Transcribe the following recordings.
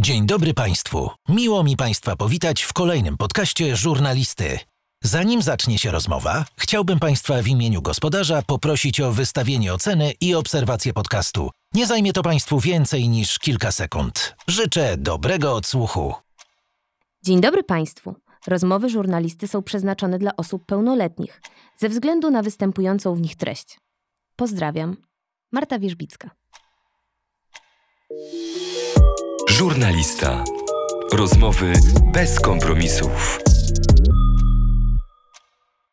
Dzień dobry Państwu. Miło mi Państwa powitać w kolejnym podcaście Żurnalisty. Zanim zacznie się rozmowa, chciałbym Państwa w imieniu gospodarza poprosić o wystawienie oceny i obserwację podcastu. Nie zajmie to Państwu więcej niż kilka sekund. Życzę dobrego odsłuchu. Dzień dobry Państwu. Rozmowy żurnalisty są przeznaczone dla osób pełnoletnich ze względu na występującą w nich treść. Pozdrawiam. Marta Wierzbicka. Żurnalista. Rozmowy bez kompromisów.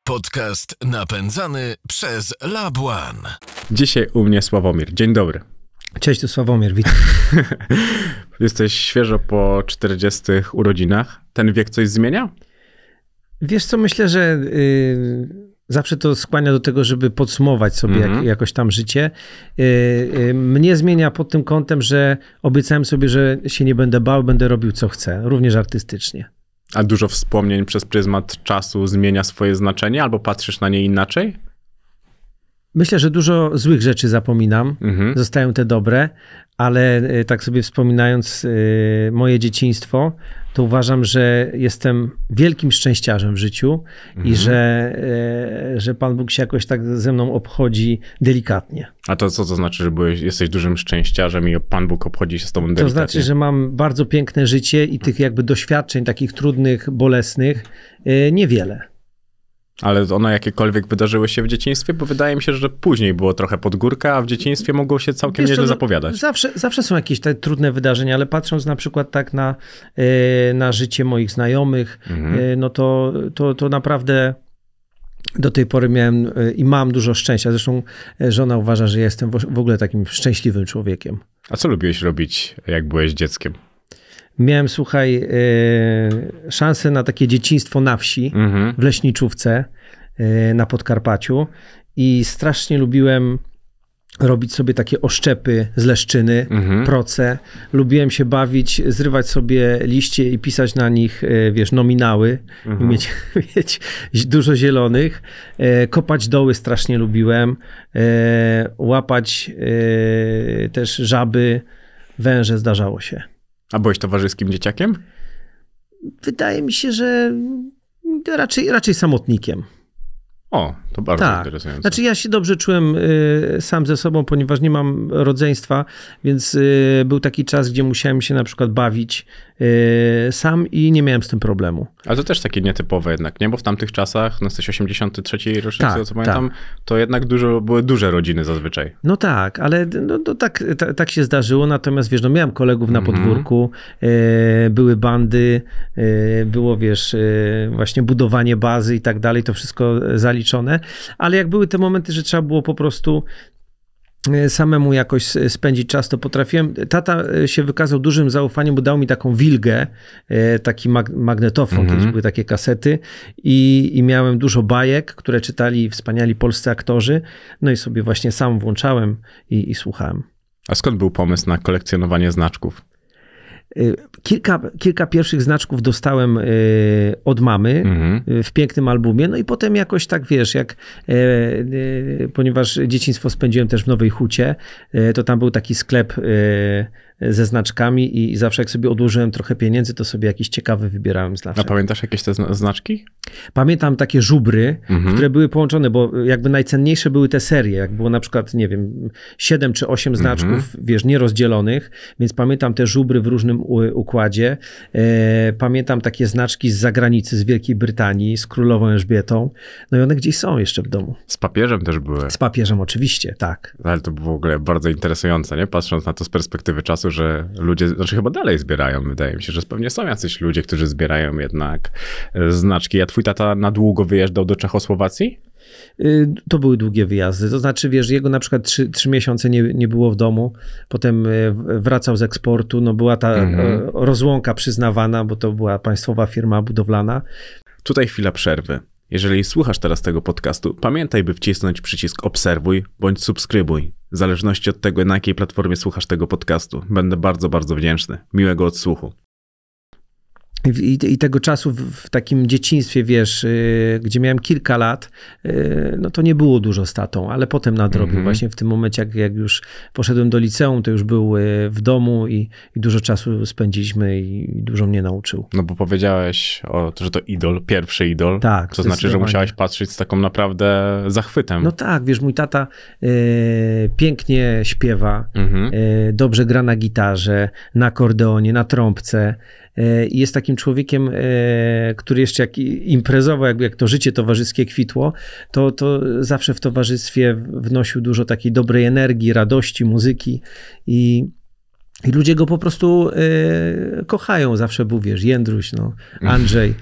Podcast napędzany przez Lab One. Dzisiaj u mnie Sławomir. Dzień dobry. Cześć, to Sławomir, witam. Jesteś świeżo po 40 urodzinach. Ten wiek coś zmienia? Wiesz co, myślę, że... Yy zawsze to skłania do tego, żeby podsumować sobie mm -hmm. jak, mhm. jakoś tam życie. Y, y, mnie zmienia pod tym kątem, że obiecałem sobie, że się nie będę bał, będę robił co chcę, również artystycznie. A dużo wspomnień przez pryzmat czasu zmienia swoje znaczenie albo patrzysz na nie inaczej? Myślę, że dużo złych rzeczy zapominam. Mhm. Zostają te dobre, ale e, tak sobie wspominając e, moje dzieciństwo, to uważam, że jestem wielkim szczęściarzem w życiu mhm. i że, e, że Pan Bóg się jakoś tak ze mną obchodzi delikatnie. A to co to znaczy, że byłeś, jesteś dużym szczęściarzem i Pan Bóg obchodzi się z Tobą delikatnie? To znaczy, że mam bardzo piękne życie i tych jakby doświadczeń takich trudnych, bolesnych niewiele. Ale one jakiekolwiek wydarzyły się w dzieciństwie, bo wydaje mi się, że później było trochę pod górkę, a w dzieciństwie mogło się całkiem Wiesz, nieźle no, zapowiadać. Zawsze, zawsze są jakieś te trudne wydarzenia, ale patrząc na przykład tak na, e, na życie moich znajomych, mhm. E, no to, to, to naprawdę do tej pory miałem e, i mam dużo szczęścia. Zresztą żona uważa, że jestem w ogóle takim szczęśliwym człowiekiem. A co lubiłeś robić, jak byłeś dzieckiem? Miałem, słuchaj, yy, szansę na takie dzieciństwo na wsi, mhm. w leśniczówce e, na Podkarpaciu i strasznie lubiłem robić sobie takie oszczepy z leszczyny, mhm. proce. Lubiłem się bawić, zrywać sobie liście i pisać na nich, e, wiesz, nominały, mhm. mieć, mieć dużo zielonych. Kopać doły strasznie lubiłem, łapać też żaby, węże zdarzało się. A byłeś towarzyskim dzieciakiem? Wydaje mi się, że raczej, raczej samotnikiem. O, to bardzo tak. interesujące. Znaczy ja się dobrze czułem y, sam ze sobą, ponieważ nie mam rodzeństwa, więc y, był taki czas, gdzie musiałem się na przykład bawić Yy, sam i nie miałem z tym problemu. Ale to też takie nietypowe jednak, nie? Bo w tamtych czasach, no jesteś 83 rocznicy, tak, co tak. pamiętam, tak. to jednak dużo, były duże rodziny zazwyczaj. No tak, ale no, tak, ta, tak się zdarzyło, natomiast wiesz, no miałem kolegów na mm -hmm. podwórku, e, były bandy, e, było wiesz, e, właśnie budowanie bazy i tak dalej, to wszystko zaliczone, ale jak były te momenty, że trzeba było po prostu E, samemu jakoś spędzić czas, to potrafiłem. Tata e, się wykazał dużym zaufaniem, bo dał mi taką wilgę, e, taki mag magnetofon, mm -hmm. kiedyś były takie kasety i, i miałem dużo bajek, które czytali wspaniali polscy aktorzy, no i sobie właśnie sam włączałem i, i słuchałem. A skąd był pomysł na kolekcjonowanie znaczków? Y, kilka, kilka pierwszych znaczków dostałem y, od mamy y, mhm. w pięknym albumie, no i potem jakoś tak wiesz, jak e, e, ponieważ dzieciństwo spędziłem też w Nowej Hucie, e, to tam był taki sklep ze znaczkami i, zawsze jak sobie odłożyłem trochę pieniędzy, to sobie jakiś ciekawy wybierałem zawsze. A pamiętasz jakieś te znaczki? Pamiętam takie żubry, mhm. które były połączone, bo jakby najcenniejsze były te serie, jak było na przykład, nie wiem, 7 czy 8 znaczków, mhm. wiesz, nierozdzielonych, więc pamiętam te żubry w różnym układzie. E, pamiętam takie znaczki z zagranicy, z Wielkiej Brytanii, z Królową Elżbietą, no i one gdzieś są jeszcze w domu. Z papieżem też były. Z papieżem oczywiście, tak. Ale to było w ogóle bardzo interesujące, nie? Patrząc na to z perspektywy czasu, że ludzie, znaczy chyba dalej zbierają, wydaje mi się, że pewnie są jacyś ludzie, którzy zbierają jednak e, znaczki. Ja twój tata na długo wyjeżdżał do Czechosłowacji? Y, to były długie wyjazdy. To znaczy, wiesz, jego na przykład trzy, trzy miesiące nie, nie było w domu, potem e, wracał z eksportu, no była ta mhm. E, rozłąka przyznawana, bo to była państwowa firma budowlana. Tutaj chwila przerwy. Jeżeli słuchasz teraz tego podcastu, pamiętaj, by wcisnąć przycisk obserwuj bądź subskrybuj. W zależności od tego, na jakiej platformie słuchasz tego podcastu, będę bardzo, bardzo wdzięczny. Miłego odsłuchu. I, I, tego czasu w, w takim dzieciństwie, wiesz, y, gdzie miałem kilka lat, y, no to nie było dużo statą, ale potem nadrobił. Mm -hmm. Właśnie w tym momencie, jak, jak już poszedłem do liceum, to już był y, w domu i, i, dużo czasu spędziliśmy i, i, dużo mnie nauczył. No bo powiedziałeś, o, że to idol, pierwszy idol. Tak. To znaczy, że musiałeś patrzeć z taką naprawdę zachwytem. No tak, wiesz, mój tata pięknie śpiewa, mm -hmm. dobrze gra na gitarze, na akordeonie, na trąbce. E, i jest takim człowiekiem, e, który jeszcze jak imprezował, jakby jak to życie towarzyskie kwitło, to, to zawsze w towarzystwie wnosił dużo takiej dobrej energii, radości, muzyki i i ludzie go po prostu e, kochają. Zawsze był, wiesz, Jędruś, no, Andrzej.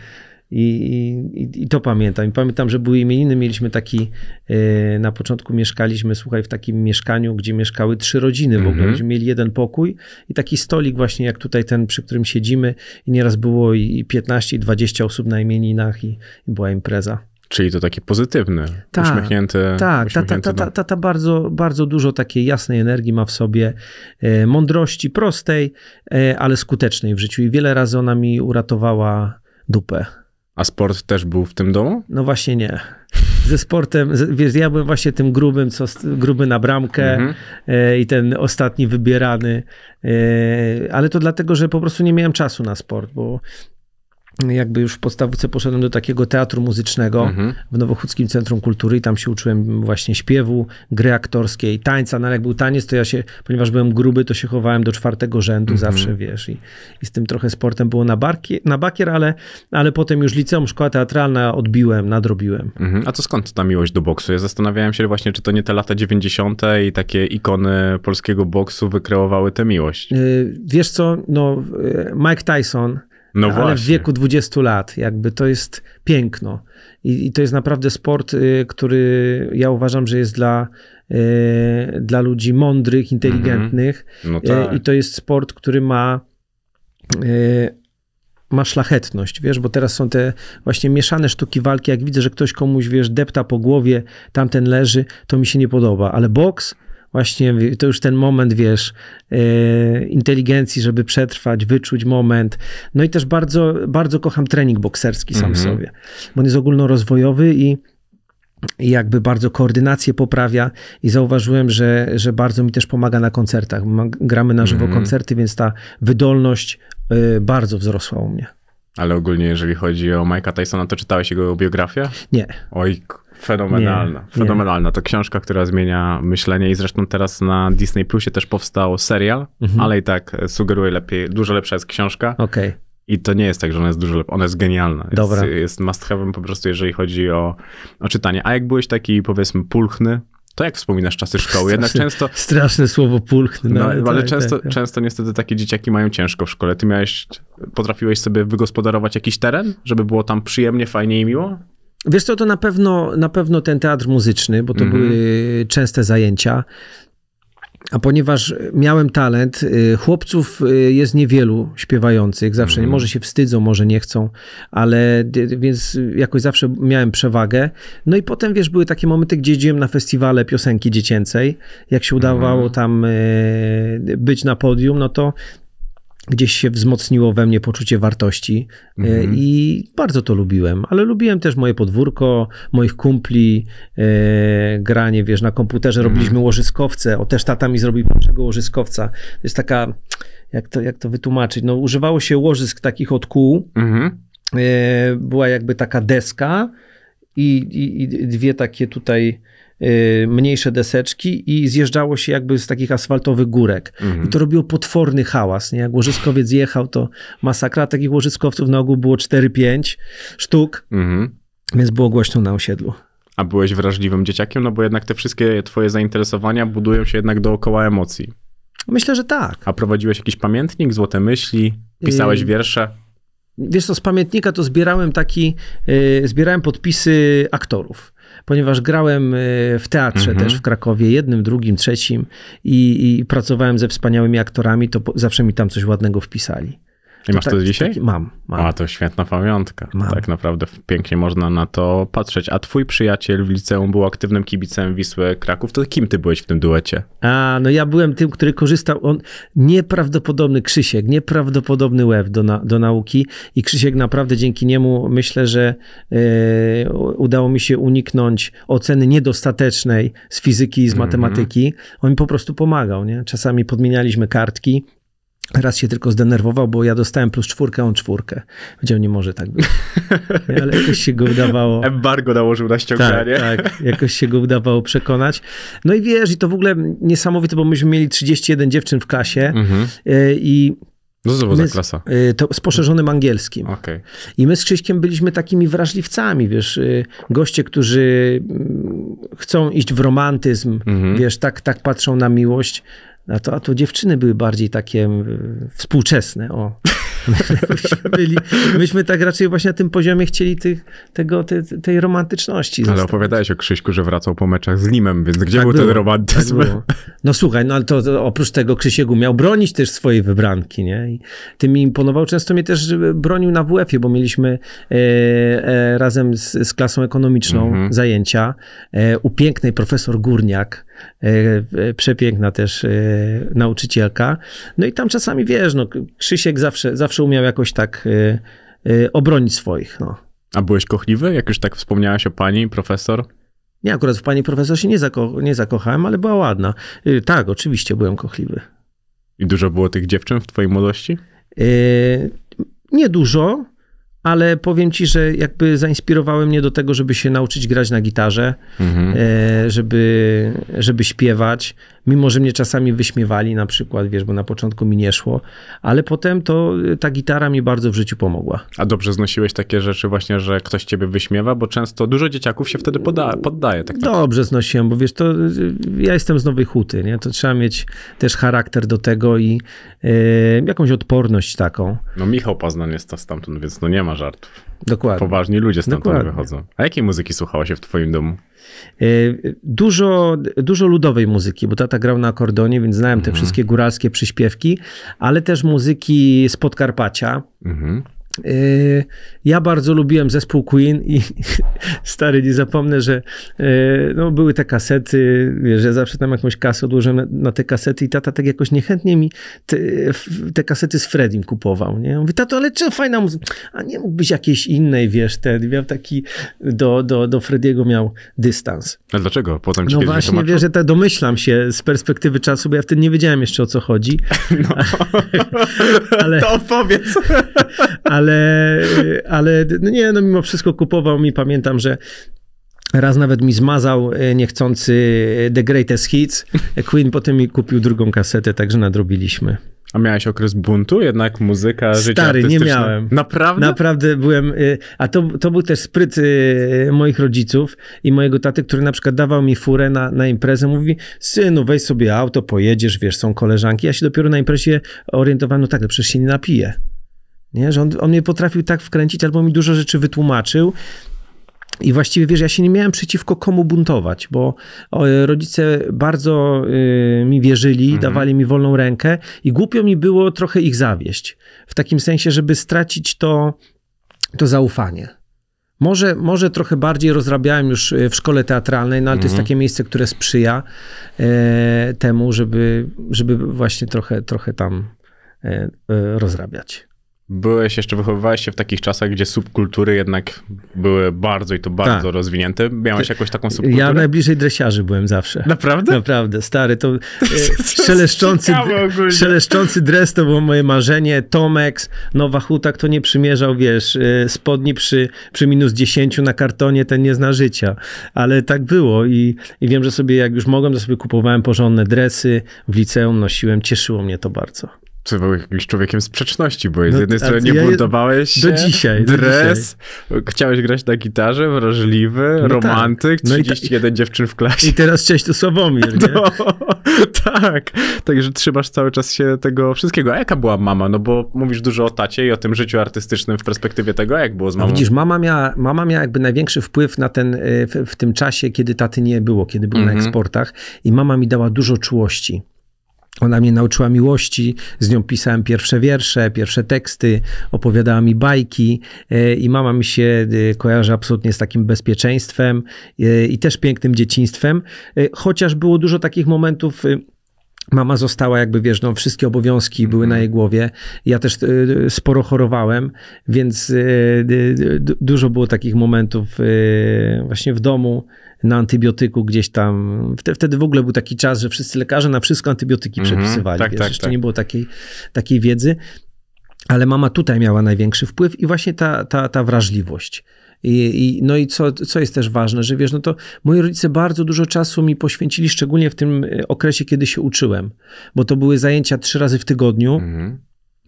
I, i, I, to pamiętam. I pamiętam, że były imieniny, mieliśmy taki, yy, na początku mieszkaliśmy, słuchaj, w takim mieszkaniu, gdzie mieszkały trzy rodziny w ogóle. Mm-hmm. Mieli jeden pokój i taki stolik właśnie jak tutaj ten, przy którym siedzimy i nieraz było i 15, i 20 osób na imieninach i, i była impreza. Czyli to takie pozytywne, tak, uśmiechnięte. Tak, ta, ta, ta, ta, ta bardzo, bardzo dużo takiej jasnej energii ma w sobie, e, mądrości prostej, e, ale skutecznej w życiu. I wiele razy ona mi uratowała dupę. A sport też był w tym domu? No właśnie nie. Ze sportem, wiesz, ja byłem właśnie tym grubym, co gruby na bramkę mm -hmm. e, i ten ostatni wybierany, e, ale to dlatego, że po prostu nie miałem czasu na sport, bo jakby już w podstawówce poszedłem do takiego teatru muzycznego mhm. w Nowochódzkim Centrum Kultury i tam się uczyłem właśnie śpiewu, gry aktorskiej, tańca. No ale jak był taniec, to ja się, ponieważ byłem gruby, to się chowałem do czwartego rzędu mhm. zawsze, wiesz. I, I, z tym trochę sportem było na, barki, na bakier, ale, ale potem już liceum, szkoła teatralna odbiłem, nadrobiłem. Mhm. A co skąd ta miłość do boksu? Ja zastanawiałem się właśnie, czy to nie te lata 90. i takie ikony polskiego boksu wykreowały tę miłość. Y, wiesz co, no y, Mike Tyson no ale właśnie. w wieku 20 lat, jakby to jest piękno. I, i to jest naprawdę sport, y, który ja uważam, że jest dla, y, dla ludzi mądrych, inteligentnych. Mm -hmm. no y, tak. y, I to jest sport, który ma y, ma szlachetność, wiesz, bo teraz są te właśnie mieszane sztuki walki, jak widzę, że ktoś komuś, wiesz, depta po głowie, tamten leży, to mi się nie podoba, ale boks właśnie to już ten moment, wiesz, e, inteligencji, żeby przetrwać, wyczuć moment. No i też bardzo, bardzo kocham trening bokserski sam mhm. sobie, bo on jest ogólnorozwojowy i i jakby bardzo koordynację poprawia i zauważyłem, że, że bardzo mi też pomaga na koncertach. Gramy na żywo mm. koncerty, więc ta wydolność e, bardzo wzrosła u mnie. Ale ogólnie, jeżeli chodzi o Mike'a Tysona, to czytałeś jego biografię? Nie. Oj, Fenomenalna, nie, fenomenalna. Nie. To książka, która zmienia myślenie i zresztą teraz na Disney Plusie też powstał serial, mhm. ale i tak sugeruje lepiej, dużo lepsza jest książka. Okej. Okay. I to nie jest tak, że ona jest dużo lepsza, ona jest genialna. Jest, Dobra. jest must have'em po prostu, jeżeli chodzi o, o czytanie. A jak byłeś taki, powiedzmy, pulchny, to jak wspominasz czasy szkoły? Jednak straszne, często. Straszne słowo pulchny. No, ale, ale tak, często, tak, tak. często niestety takie dzieciaki mają ciężko w szkole. Ty miałeś, potrafiłeś sobie wygospodarować jakiś teren, żeby było tam przyjemnie, fajnie i miło? Wiesz co, to na pewno, na pewno ten teatr muzyczny, bo to mhm. były częste zajęcia. A ponieważ miałem talent, y, chłopców y, jest niewielu śpiewających, zawsze nie mhm. może się wstydzą, może nie chcą, ale więc jakoś zawsze miałem przewagę. No i potem, wiesz, były takie momenty, gdzie jeździłem na festiwale piosenki dziecięcej. Jak się udawało mhm. tam y, być na podium, no to gdzieś się wzmocniło we mnie poczucie wartości e, mhm. i bardzo to lubiłem, ale lubiłem też moje podwórko, moich kumpli, e, granie, wiesz, na komputerze mhm. robiliśmy łożyskowce, o też tata mi zrobił pierwszego łożyskowca. To jest taka, jak to, jak to wytłumaczyć, no używało się łożysk takich od kół, mhm. e, była jakby taka deska i, i, i dwie takie tutaj Y, mniejsze deseczki i zjeżdżało się jakby z takich asfaltowych górek. Mhm. I to mhm. robiło potworny hałas. Nie? Jak łożyskowiec jechał, to masakra. Takich łożyskowców na ogół było 4-5 sztuk, mhm. więc było głośno na osiedlu. A byłeś wrażliwym dzieciakiem? No bo jednak te wszystkie twoje zainteresowania budują się jednak dookoła emocji. Myślę, że tak. A prowadziłeś jakiś pamiętnik, złote myśli, pisałeś y, wiersze? Wiesz co, z pamiętnika to zbierałem taki, y, zbierałem podpisy aktorów ponieważ grałem e, w teatrze mhm. też w Krakowie, jednym, drugim, trzecim i, i pracowałem ze wspaniałymi aktorami, to zawsze mi tam coś ładnego wpisali. I masz to, tak, dzisiaj? Taki, mam, mam. A to świetna pamiątka. Mam. Tak naprawdę pięknie można na to patrzeć. A twój przyjaciel w liceum był aktywnym kibicem Wisły Kraków. To kim ty byłeś w tym duecie? A, no ja byłem tym, który korzystał. On nieprawdopodobny Krzysiek, nieprawdopodobny łeb do, na, do nauki. I Krzysiek naprawdę dzięki niemu myślę, że yy, udało mi się uniknąć oceny niedostatecznej z fizyki i z mhm. matematyki. Mm -hmm. On mi po prostu pomagał. Nie? Czasami podmienialiśmy kartki Raz się tylko zdenerwował, bo ja dostałem plus czwórkę, on czwórkę. Powiedział, nie może tak być. ale jakoś się go udawało. Embargo nałożył na ściąganie. Tak, tak, jakoś się go udawało przekonać. No i wiesz, i to w ogóle niesamowite, bo myśmy mieli 31 dziewczyn w klasie mhm. e, i no to była klasa. E, to z poszerzonym angielskim. Okay. I my z Krzyśkiem byliśmy takimi wrażliwcami, wiesz, e, goście, którzy mm, chcą iść w romantyzm, mm -hmm. wiesz, tak, tak patrzą na miłość, a to, a to dziewczyny były bardziej takie e, współczesne. O. Myśmy, byli, myśmy tak raczej właśnie na tym poziomie chcieli tych, tego, te, tej romantyczności. Ale zostawić. opowiadałeś o Krzyśku, że wracał po meczach z Limem, więc gdzie tak był było, ten romantyzm? Tak no słuchaj, no ale to, to oprócz tego Krzysiek miał bronić też swojej wybranki, nie? I tym mi imponował. Często mnie też bronił na WF-ie, bo mieliśmy e, e, razem z, z, klasą ekonomiczną mhm. zajęcia e, u pięknej profesor Górniak, E, e, przepiękna też e, nauczycielka. No i tam czasami, wiesz, no, Krzysiek zawsze, zawsze umiał jakoś tak obronić swoich, no. A byłeś kochliwy, jak już tak wspomniałaś o pani profesor? Nie, akurat w pani profesor się nie, zako nie zakochałem, ale była ładna. Tak, oczywiście byłem kochliwy. I dużo było tych dziewczyn w twojej młodości? Yy, nie dużo, ale powiem ci, że jakby zainspirowały mnie do tego, żeby się nauczyć grać na gitarze, mhm. E, żeby, żeby śpiewać, mimo że mnie czasami wyśmiewali na przykład, wiesz, bo na początku mi nie szło, ale potem to e, ta gitara mi bardzo w życiu pomogła. A dobrze znosiłeś takie rzeczy właśnie, że ktoś ciebie wyśmiewa, bo często dużo dzieciaków się wtedy poda, poddaje. Tak, tak. Dobrze znosiłem, bo wiesz, to e, ja jestem z Nowej Huty, nie? To trzeba mieć też charakter do tego i jakąś odporność taką. No Michał Paznan jest stamtąd, więc no nie ma ma żartów. Dokładnie. Poważni ludzie stamtąd Dokładnie. wychodzą. A jakiej muzyki słuchała się w twoim domu? E, dużo, dużo ludowej muzyki, bo tata grał na akordonie, więc znałem mhm. te wszystkie góralskie przyśpiewki, ale też muzyki z Podkarpacia. Mhm. Yy, ja bardzo lubiłem zespół Queen i stary, nie zapomnę, że yy, no, były te kasety, wiesz, ja zawsze tam jakąś kasę odłożyłem na, te kasety i tata tak jakoś niechętnie mi te, te kasety z Fredim kupował, nie? Mówi, tato, ale czy fajna muzyka? A nie mógłbyś jakiejś innej, wiesz, ten, miał taki, do, do, do Frediego miał dystans. A dlaczego? Potem ci no właśnie, wiesz, że ja tak domyślam się z perspektywy czasu, bo ja wtedy nie wiedziałem jeszcze o co chodzi. No. ale, to opowiedz. ale ale, ale no nie, no mimo wszystko kupował mi, pamiętam, że Raz nawet mi zmazał e, niechcący e, The Greatest Hits. Queen potem mi kupił drugą kasetę, także nadrobiliśmy. A miałeś okres buntu, jednak muzyka, Stary, życie Stary, nie miałem. Naprawdę? Naprawdę byłem, e, a to, to był też spryt moich rodziców i mojego taty, który na przykład dawał mi furę na, na imprezę, mówi, synu, weź sobie auto, pojedziesz, wiesz, są koleżanki. Ja się dopiero na imprezie orientowałem, no tak, no przecież się nie napiję. Nie? Że on, on mnie potrafił tak wkręcić, albo mi dużo rzeczy wytłumaczył. I właściwie, wiesz, ja się nie miałem przeciwko komu buntować, bo rodzice bardzo y, mi wierzyli, mhm. dawali mi wolną rękę i głupio mi było trochę ich zawieść. W takim sensie, żeby stracić to, to zaufanie. Może, może trochę bardziej rozrabiałem już y, w szkole teatralnej, no ale mhm. to jest mhm. takie miejsce, które sprzyja y, temu, żeby, żeby właśnie trochę, trochę tam y, rozrabiać byłeś jeszcze, wychowywałeś się w takich czasach, gdzie subkultury jednak były bardzo i to bardzo tak. rozwinięte. Miałeś jakąś taką subkulturę? Ja najbliżej dresiarzy byłem zawsze. Naprawdę? Naprawdę, stary, to, e, to szeleszczący, szeleszczący dres to było moje marzenie, Tomex, Nowa Huta, kto nie przymierzał, wiesz, e, spodni przy, przy minus 10 na kartonie, ten nie zna życia. Ale tak było i, i wiem, że sobie jak już mogłem, to sobie kupowałem porządne dresy w liceum, nosiłem, cieszyło mnie to bardzo czy był jakimś człowiekiem sprzeczności, bo no, z jednej strony nie ja budowałeś się, dzisiaj, dres, do dzisiaj. chciałeś grać na gitarze, wrażliwy, no tak. romantyk, tak. no 31 ta, dziewczyn w klasie. I teraz cześć to Sławomir, nie? No, tak, także trzymasz cały czas się tego wszystkiego. A jaka była mama? No bo mówisz dużo o tacie i o tym życiu artystycznym w perspektywie tego, jak było z mamą. No widzisz, mama miała, mama miała jakby największy wpływ na ten, e, w, w tym czasie, kiedy taty nie było, kiedy był mm -hmm. na mhm. eksportach i mama mi dała dużo czułości. Ona mnie nauczyła miłości, z nią pisałem pierwsze wiersze, pierwsze teksty, opowiadała mi bajki e, i mama mi się e, kojarzy absolutnie z takim bezpieczeństwem e, i też pięknym dzieciństwem, chociaż było dużo takich momentów Mama została, jakby wiesz, no, wszystkie obowiązki były na jej mhm. głowie. Ja też sporo chorowałem, więc dużo było takich momentów właśnie w domu, na antybiotyku gdzieś tam. Wtedy w ogóle był taki czas, że wszyscy lekarze na wszystko antybiotyki mhm. przepisywali. Tak, wiesz, tak, jeszcze tak. nie było takiej, takiej wiedzy. Ale mama tutaj miała największy wpływ i właśnie ta, ta, ta wrażliwość. I, I, no i co, co jest też ważne, że wiesz, no to moi rodzice bardzo dużo czasu mi poświęcili, szczególnie w tym e, okresie, kiedy się uczyłem, bo to były zajęcia trzy razy w tygodniu. Mhm.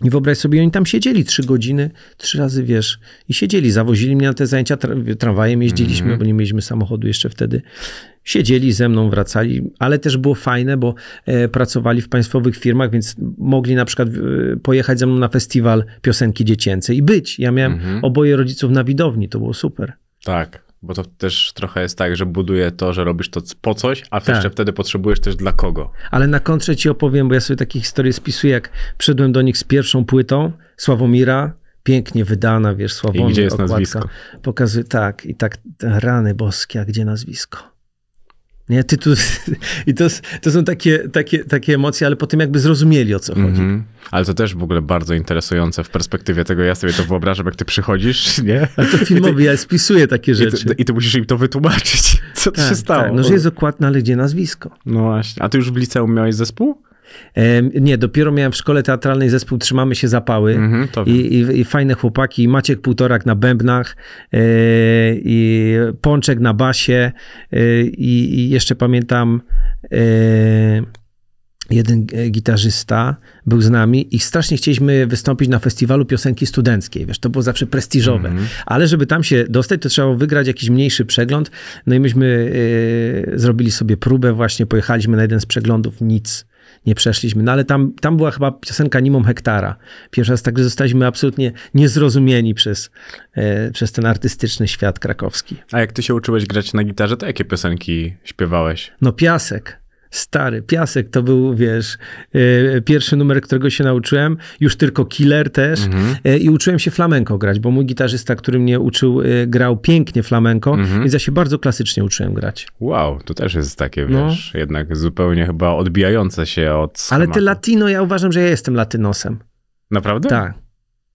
I wyobraź sobie, oni tam siedzieli trzy godziny, trzy razy, wiesz, i siedzieli, zawozili mnie na te zajęcia, tramwajem jeździliśmy, mm -hmm. bo nie mieliśmy samochodu jeszcze wtedy. Siedzieli ze mną, wracali, ale też było fajne, bo e, pracowali w państwowych firmach, więc mogli na przykład e, pojechać ze mną na festiwal piosenki dziecięcej i być. Ja miałem mm -hmm. oboje rodziców na widowni, to było super. Tak, bo to też trochę jest tak, że buduje to, że robisz to po coś, a tak. jeszcze wtedy potrzebujesz też dla kogo. Ale na kontrze ci opowiem, bo ja sobie takie historie spisuję, jak przyszedłem do nich z pierwszą płytą Sławomira, pięknie wydana, wiesz, Sławomir, I gdzie jest okładka. nazwisko? Pokazuję, tak, i tak, rany boskie, a gdzie nazwisko? Nie, ty tu... I to, to są takie, takie, takie emocje, ale po tym jakby zrozumieli o co chodzi. Mm-hmm. Ale to też w ogóle bardzo interesujące w perspektywie tego, ja sobie to wyobrażam, jak ty przychodzisz, nie? to filmowi, ty, ja spisuję takie rzeczy. I ty, I ty, musisz im to wytłumaczyć, co tak, się stało. Tak. No, że jest okładne, ale gdzie nazwisko? No właśnie. A ty już w liceum miałeś zespół? Nie, dopiero miałem w szkole teatralnej zespół Trzymamy się zapały mhm, I, i, i, fajne chłopaki, Maciek Półtorak na bębnach yy, i Pączek na basie yy, i jeszcze pamiętam yy, jeden gitarzysta był z nami i strasznie chcieliśmy wystąpić na festiwalu piosenki studenckiej, wiesz, to było zawsze prestiżowe, mhm. ale żeby tam się dostać, to trzeba wygrać jakiś mniejszy przegląd, no i myśmy zrobili sobie próbę właśnie, pojechaliśmy na jeden z przeglądów, nic, nie przeszliśmy. No ale tam, tam była chyba piosenka Nimą Hektara. Pierwszy raz także zostaliśmy absolutnie niezrozumieni przez, e, przez ten artystyczny świat krakowski. A jak ty się uczyłeś grać na gitarze, to jakie piosenki śpiewałeś? No piasek stary, Piasek to był, wiesz, e, pierwszy numer, którego się nauczyłem, już tylko Killer też mhm. E, i uczyłem się flamenko grać, bo mój gitarzysta, który mnie uczył, e, grał pięknie flamenko, mhm. więc ja się bardzo klasycznie uczyłem grać. Wow, to też jest takie, no. wiesz, no. jednak zupełnie chyba odbijające się od schematu. Ale te latino, ja uważam, że ja jestem latynosem. Naprawdę? Tak.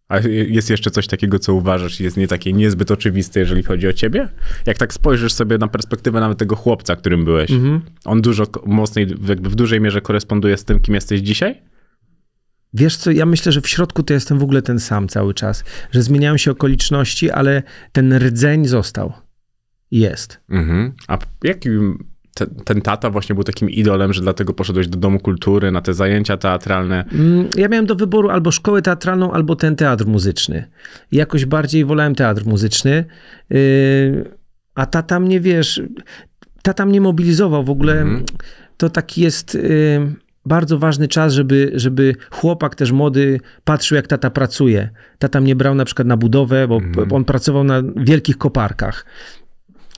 A jest jeszcze coś takiego, co uważasz jest nie takie niezbyt oczywiste, jeżeli chodzi o ciebie? Jak tak spojrzysz sobie na perspektywę nawet tego chłopca, którym byłeś, mhm. on dużo mocniej, jakby w dużej mierze koresponduje z tym, kim jesteś dzisiaj? Wiesz co, ja myślę, że w środku to jestem w ogóle ten sam cały czas, że zmieniają się okoliczności, ale ten rdzeń został. Jest. Mhm. A jakim ten tata właśnie był takim idolem, że dlatego poszedłeś do Domu Kultury na te zajęcia teatralne? Mm, ja miałem do wyboru albo szkołę teatralną, albo ten teatr muzyczny. Jakoś bardziej wolałem teatr muzyczny, yy, a tata mnie, wiesz, tata mnie mobilizował w ogóle. Mhm. To taki jest yy, bardzo ważny czas, żeby, żeby chłopak też młody patrzył, jak tata pracuje. Tata mnie brał na przykład na budowę, bo mhm. on pracował na wielkich koparkach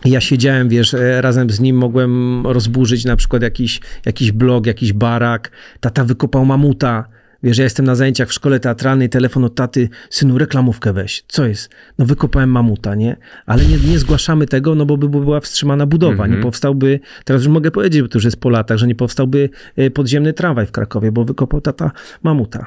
ja siedziałem, wiesz, e, razem z nim mogłem rozburzyć na przykład jakiś, jakiś blog, jakiś barak. Tata wykopał mamuta. Wiesz, ja jestem na zajęciach w szkole teatralnej, telefon od taty, synu, reklamówkę weź. Co jest? No wykopałem mamuta, nie? Ale nie, nie zgłaszamy tego, no bo by była wstrzymana budowa. Mm -hmm. Nie mhm. powstałby, teraz już mogę powiedzieć, bo to już jest po latach, że nie powstałby e, podziemny tramwaj w Krakowie, bo wykopał tata mamuta.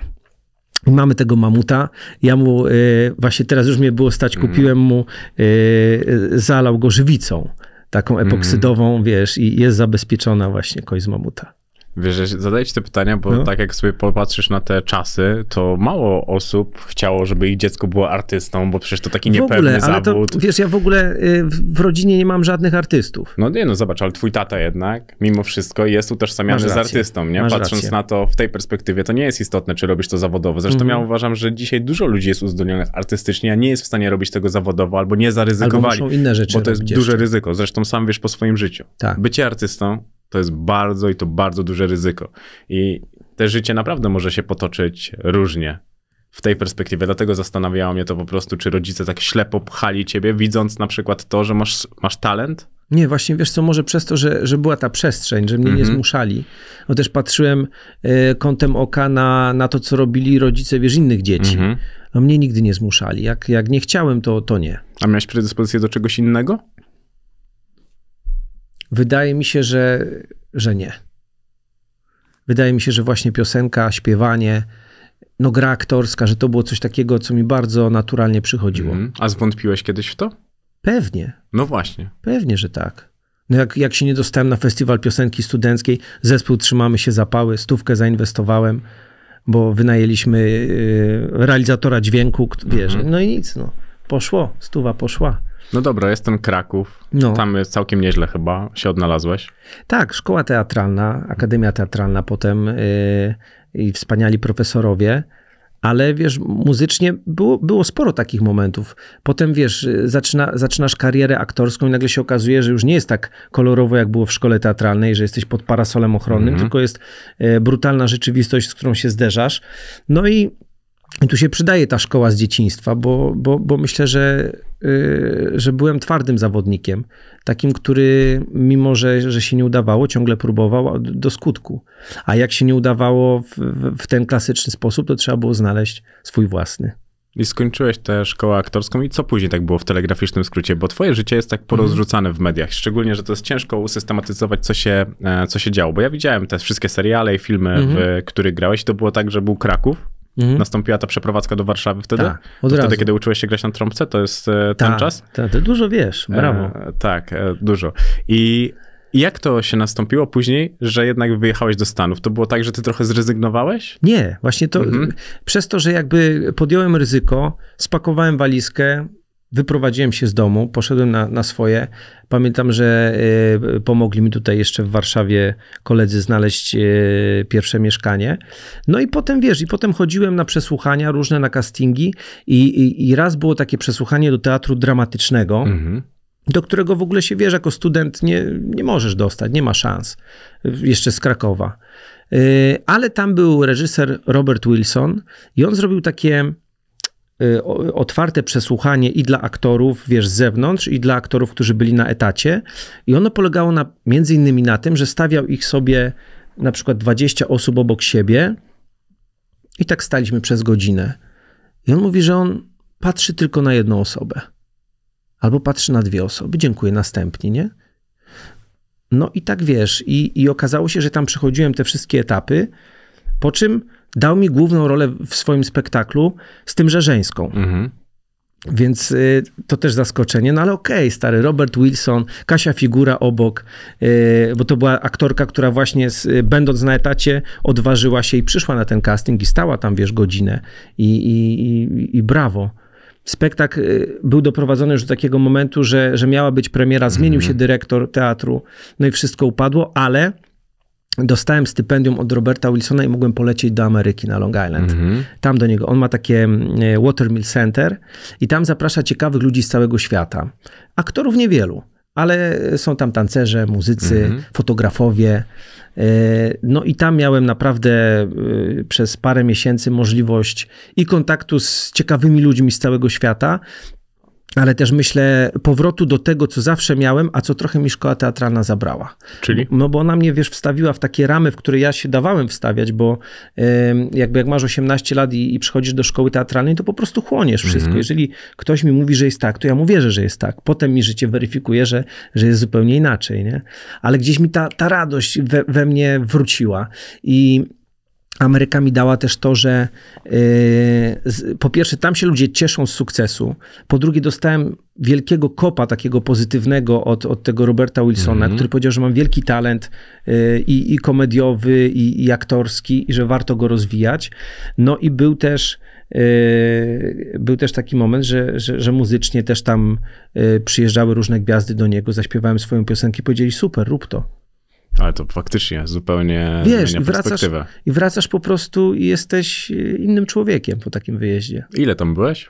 Mamy tego mamuta. Ja mu y, właśnie teraz już mnie było stać, mhm. kupiłem mu, y, zalał go żywicą taką mhm. epoksydową, mm. wiesz, i jest zabezpieczona właśnie kość z mamuta. Wiesz, zadaję ci te pytania, bo no. tak jak sobie popatrzysz na te czasy, to mało osób chciało, żeby ich dziecko było artystą, bo przecież to taki w niepewny ogóle, ale To, wiesz, ja w ogóle y, w rodzinie nie mam żadnych artystów. No nie, no zobacz, ale twój tata jednak mimo wszystko jest utożsamiany z artystą, nie? Masz Patrząc rację. na to w tej perspektywie, to nie jest istotne, czy robisz to zawodowo. Zresztą mhm. ja uważam, że dzisiaj dużo ludzi jest uzdolnionych artystycznie, a nie jest w stanie robić tego zawodowo, albo nie zaryzykowali. Albo muszą inne rzeczy Bo to jest duże jeszcze. ryzyko. Zresztą sam wiesz po swoim życiu. Tak. Bycie artystą to jest bardzo i to bardzo duże ryzyko. I te życie naprawdę może się potoczyć różnie w tej perspektywie. Dlatego zastanawiało mnie to po prostu, czy rodzice tak ślepo pchali ciebie, widząc na przykład to, że masz, masz talent? Nie, właśnie wiesz co, może przez to, że, że była ta przestrzeń, że mnie mm -hmm. nie mhm. zmuszali. No też patrzyłem y, kątem oka na, na to, co robili rodzice, wiesz, innych dzieci. Mm -hmm. No mnie nigdy nie zmuszali. Jak, jak nie chciałem, to, to nie. A miałeś predyspozycję do czegoś innego? Wydaje mi się, że, że nie. Wydaje mi się, że właśnie piosenka, śpiewanie, no gra aktorska, że to było coś takiego, co mi bardzo naturalnie przychodziło. Mm. A zwątpiłeś kiedyś w to? Pewnie. No właśnie. Pewnie, że tak. No jak, jak się nie dostałem na festiwal piosenki studenckiej, zespół Trzymamy się Zapały, stówkę zainwestowałem, bo wynajęliśmy yy, realizatora dźwięku, wiesz, mm -hmm. no i nic, no. Poszło, stuwa poszła. No dobra, jestem Kraków. No. Tam jest całkiem nieźle chyba się odnalazłeś. Tak, szkoła teatralna, akademia teatralna potem yy, i wspaniali profesorowie. Ale wiesz, muzycznie było, było sporo takich momentów. Potem wiesz, y, zaczyna, zaczynasz karierę aktorską i nagle się okazuje, że już nie jest tak kolorowo, jak było w szkole teatralnej, że jesteś pod parasolem ochronnym, mm -hmm. tylko jest y, brutalna rzeczywistość, z którą się zderzasz. No i i tu się przydaje ta szkoła z dzieciństwa, bo, bo, bo myślę, że Y, że byłem twardym zawodnikiem, takim, który mimo, że, że się nie udawało, ciągle próbował do skutku. A jak się nie udawało w, w ten klasyczny sposób, to trzeba było znaleźć swój własny. I skończyłeś tę szkołę aktorską i co później tak było w telegraficznym skrócie? Bo twoje życie jest tak mhm. porozrzucane w mediach, szczególnie, że to jest ciężko usystematyzować, co się, e, co się działo. Bo ja widziałem te wszystkie seriale i filmy, mm -hmm. w których grałeś to było tak, że był Kraków, Mhm. Nastąpiła ta przeprowadzka do Warszawy wtedy? Tak, od to razu. Wtedy, kiedy uczyłeś się grać na trąbce, to jest e, ten tak, czas? Tak, ty dużo wiesz, e, brawo. E, tak, e, dużo. I jak to się nastąpiło później, że jednak wyjechałeś do Stanów? To było tak, że ty trochę zrezygnowałeś? Nie, właśnie to mhm. przez to, że jakby podjąłem ryzyko, spakowałem walizkę, wyprowadziłem się z domu, poszedłem na, na swoje. Pamiętam, że e, pomogli mi tutaj jeszcze w Warszawie koledzy znaleźć e, pierwsze mieszkanie. No i potem wiesz, i potem chodziłem na przesłuchania różne, na castingi, i, i, i raz było takie przesłuchanie do teatru dramatycznego. Mhm do którego w ogóle się wiesz, jako student nie, nie możesz dostać, nie ma szans. Jeszcze z Krakowa. E, ale tam był reżyser Robert Wilson i on zrobił takie Y, otwarte przesłuchanie i dla aktorów, wiesz, z zewnątrz, i dla aktorów, którzy byli na etacie. I ono polegało na, między innymi na tym, że stawiał ich sobie na przykład 20 osób obok siebie i tak staliśmy przez godzinę. I on mówi, że on patrzy tylko na jedną osobę. Albo patrzy na dwie osoby. Dziękuję, następni, nie? No i tak wiesz, i, i okazało się, że tam przechodziłem te wszystkie etapy, po czym dał mi główną rolę w swoim spektaklu, z tym, że żeńską. Mhm. Więc y, to też zaskoczenie, no ale okej, okay, stary Robert Wilson, Kasia Figura obok, y, bo to była aktorka, która właśnie z, y, będąc na etacie odważyła się i przyszła na ten casting i stała tam, wiesz, godzinę i, i, i, i brawo. Spektakl y, był doprowadzony już do takiego momentu, że, że miała być premiera, zmienił mm -hmm. się mhm. dyrektor teatru, no i wszystko upadło, ale dostałem stypendium od Roberta Wilsona i mogłem polecieć do Ameryki na Long Island. Mm -hmm. Tam do niego. On ma takie mm, e, Watermill Center i tam zaprasza ciekawych ludzi z całego świata. Aktorów niewielu, ale są tam tancerze, muzycy, mm -hmm. fotografowie. E, no i tam miałem naprawdę e, przez parę miesięcy możliwość i kontaktu z ciekawymi ludźmi z całego świata, ale też myślę powrotu do tego, co zawsze miałem, a co trochę mi szkoła teatralna zabrała. Czyli? No bo ona mnie, wiesz, wstawiła w takie ramy, w które ja się dawałem wstawiać, bo jakby jak masz 18 lat i, i, przychodzisz do szkoły teatralnej, to po prostu chłoniesz mhm. wszystko. Jeżeli ktoś mi mówi, że jest tak, to ja mu wierzę, że jest tak. Potem mi życie weryfikuje, że, że jest zupełnie inaczej, nie? Ale gdzieś mi ta, ta radość we, we mnie wróciła i Ameryka mi dała też to, że yy, po pierwsze tam się ludzie cieszą z sukcesu, po drugie dostałem wielkiego kopa takiego pozytywnego od, od tego Roberta Wilsona, mm-hmm. który powiedział, że mam wielki talent yy, i, komediowy, i, i, aktorski i że warto go rozwijać. No i był też y, był też taki moment, że, że, że muzycznie też tam y, przyjeżdżały różne gwiazdy do niego, zaśpiewałem swoją piosenkę i powiedzieli super, rób to. Ale to faktycznie zupełnie Wiesz, i wracasz, I wracasz po prostu i jesteś e, innym człowiekiem po takim wyjeździe. Ile tam byłeś?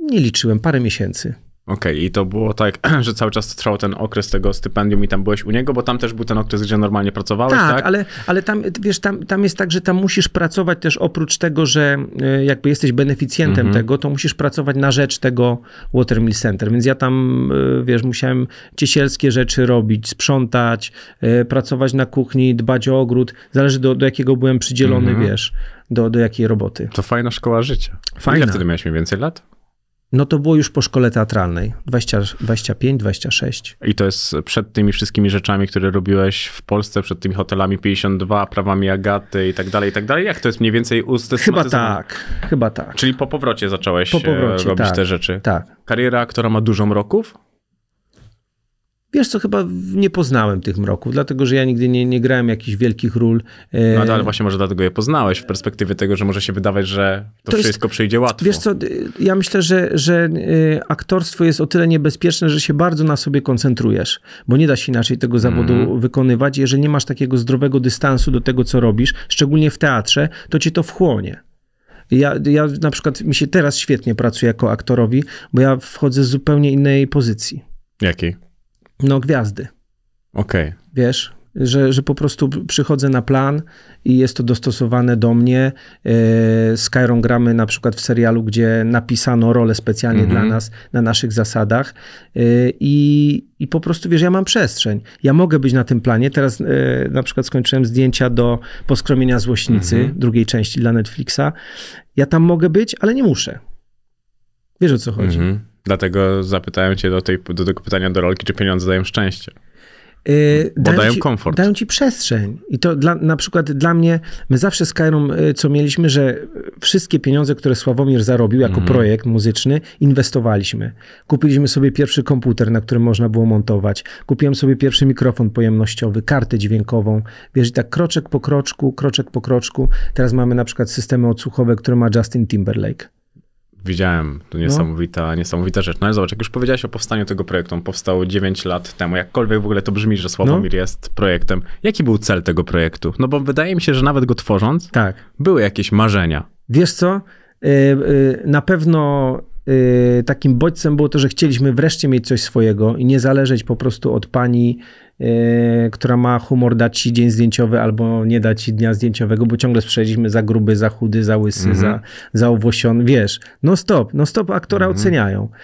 Nie liczyłem, parę miesięcy. Okej, okay, i to było tak, że cały czas trwał ten okres tego stypendium i tam byłeś u niego, bo tam też był ten okres, gdzie normalnie pracowałeś, tak? tak? ale, ale tam, wiesz, tam, tam jest tak, że tam musisz pracować też oprócz tego, że e, jakby jesteś beneficjentem mm -hmm. tego, to musisz pracować na rzecz tego Watermill Center, więc ja tam, e, wiesz, musiałem ciesielskie rzeczy robić, sprzątać, e, pracować na kuchni, dbać o ogród, zależy do, do jakiego byłem przydzielony, mm -hmm. wiesz, do, do jakiej roboty. To fajna szkoła życia. Fajna. Ile wtedy miałeś mniej więcej lat? no to było już po szkole teatralnej, 20, 25, 26. I to jest przed tymi wszystkimi rzeczami, które robiłeś w Polsce, przed tymi hotelami 52, prawami Agaty i tak dalej, i tak dalej? Jak to jest mniej więcej usta? Chyba tak, chyba tak. Czyli po powrocie zacząłeś po powrocie, e, robić tak, te rzeczy. Tak. Kariera, która ma dużo mroków? Wiesz co, chyba nie poznałem tych mroków, dlatego że ja nigdy nie, nie grałem jakichś wielkich ról. E, no ale właśnie może dlatego je poznałeś, w perspektywie tego, że może się wydawać, że to, to wszystko jest, przyjdzie łatwo. Wiesz co, ja myślę, że, że e, aktorstwo jest o tyle niebezpieczne, że się bardzo na sobie koncentrujesz, bo nie da się inaczej tego zawodu mm. wykonywać. Jeżeli nie masz takiego zdrowego dystansu do tego, co robisz, szczególnie w teatrze, to cię to wchłonie. Ja, ja na przykład mi się teraz świetnie pracuje jako aktorowi, bo ja wchodzę z zupełnie innej pozycji. Jakiej? no, gwiazdy. Okej. Okay. Wiesz, że, że po prostu przychodzę na plan i jest to dostosowane do mnie. E, z gramy na przykład w serialu, gdzie napisano rolę specjalnie dla mhm. nas, na naszych zasadach e, I, i po prostu, wiesz, ja mam przestrzeń. Ja mogę być na tym planie. Teraz e, na przykład skończyłem zdjęcia do Poskromienia Złośnicy, mhm. drugiej części dla Netflixa. Ja tam mogę być, ale nie muszę. Wiesz o co chodzi. Mm Dlatego zapytałem cię do, tej, do tego pytania do rolki, czy pieniądze dają szczęście. Yy, dają, dają, ci, komfort. Dają ci przestrzeń. I to dla, na przykład dla mnie, my zawsze z Kairą, y, co mieliśmy, że wszystkie pieniądze, które Sławomir zarobił jako mm. projekt muzyczny, inwestowaliśmy. Kupiliśmy sobie pierwszy komputer, na którym można było montować. Kupiłem sobie pierwszy mikrofon pojemnościowy, kartę dźwiękową. Wiesz, tak kroczek po kroczku, kroczek po kroczku. Teraz mamy na przykład systemy odsłuchowe, które ma Justin Timberlake widziałem. To no. niesamowita, no. niesamowita rzecz. No ale zobacz, jak już powiedziałeś o powstaniu tego projektu, on powstał 9 lat temu. Jakkolwiek w ogóle to brzmi, że Sławomir no. jest projektem. Jaki był cel tego projektu? No bo wydaje mi się, że nawet go tworząc, tak. były jakieś marzenia. Wiesz co? Y, y, na pewno y, takim bodźcem było to, że chcieliśmy wreszcie mieć coś swojego i nie zależeć po prostu od pani Yy, która ma humor dać ci dzień zdjęciowy albo nie dać ci dnia zdjęciowego, bo ciągle sprzedaliśmy za gruby, za chudy, za łysy, mm -hmm. za, za owłosiony, wiesz, no stop, no stop aktora mm -hmm. oceniają. E,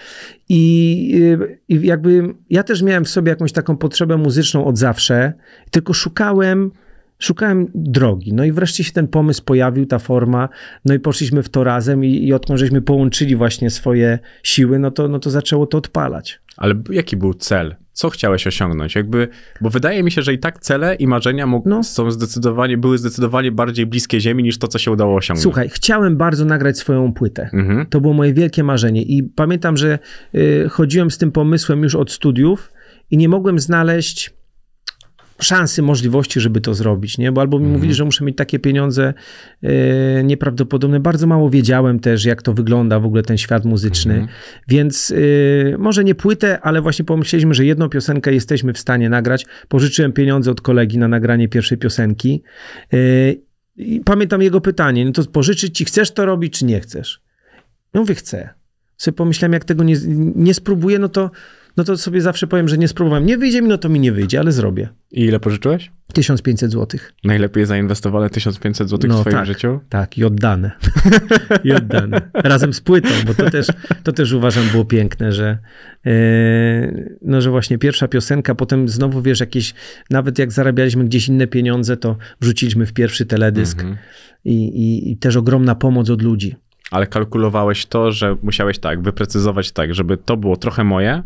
I, jakby ja też miałem w sobie jakąś taką potrzebę muzyczną od zawsze, tylko szukałem szukałem drogi. No i wreszcie się ten pomysł pojawił, ta forma, no i poszliśmy w to razem i, i odkąd żeśmy połączyli właśnie swoje siły, no to, no to zaczęło to odpalać. Ale jaki był cel? co chciałeś osiągnąć? Jakby, bo wydaje mi się, że i tak cele i marzenia mógł, no. są zdecydowanie, były zdecydowanie bardziej bliskie ziemi niż to, co się udało osiągnąć. Słuchaj, chciałem bardzo nagrać swoją płytę. Mhm. To było moje wielkie marzenie i pamiętam, że y, chodziłem z tym pomysłem już od studiów i nie mogłem znaleźć szansy, możliwości, żeby to zrobić, nie? Bo albo mi mhm. mówili, że muszę mieć takie pieniądze yy, nieprawdopodobne. Bardzo mało wiedziałem też, jak to wygląda w ogóle ten świat muzyczny. Mhm. Więc e, może nie płytę, ale właśnie pomyśleliśmy, że jedną piosenkę jesteśmy w stanie nagrać. Pożyczyłem pieniądze od kolegi na nagranie pierwszej piosenki. E, i pamiętam jego pytanie, no to pożyczyć ci, chcesz to robić, czy nie chcesz? Ja mówię, chcę. Sobie pomyślałem, jak tego nie, nie spróbuję, no to no to sobie zawsze powiem, że nie spróbowałem. Nie wyjdzie mi, no to mi nie wyjdzie, ale zrobię. I ile pożyczyłeś? 1500 zł. Najlepiej zainwestowane 1500 zł no, w swoim tak, życiu? Tak, i oddane. I oddane. Razem z płytą, bo to też, to też uważam było piękne, że yy, no, że właśnie pierwsza piosenka, potem znowu wiesz, jakieś, nawet jak zarabialiśmy gdzieś inne pieniądze, to wrzuciliśmy w pierwszy teledysk mhm. i, i, i też ogromna pomoc od ludzi. Ale kalkulowałeś to, że musiałeś tak, wyprecyzować tak, żeby to było trochę moje,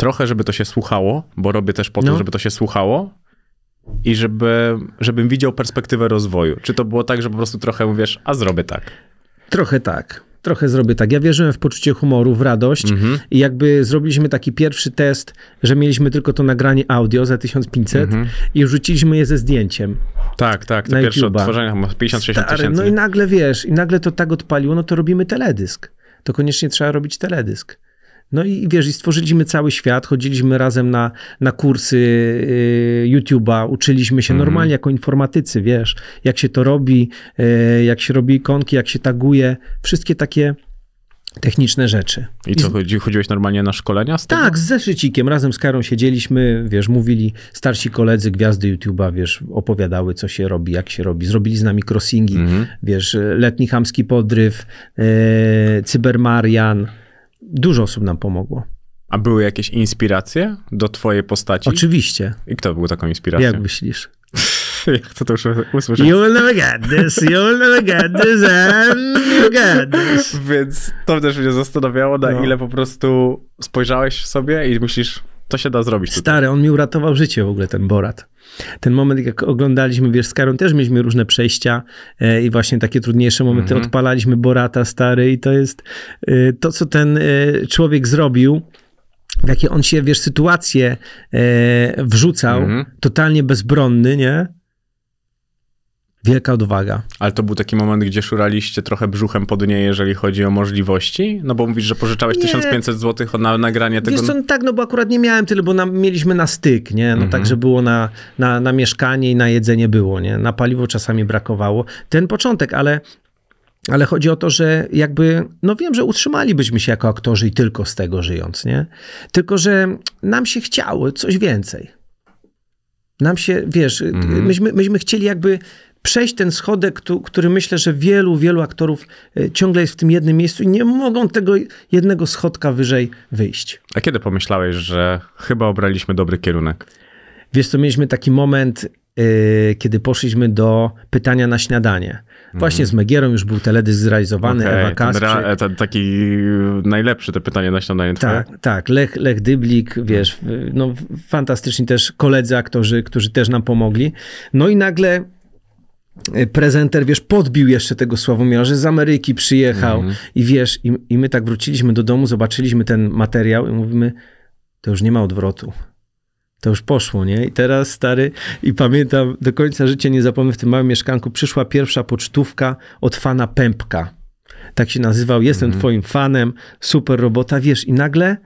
trochę, żeby to się słuchało, bo robię też po to, no. żeby to się słuchało i żeby, żebym widział perspektywę rozwoju. Czy to było tak, że po prostu trochę mówisz, a zrobię tak? Trochę tak. Trochę zrobię tak. Ja wierzyłem w poczucie humoru, w radość mhm. i jakby zrobiliśmy taki pierwszy test, że mieliśmy tylko to nagranie audio za 1500 mhm. i rzuciliśmy je ze zdjęciem. Tak, tak. To pierwsze odtworzenie odtworzenia, 50-60 tysięcy. No i nagle wiesz, i nagle to tak odpaliło, no to robimy teledysk to koniecznie trzeba robić teledysk. No i wiesz, i stworzyliśmy cały świat, chodziliśmy razem na, na kursy y, YouTube'a, uczyliśmy się mhm. normalnie jako informatycy, wiesz, jak się to robi, y, jak się robi ikonki, jak się taguje, wszystkie takie techniczne rzeczy. I co, chodziłeś normalnie na szkolenia z tego? Tak, z zeszycikiem, razem z Karą siedzieliśmy, wiesz, mówili starsi koledzy, gwiazdy YouTube'a, wiesz, opowiadały, co się robi, jak się robi. Zrobili z nami crossingi, mm -hmm. wiesz, letni chamski podryw, e, cybermarian, dużo osób nam pomogło. A były jakieś inspiracje do twojej postaci? Oczywiście. I kto był taką inspiracją? Jak myślisz? Jak to, to już usłyszałem? You will never get this, you will never get this, and you get this. Więc to też mnie zastanawiało, na no. ile po prostu spojrzałeś w sobie i myślisz, to się da zrobić. Tutaj. Stary, on mi uratował życie w ogóle, ten Borat. Ten moment, jak oglądaliśmy, wiesz, z Karą też mieliśmy różne przejścia e, i właśnie takie trudniejsze momenty. Mm -hmm. Odpalaliśmy Borata, stary, i to jest e, to, co ten e, człowiek zrobił w jakie on się, wiesz, sytuacje e, wrzucał, mm -hmm. totalnie bezbronny, nie? Wielka odwaga. Ale to był taki moment, gdzie szuraliście trochę brzuchem pod niej, jeżeli chodzi o możliwości? No bo mówisz, że pożyczałeś nie. 1500 zł na nagranie tego. Wiesz co, no tak, no bo akurat nie miałem tyle, bo na, mieliśmy na styk, nie? No tak, mhm. także było na, na, na mieszkanie i na jedzenie było, nie? Na paliwo czasami brakowało. Ten początek, ale ale chodzi o to, że jakby, no wiem, że utrzymalibyśmy się jako aktorzy i tylko z tego żyjąc, nie? Tylko, że nam się chciało coś więcej. Nam się, wiesz, mhm. myśmy, myśmy chcieli jakby przejść ten schodek, który myślę, że wielu, wielu aktorów e, ciągle jest w tym jednym miejscu i nie mogą tego jednego schodka wyżej wyjść. A kiedy pomyślałeś, że chyba obraliśmy dobry kierunek? Wiesz to mieliśmy taki moment, yy, kiedy poszliśmy do pytania na śniadanie. Właśnie mm. z mhm. Megierą już był teledysk zrealizowany, okay, Ewa Kasprzyk. Ten, ten, taki najlepszy to pytanie na śniadanie. Tak, tak. Lech, Lech Dyblik, wiesz, no fantastyczni też koledzy aktorzy, którzy też nam pomogli. No i nagle Y, prezenter, wiesz, podbił jeszcze tego Sławomira, że z Ameryki przyjechał mm -hmm. i wiesz, i, i, my tak wróciliśmy do domu, zobaczyliśmy ten materiał i mówimy, to już nie ma odwrotu. To już poszło, nie? I teraz stary, i pamiętam, do końca życia nie zapomnę, w tym małym mieszkanku przyszła pierwsza pocztówka od fana Pępka. Tak się nazywał, jestem mm -hmm. twoim fanem, super robota, wiesz, i nagle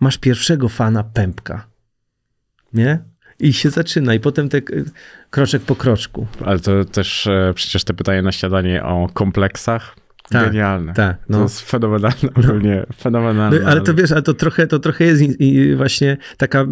masz pierwszego fana Pępka. Nie? I się zaczyna. I potem te, kroczek po kroczku. Ale to też e, przecież te pytanie na śniadanie o kompleksach. Tak, Genialne. Tak, no. To jest fenomenalne, ogólnie fenomenalne. No, ale to wiesz, ale to trochę, to trochę jest i, i właśnie taka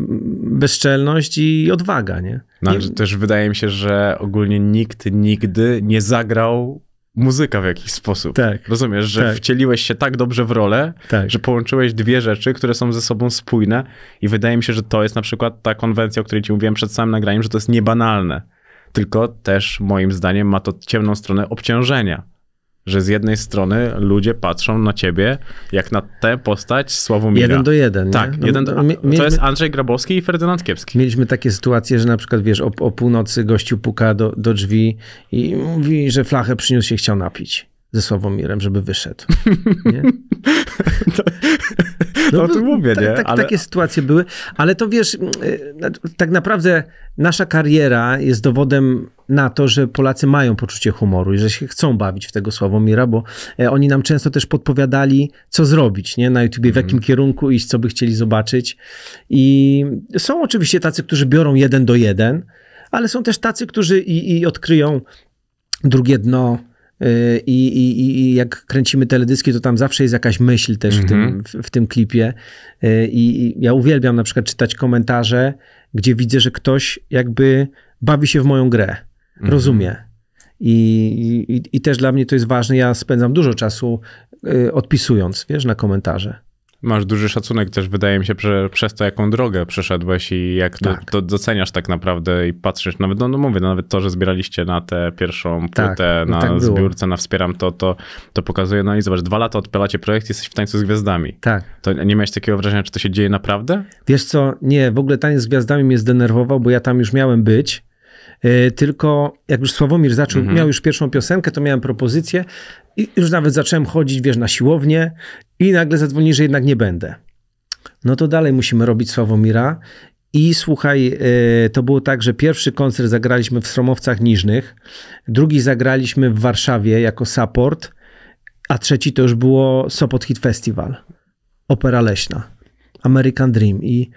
bezczelność i odwaga, nie? No, I... Też wydaje mi się, że ogólnie nikt nigdy nie zagrał muzyka w jakiś sposób. Tak. Rozumiesz, że tak. wcieliłeś się tak dobrze w rolę, tak. że połączyłeś dwie rzeczy, które są ze sobą spójne i wydaje mi się, że to jest na przykład ta konwencja, o której ci mówiłem przed samym nagraniem, że to jest niebanalne. Tylko też moim zdaniem ma to ciemną stronę obciążenia że z jednej strony ludzie patrzą na ciebie jak na tę postać Sławomira. Jeden do jeden. Tak, nie? No, jeden do, no, to jest Andrzej Grabowski i Ferdynand Kiepski. Mieliśmy takie sytuacje, że na przykład wiesz, o, o północy gościu puka do, do drzwi i mówi, że flachę przyniósł się chciał napić ze Sławomirem, żeby wyszedł. Nie? To, no, to mówię, tak, nie? Tak, ale... Takie sytuacje były, ale to wiesz, y, tak naprawdę nasza kariera jest dowodem na to, że Polacy mają poczucie humoru i że się chcą bawić w tego Sławomira, bo e, oni nam często też podpowiadali, co zrobić nie? na YouTubie, w mhm. jakim mm. kierunku iść, co by chcieli zobaczyć. I są oczywiście tacy, którzy biorą jeden do jeden, ale są też tacy, którzy i, i odkryją drugie dno Y, I, i, I, jak kręcimy teledyski, to tam zawsze jest jakaś myśl też mm -hmm. w, tym, mhm. w, w, tym klipie. Y, I, I ja uwielbiam na przykład czytać komentarze, gdzie widzę, że ktoś jakby bawi się w moją grę, mm -hmm. rozumie. I, I, i, też dla mnie to jest ważne. Ja spędzam dużo czasu y, odpisując, wiesz, na komentarze. Masz duży szacunek też, wydaje mi się, że przez to, jaką drogę przeszedłeś i jak tak. to, doceniasz tak naprawdę i patrzysz, nawet, no, no mówię, no, nawet to, że zbieraliście na tę pierwszą tak, płytę, no na tak zbiórce, na Wspieram to, to, to pokazuje, no i zobacz, dwa lata odpalacie projekt jesteś w tańcu z gwiazdami. Tak. To nie miałeś takiego wrażenia, czy to się dzieje naprawdę? Wiesz co, nie, w ogóle taniec z gwiazdami mnie zdenerwował, bo ja tam już miałem być, y, tylko jak już Sławomir zaczął, mhm. miał już pierwszą piosenkę, to miałem propozycję i już nawet zacząłem chodzić, wiesz, na siłownię i nagle zadzwoni, że jednak nie będę. No to dalej musimy robić Sławomira i słuchaj, e, to było tak, że pierwszy koncert zagraliśmy w Sromowcach Niżnych, drugi zagraliśmy w Warszawie jako support, a trzeci to już było Sopot Hit Festival, Opera Leśna, American Dream i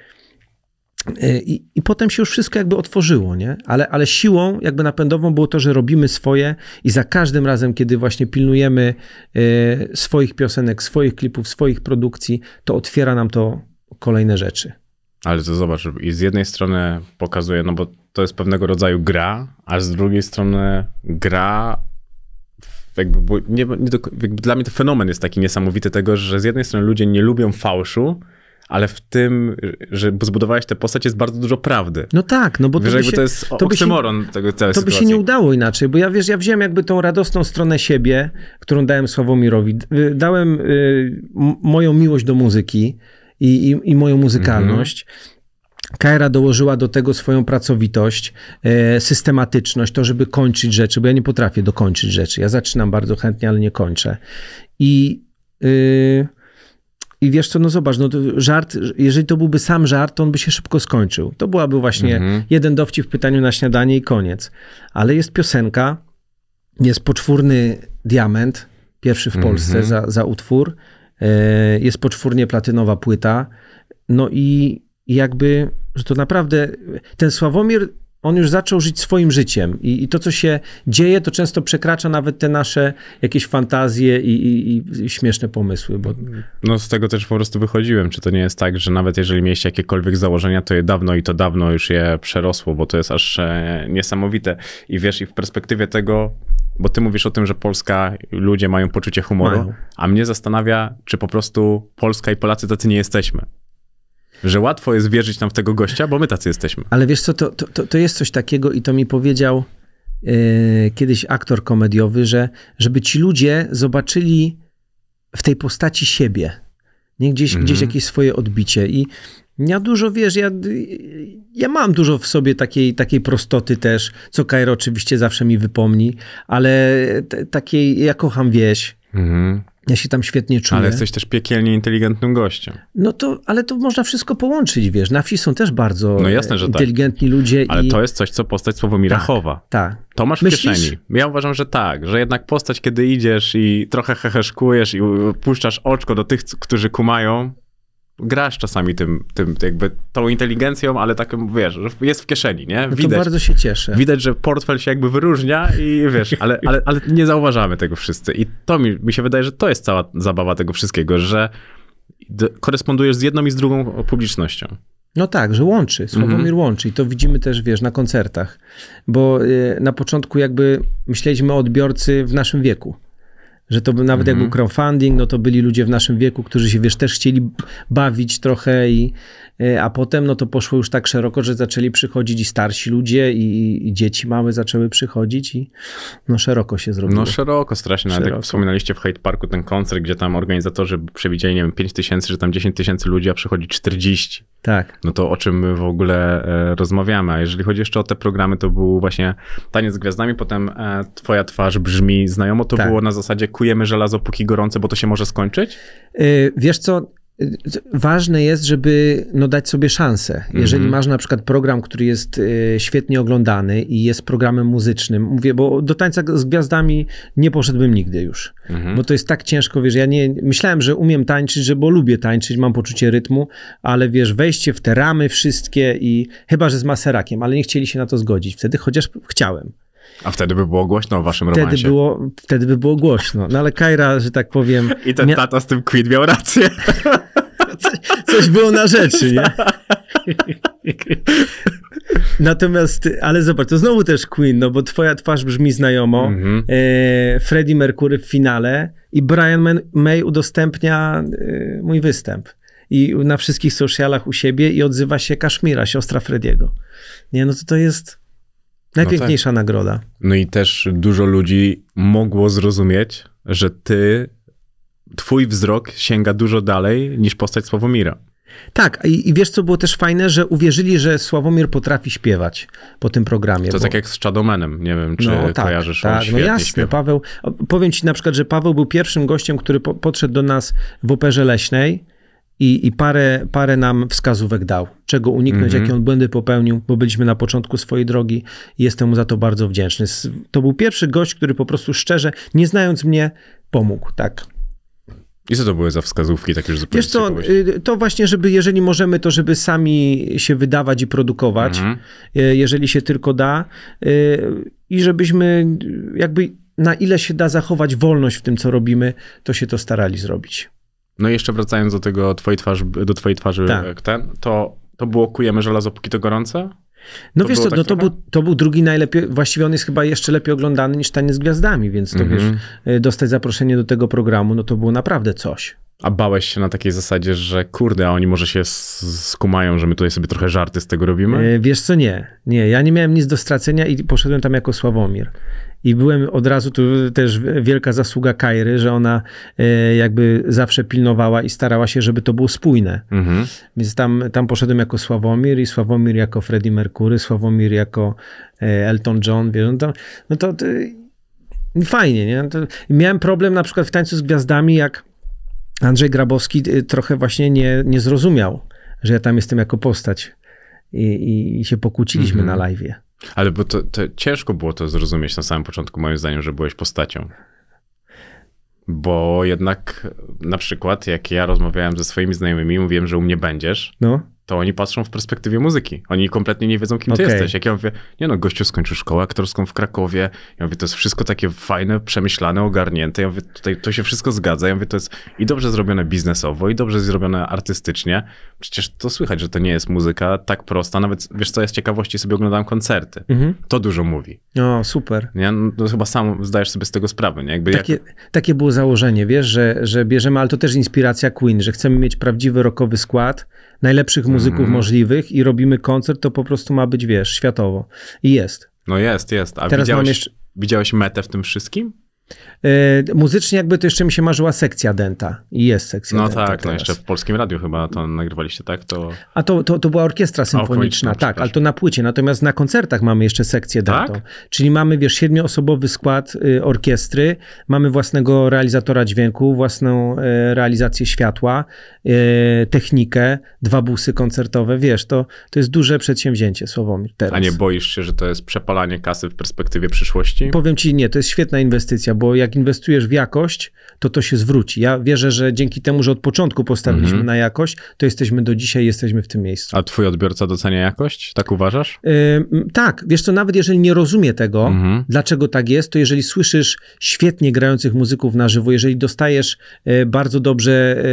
Y, I, I, potem się już wszystko jakby otworzyło, nie? Ale, ale siłą jakby napędową było to, że robimy swoje i za każdym razem, kiedy właśnie pilnujemy y, swoich piosenek, swoich klipów, swoich produkcji, to otwiera nam to kolejne rzeczy. Ale to zobacz, i z jednej strony pokazuje, no bo to jest pewnego rodzaju gra, a z drugiej strony gra jakby, nie, nie jakby dla mnie to fenomen jest taki niesamowity tego, że z jednej strony ludzie nie lubią fałszu, ale w tym, że zbudowałeś tę postać jest bardzo dużo prawdy. No tak, no bo wiesz, to, by się, to jest to by się, tego całej To sytuacji. by się nie udało inaczej, bo ja wiesz, ja wziąłem jakby tą radosną stronę siebie, którą dałem Sławomirowi. Y, dałem y, moją miłość do muzyki i, i, i moją muzykalność. Mhm. Kaira dołożyła do tego swoją pracowitość, e, systematyczność, to, żeby kończyć rzeczy, bo ja nie potrafię dokończyć rzeczy. Ja zaczynam bardzo chętnie, ale nie kończę. I y, i wiesz co, no zobacz, no żart, jeżeli to byłby sam żart, to on by się szybko skończył. To byłaby właśnie mhm. jeden dowcip w pytaniu na śniadanie i koniec. Ale jest piosenka, jest poczwórny diament, pierwszy w Polsce mhm. za, za utwór, e, jest poczwórnie platynowa płyta, no i jakby, że to naprawdę, ten Sławomir on już zaczął żyć swoim życiem I, i, to, co się dzieje, to często przekracza nawet te nasze jakieś fantazje i, i, i, śmieszne pomysły. Bo... No z tego też po prostu wychodziłem. Czy to nie jest tak, że nawet jeżeli mieliście jakiekolwiek założenia, to je dawno i to dawno już je przerosło, bo to jest aż e, niesamowite. I wiesz, i w perspektywie tego, bo ty mówisz o tym, że Polska, ludzie mają poczucie humoru, mają. a mnie zastanawia, czy po prostu Polska i Polacy tacy nie jesteśmy. Że łatwo jest wierzyć nam w tego gościa, bo my tacy jesteśmy. Ale wiesz co, to, to, to jest coś takiego i to mi powiedział yy, kiedyś aktor komediowy, że żeby ci ludzie zobaczyli w tej postaci siebie. Nie? Gdzieś, mhm. gdzieś jakieś swoje odbicie. I ja dużo, wiesz, ja, ja mam dużo w sobie takiej, takiej prostoty też, co Kairo oczywiście zawsze mi wypomni, ale takiej, ja kocham wieś. Mhm. Ja się tam świetnie czuję. Ale jesteś też piekielnie inteligentnym gościem. No to, ale to można wszystko połączyć, wiesz. Na wsi są też bardzo no jasne, że tak. inteligentni tak. ludzie. Ale i... to jest coś, co postać Sławomira tak, Chowa. Tak. To masz w kieszeni. Ja uważam, że tak, że jednak postać, kiedy idziesz i trochę heheszkujesz i puszczasz oczko do tych, którzy kumają, grasz czasami tym, tym jakby tą inteligencją, ale taką, wiesz, jest w kieszeni, nie? No widać, to bardzo się cieszę. Widać, że portfel się jakby wyróżnia i wiesz, ale, ale, ale nie zauważamy tego wszyscy. I to mi, mi się wydaje, że to jest cała zabawa tego wszystkiego, że korespondujesz z jedną i z drugą publicznością. No tak, że łączy, Sławomir mhm. łączy i to widzimy też, wiesz, na koncertach, bo y, na początku jakby myśleliśmy o odbiorcy w naszym wieku. Że to by nawet mm jak był mhm. crowdfunding, no to byli ludzie w naszym wieku, którzy się wiesz, też chcieli bawić trochę i, E, a potem no to poszło już tak szeroko, że zaczęli przychodzić i starsi ludzie i, i dzieci małe zaczęły przychodzić i no szeroko się zrobiło. No szeroko, strasznie. Szeroko. Nawet jak wspominaliście w Hate Parku ten koncert, gdzie tam organizatorzy przewidzieli, nie wiem, 5 tysięcy że tam 10 tysięcy ludzi, a przychodzi 40. Tak. No to o czym my w ogóle e, rozmawiamy. A jeżeli chodzi jeszcze o te programy, to był właśnie Taniec z Gwiazdami, potem e, Twoja twarz brzmi znajomo. To tak. było na zasadzie kujemy żelazo póki gorące, bo to się może skończyć? Yy, wiesz co, ważne jest, żeby no, dać sobie szansę. Jeżeli mm -hmm. masz na przykład program, który jest y, świetnie oglądany i jest programem muzycznym, mówię, bo do tańca z gwiazdami nie poszedłbym nigdy już, mm -hmm. bo to jest tak ciężko, wiesz, ja nie, myślałem, że umiem tańczyć, że bo lubię tańczyć, mam poczucie rytmu, ale wiesz, wejście w te ramy wszystkie i chyba, że z maserakiem, ale nie chcieli się na to zgodzić wtedy, chociaż chciałem. A wtedy by było głośno o waszym wtedy romansie. Było, wtedy by było głośno. No ale Kajra, że tak powiem... I ten mia... tata z tym Queen miał rację. coś, coś było na rzeczy, nie? Natomiast, ale zobacz, to znowu też Queen, no bo twoja twarz brzmi znajomo. Mm -hmm. e, Freddie Mercury w finale i Brian May udostępnia e, mój występ. I na wszystkich socialach u siebie i odzywa się Kaszmira, siostra Frediego. Nie, no to to jest... Najpiękniejsza no tak. nagroda. No i też dużo ludzi mogło zrozumieć, że ty, twój wzrok sięga dużo dalej niż postać Sławomira. Tak, i, i, wiesz co było też fajne, że uwierzyli, że Sławomir potrafi śpiewać po tym programie. To bo... tak jak z Chadomenem, nie wiem, czy no, tak, kojarzysz, tak, no jasne, śpiewa. Paweł. Powiem ci na przykład, że Paweł był pierwszym gościem, który po, podszedł do nas w Operze Leśnej i, i parę, parę nam wskazówek dał, czego uniknąć, mhm. jakie on błędy popełnił, bo byliśmy na początku swojej drogi. Jestem mu za to bardzo wdzięczny. To był pierwszy gość, który po prostu szczerze, nie znając mnie, pomógł, tak. I co to były za wskazówki, tak już zupełnie Wiesz co, y, to właśnie, żeby, jeżeli możemy, to żeby sami się wydawać i produkować, mhm. Y, jeżeli się tylko da y, i żebyśmy jakby na ile się da zachować wolność w tym, co robimy, to się to starali zrobić. No i jeszcze wracając do tego twojej twarzy, do twojej twarzy tak. E, ten, to, to było kujemy żelazo póki to gorące? No to wiesz co, tak no to, był, to był drugi najlepiej, właściwie on jest chyba jeszcze lepiej oglądany niż Tanie z Gwiazdami, więc to mm -hmm. wiesz, e, dostać zaproszenie do tego programu, no to było naprawdę coś. A bałeś się na takiej zasadzie, że kurde, a oni może się skumają, że my tutaj sobie trochę żarty z tego robimy? E, wiesz co, nie. Nie, ja nie miałem nic do stracenia i poszedłem tam jako Sławomir. I byłem od razu, tu też wielka zasługa Kairy, że ona e, jakby zawsze pilnowała i starała się, żeby to było spójne. Mhm. Więc tam, tam poszedłem jako Sławomir i Sławomir jako Freddie Mercury, Sławomir jako e, Elton John, wiesz, no to, no to, to no fajnie, nie? No to miałem problem na przykład w Tańcu z Gwiazdami, jak Andrzej Grabowski e, trochę właśnie nie, nie zrozumiał, że ja tam jestem jako postać i, i, i się pokłóciliśmy mhm. na live. Ale bo to, to ciężko było to zrozumieć na samym początku, moim zdaniem, że byłeś postacią. Bo jednak na przykład, jak ja rozmawiałem ze swoimi znajomymi, mówiłem, że u mnie będziesz. No to oni patrzą w perspektywie muzyki. Oni kompletnie nie wiedzą, kim okay. ty jesteś. Jak ja mówię, nie no, gościu skończył szkołę aktorską w Krakowie. Ja mówię, to jest wszystko takie fajne, przemyślane, ogarnięte. Ja mówię, tutaj to się wszystko zgadza. Ja mówię, to jest i dobrze zrobione biznesowo, i dobrze zrobione artystycznie. Przecież to słychać, że to nie jest muzyka tak prosta. Nawet, wiesz co, ja z ciekawości sobie oglądam koncerty. Mhm. To dużo mówi. O, super. Ja, no, chyba sam zdajesz sobie z tego sprawę, nie? Jakby takie, jak... takie było założenie, wiesz, że, że bierzemy, ale to też inspiracja Queen, że chcemy mieć prawdziwy rockowy skład, najlepszych muzyków mm. możliwych i robimy koncert, to po prostu ma być, wiesz, światowo. I jest. No jest, jest. A Teraz widziałeś, jeszcze... widziałeś metę w tym wszystkim? E, muzycznie jakby to jeszcze mi się marzyła sekcja denta. I jest sekcja no denta. Tak, no tak, jeszcze w Polskim Radiu chyba to nagrywaliście, tak? To... A to, to, to była orkiestra symfoniczna, tak, ale to na płycie. Natomiast na koncertach mamy jeszcze sekcję tak? denta, Czyli mamy, wiesz, siedmioosobowy skład y, orkiestry, mamy własnego realizatora dźwięku, własną y, realizację światła, y, technikę, dwa busy koncertowe, wiesz, to, to jest duże przedsięwzięcie, Sławomir, teraz. A nie boisz się, że to jest przepalanie kasy w perspektywie przyszłości? Powiem ci, nie, to jest świetna inwestycja, bo jak inwestujesz w jakość, to to się zwróci. Ja wierzę, że dzięki temu, że od początku postawiliśmy mm -hmm. na jakość, to jesteśmy do dzisiaj, jesteśmy w tym miejscu. A twój odbiorca docenia jakość? Tak uważasz? Yy, tak. Wiesz co, nawet jeżeli nie rozumie tego, mm -hmm. dlaczego tak jest, to jeżeli słyszysz świetnie grających muzyków na żywo, jeżeli dostajesz yy, bardzo dobrze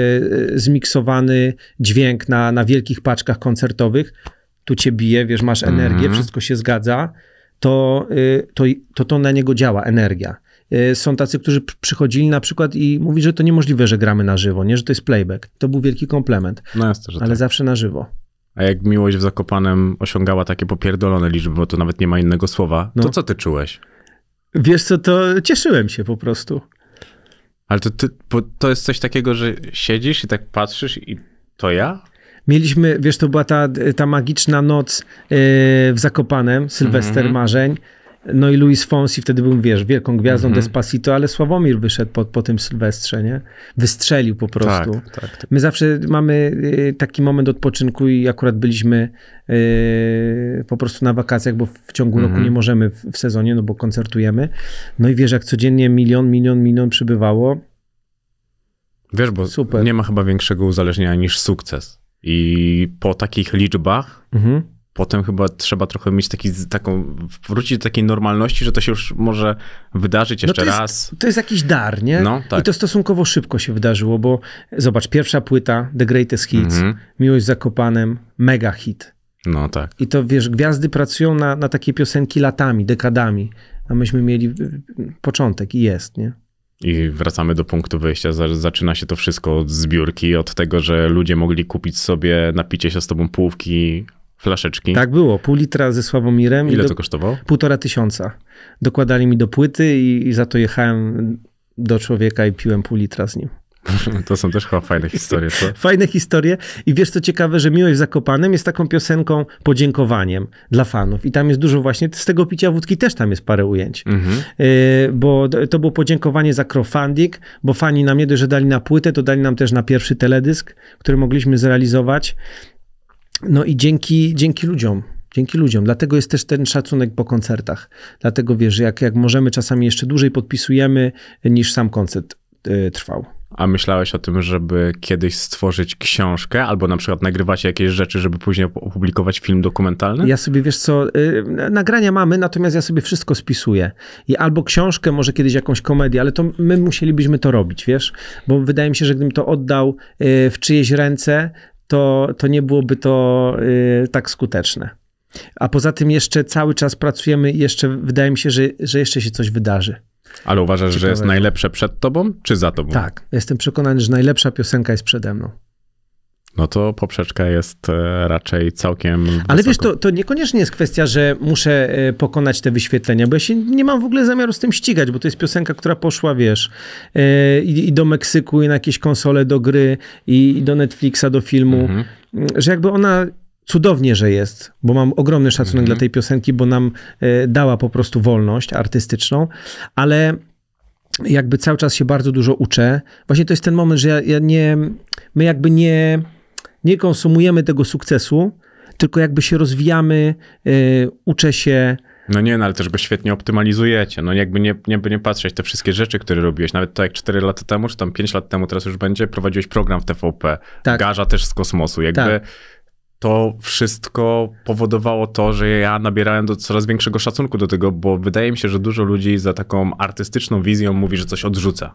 yy, zmiksowany dźwięk na, na wielkich paczkach koncertowych, tu cię bije, wiesz, masz energię, mm -hmm. wszystko się zgadza, to, to, to to na niego działa, energia. Y, są tacy, którzy przychodzili na przykład i mówili, że to niemożliwe, że gramy na żywo, nie, że to jest playback. To był wielki komplement. No to, że Ale tak. zawsze na żywo. A jak miłość w Zakopanem osiągała takie popierdolone liczby, bo to nawet nie ma innego słowa, no. to co ty czułeś? Wiesz co, to cieszyłem się po prostu. Ale to, ty, to jest coś takiego, że siedzisz i tak patrzysz i to ja? Mieliśmy, wiesz, to była ta, ta magiczna noc yy, w Zakopanem, Sylwester mhm. Marzeń. No i Luis Fonsi wtedy był, wiesz, wielką gwiazdą mm -hmm. Despacito, ale Sławomir wyszedł po, po tym Sylwestrze, nie? Wystrzelił po prostu. Tak, tak, tak. My zawsze mamy y, taki moment odpoczynku i akurat byliśmy yy, po prostu na wakacjach, bo w ciągu mm -hmm. roku mhm. nie możemy w, w sezonie, no bo koncertujemy. No i wiesz, jak codziennie milion, milion, milion przybywało. Wiesz, bo Super. nie ma chyba większego uzależnienia niż sukces. I po takich liczbach... Mm -hmm potem chyba trzeba trochę mieć taki, taką, wrócić do takiej normalności, że to się już może wydarzyć no jeszcze no to jest, raz. To jest jakiś dar, nie? No, tak. I to stosunkowo szybko się wydarzyło, bo zobacz, pierwsza płyta, The Greatest Hits, mm -hmm. Miłość z Zakopanem, mega hit. No tak. I to wiesz, gwiazdy pracują na, na takie piosenki latami, dekadami, a myśmy mieli y, początek i jest, nie? I wracamy do punktu wyjścia. Zaczyna się to wszystko od zbiórki, od tego, że ludzie mogli kupić sobie, napicie się z tobą półki Flaszeczki. Tak było, pół litra ze Sławomirem. Ile do... to kosztowało? Półtora tysiąca. Dokładali mi do płyty i, i za to jechałem do człowieka i piłem pół litra z nim. To są też chyba fajne historie, co? Fajne historie. I wiesz, co ciekawe, że Miłość w Zakopanem jest taką piosenką podziękowaniem dla fanów. I tam jest dużo właśnie, z tego picia wódki też tam jest parę ujęć. Mhm. Y, bo to było podziękowanie za crowdfunding, bo fani nam nie dość, że dali na płytę, to dali nam też na pierwszy teledysk, który mogliśmy zrealizować. No i dzięki, dzięki ludziom. Dzięki ludziom. Dlatego jest też ten szacunek po koncertach. Dlatego wiesz, jak, jak możemy, czasami jeszcze dłużej podpisujemy niż sam koncert y, trwał. A myślałeś o tym, żeby kiedyś stworzyć książkę, albo na przykład nagrywać jakieś rzeczy, żeby później opublikować film dokumentalny? Ja sobie wiesz co, y, nagrania mamy, natomiast ja sobie wszystko spisuję. I albo książkę, może kiedyś jakąś komedię, ale to my musielibyśmy to robić, wiesz? Bo wydaje mi się, że gdybym to oddał y, w czyjeś ręce, to, to nie byłoby to y, tak skuteczne. A poza tym jeszcze cały czas pracujemy, jeszcze wydaje mi się, że, że jeszcze się coś wydarzy. Ale uważasz, że jest najlepsze przed tobą, czy za tobą? Tak, jestem przekonany, że najlepsza piosenka jest przede mną no to poprzeczka jest e, raczej całkiem. Ale wysoko. wiesz, to, to niekoniecznie jest kwestia, że muszę e, pokonać te wyświetlenia, bo ja się nie mam w ogóle zamiaru z tym ścigać, bo to jest piosenka, która poszła, wiesz, e, i, i do Meksyku, i na jakieś konsole do gry, i, i do Netflixa, do filmu, mhm. że jakby ona cudownie, że jest, bo mam ogromny szacunek mm -hmm. dla mhm. tej piosenki, bo nam dała po prostu wolność artystyczną, ale jakby cały czas się bardzo dużo uczę. Właśnie to jest ten moment, że ja, ja nie, my jakby nie nie konsumujemy tego sukcesu, tylko jakby się rozwijamy, e, uczę się. No nie, no ale też go świetnie optymalizujecie. No jakby nie, nie, nie patrzeć te wszystkie rzeczy, które robiłeś, nawet to jak 4 lata temu, czy tam 5 lat temu teraz już będzie, prowadziłeś program w TVP, tak. garza też z kosmosu. Jakby tak. to wszystko powodowało to, że ja nabierałem do coraz większego szacunku do tego, bo wydaje mi się, że dużo ludzi za taką artystyczną wizją mówi, że coś odrzuca.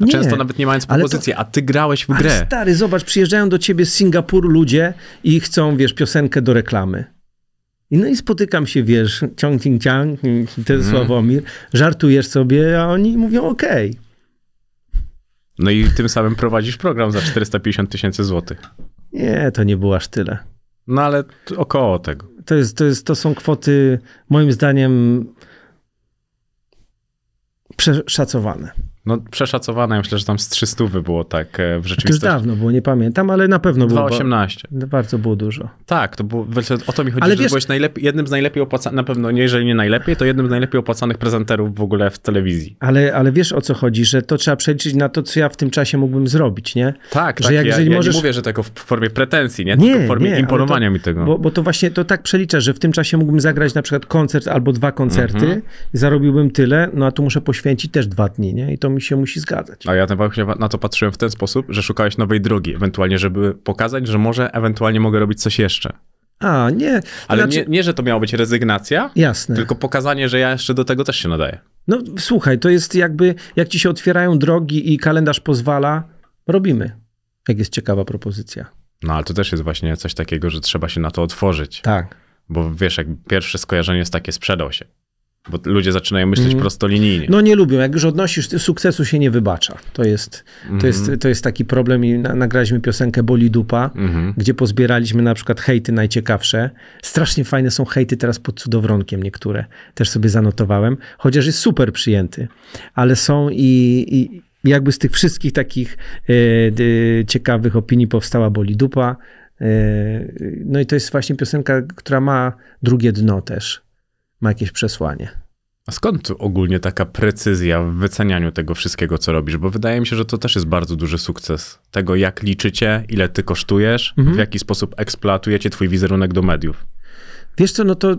A nie, często nawet nie mając propozycji, to, a ty grałeś w grę. Ale stary, zobacz, przyjeżdżają do ciebie z Singapuru ludzie i chcą, wiesz, piosenkę do reklamy. I no i spotykam się, wiesz, ciąg, ciąg, ciąg, ten mm. Sławomir, żartujesz sobie, a oni mówią okej. Okay. No i tym samym prowadzisz program za 450 tysięcy złotych. Nie, to nie było aż tyle. No ale około tego. To, jest, to, jest, to są kwoty, moim zdaniem, przeszacowane. No przeszacowane, myślę, że tam z 300 by było tak e, w rzeczywistości. To już dawno było, nie pamiętam, ale na pewno było. 218. bardzo było dużo. Tak, to było, o to mi chodzi, ale że wiesz... byłeś najlepiej, jednym z najlepiej opłacanych, na pewno jeżeli nie najlepiej, to jednym z najlepiej opłacanych prezenterów w ogóle w telewizji. Ale, ale wiesz o co chodzi, że to trzeba przeliczyć na to, co ja w tym czasie mógłbym zrobić, nie? Tak, że tak, jak, ja, ja możesz... nie mówię, że tego w formie pretensji, nie? nie Tylko w formie nie, imponowania to, mi tego. Bo, bo to właśnie, to tak przelicza, że w tym czasie mógłbym zagrać na przykład koncert albo dwa koncerty, mhm. zarobiłbym tyle, no a tu muszę poświęcić też dwa dni, nie? I to mi się musi zgadzać. A ja na to patrzyłem w ten sposób, że szukałeś nowej drogi, ewentualnie, żeby pokazać, że może ewentualnie mogę robić coś jeszcze. A, nie. Ale znaczy... nie, nie, że to miała być rezygnacja. Jasne. Tylko pokazanie, że ja jeszcze do tego też się nadaję. No słuchaj, to jest jakby, jak ci się otwierają drogi i kalendarz pozwala, robimy. Jak jest ciekawa propozycja. No ale to też jest właśnie coś takiego, że trzeba się na to otworzyć. Tak. Bo wiesz, jak pierwsze skojarzenie jest takie, sprzedał się. Bo ludzie zaczynają myśleć mm. prostolinijnie. No nie lubią. Jak już odnosisz, sukcesu się nie wybacza. To jest, mm to jest, mhm. to jest taki problem i na, nagraliśmy piosenkę Boli dupa, mm gdzie pozbieraliśmy na przykład hejty najciekawsze. Strasznie fajne są hejty teraz pod cudowronkiem niektóre. Też sobie zanotowałem. Chociaż jest super przyjęty. Ale są i, i jakby z tych wszystkich takich y, y, ciekawych opinii powstała Boli dupa. Y, no i to jest właśnie piosenka, która ma drugie dno też ma jakieś przesłanie. A skąd ogólnie taka precyzja w wycenianiu tego wszystkiego, co robisz? Bo wydaje mi się, że to też jest bardzo duży sukces tego, jak liczycie, ile ty kosztujesz, mhm. w jaki sposób eksploatujecie twój wizerunek do mediów. Wiesz co, no to y,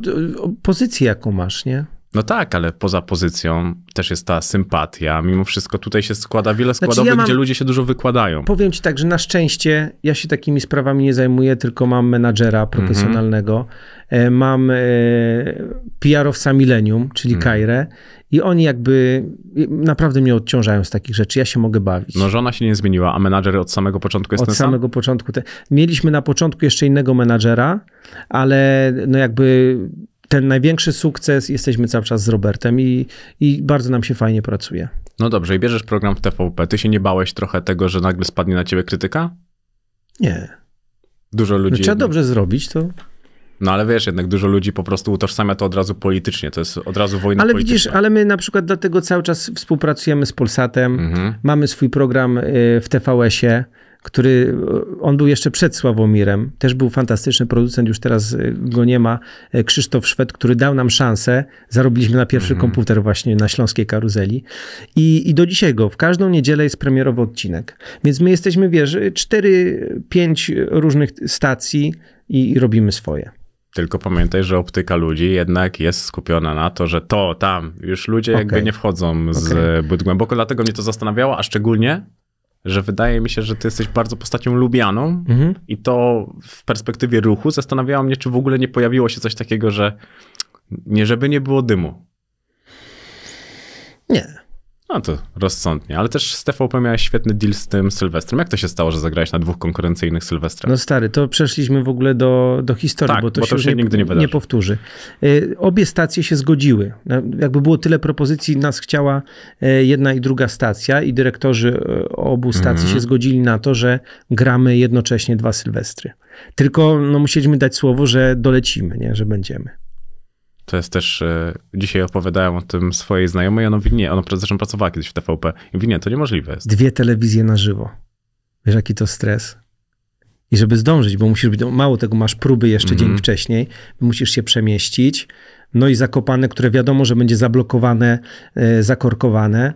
pozycję jaką masz, nie? No tak, ale poza pozycją też jest ta sympatia. Mimo wszystko tutaj się składa wiele składowych, znaczy ja mam, gdzie ludzie się dużo wykładają. Powiem ci tak, że na szczęście ja się takimi sprawami nie zajmuję, tylko mam menadżera mhm. profesjonalnego. Mm -hmm. Mam e, PR-owca Millennium, czyli mm. Kairę i oni jakby naprawdę mnie odciążają z takich rzeczy. Ja się mogę bawić. No żona się nie zmieniła, a menadżer od samego początku jest od ten sam? Od samego początku. Te... Mieliśmy na początku jeszcze innego menadżera, ale no jakby ten największy sukces jesteśmy cały czas z Robertem i, i bardzo nam się fajnie pracuje. No dobrze, i bierzesz program w TVP. Ty się nie bałeś trochę tego, że nagle spadnie na ciebie krytyka? Nie. Dużo no, ludzi. No, trzeba dobrze zrobić, to. No ale wiesz, jednak dużo ludzi po prostu utożsamia to od razu politycznie, to jest od razu wojna ale polityczna. Ale widzisz, ale my na przykład dlatego cały czas współpracujemy z Polsatem, mhm. mamy swój program y, w TVS-ie, który e, on był jeszcze przed Sławomirem, też był fantastyczny producent, już teraz e, go nie ma, e, Krzysztof Szwed, który dał nam szansę. Zarobiliśmy na pierwszy mm -hmm. komputer właśnie na śląskiej karuzeli. I, I do dzisiaj go w każdą niedzielę jest premierowy odcinek. Więc my jesteśmy, wiesz, cztery, pięć różnych stacji i, i robimy swoje. Tylko pamiętaj, że optyka ludzi jednak jest skupiona na to, że to, tam, już ludzie okay. jakby nie wchodzą z okay. zbyt głęboko, dlatego mnie to zastanawiało, a szczególnie że wydaje mi się, że ty jesteś bardzo postacią lubianą mhm. i to w perspektywie ruchu zastanawiało mnie, czy w ogóle nie pojawiło się coś takiego, że nie żeby nie było dymu. Nie. No to rozsądnie, ale też z TVP miałeś świetny deal z tym Sylwestrem. Jak to się stało, że zagrałeś na dwóch konkurencyjnych Sylwestrach? No stary, to przeszliśmy w ogóle do, do historii, tak, bo, to bo to, się, się nie, nigdy nie, nie powtórzy. Y, obie stacje się zgodziły. No, jakby było tyle propozycji, nas chciała y, jedna i druga stacja i dyrektorzy y, obu stacji mhm. się zgodzili na to, że gramy jednocześnie dwa Sylwestry. Tylko no, musieliśmy dać słowo, że dolecimy, nie? że będziemy. To jest też, e, dzisiaj opowiadałem o tym swojej znajomej, ona mówi, nie, ona zresztą pracowała kiedyś w TVP. I mówi, nie, to niemożliwe jest. Dwie telewizje na żywo. Wiesz, jaki to stres? I żeby zdążyć, bo musisz być, no, mało tego, masz próby jeszcze mm -hmm. dzień mhm. wcześniej, musisz się przemieścić, no i zakopane, które wiadomo, że będzie zablokowane, e, zakorkowane,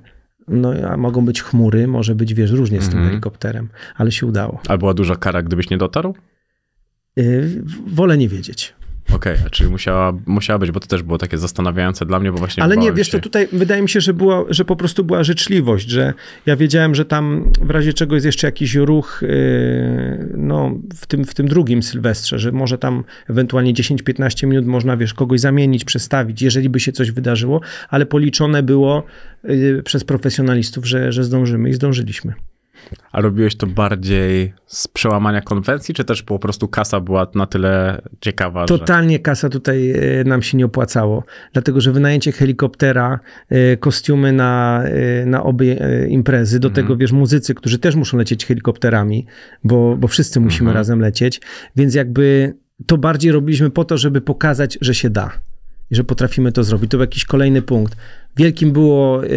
no a mogą być chmury, może być, wiesz, różnie z tym mm -hmm. helikopterem, ale się udało. A była duża kara, gdybyś nie dotarł? E, wolę nie wiedzieć. Okej, okay, czyli musiała, musiała być, bo to też było takie zastanawiające dla mnie, bo właśnie... Ale nie, wiesz się... tutaj wydaje mi się, że, była, że po prostu była życzliwość, że ja wiedziałem, że tam w razie czego jest jeszcze jakiś ruch y, no, w, tym, w tym drugim Sylwestrze, że może tam ewentualnie 10-15 minut można, wiesz, kogoś zamienić, przestawić, jeżeli by się coś wydarzyło, ale policzone było y, przez profesjonalistów, że, że zdążymy i zdążyliśmy. A robiłeś to bardziej z przełamania konwencji, czy też po prostu kasa była na tyle ciekawa? Totalnie że... kasa tutaj e, nam się nie opłacało, dlatego że wynajęcie helikoptera, e, kostiumy na, e, na obie imprezy, do mhm. tego wiesz, muzycy, którzy też muszą lecieć helikopterami, bo, bo wszyscy musimy mhm. razem lecieć, więc jakby to bardziej robiliśmy po to, żeby pokazać, że się da i że potrafimy to zrobić. To był jakiś kolejny punkt. Wielkim było y,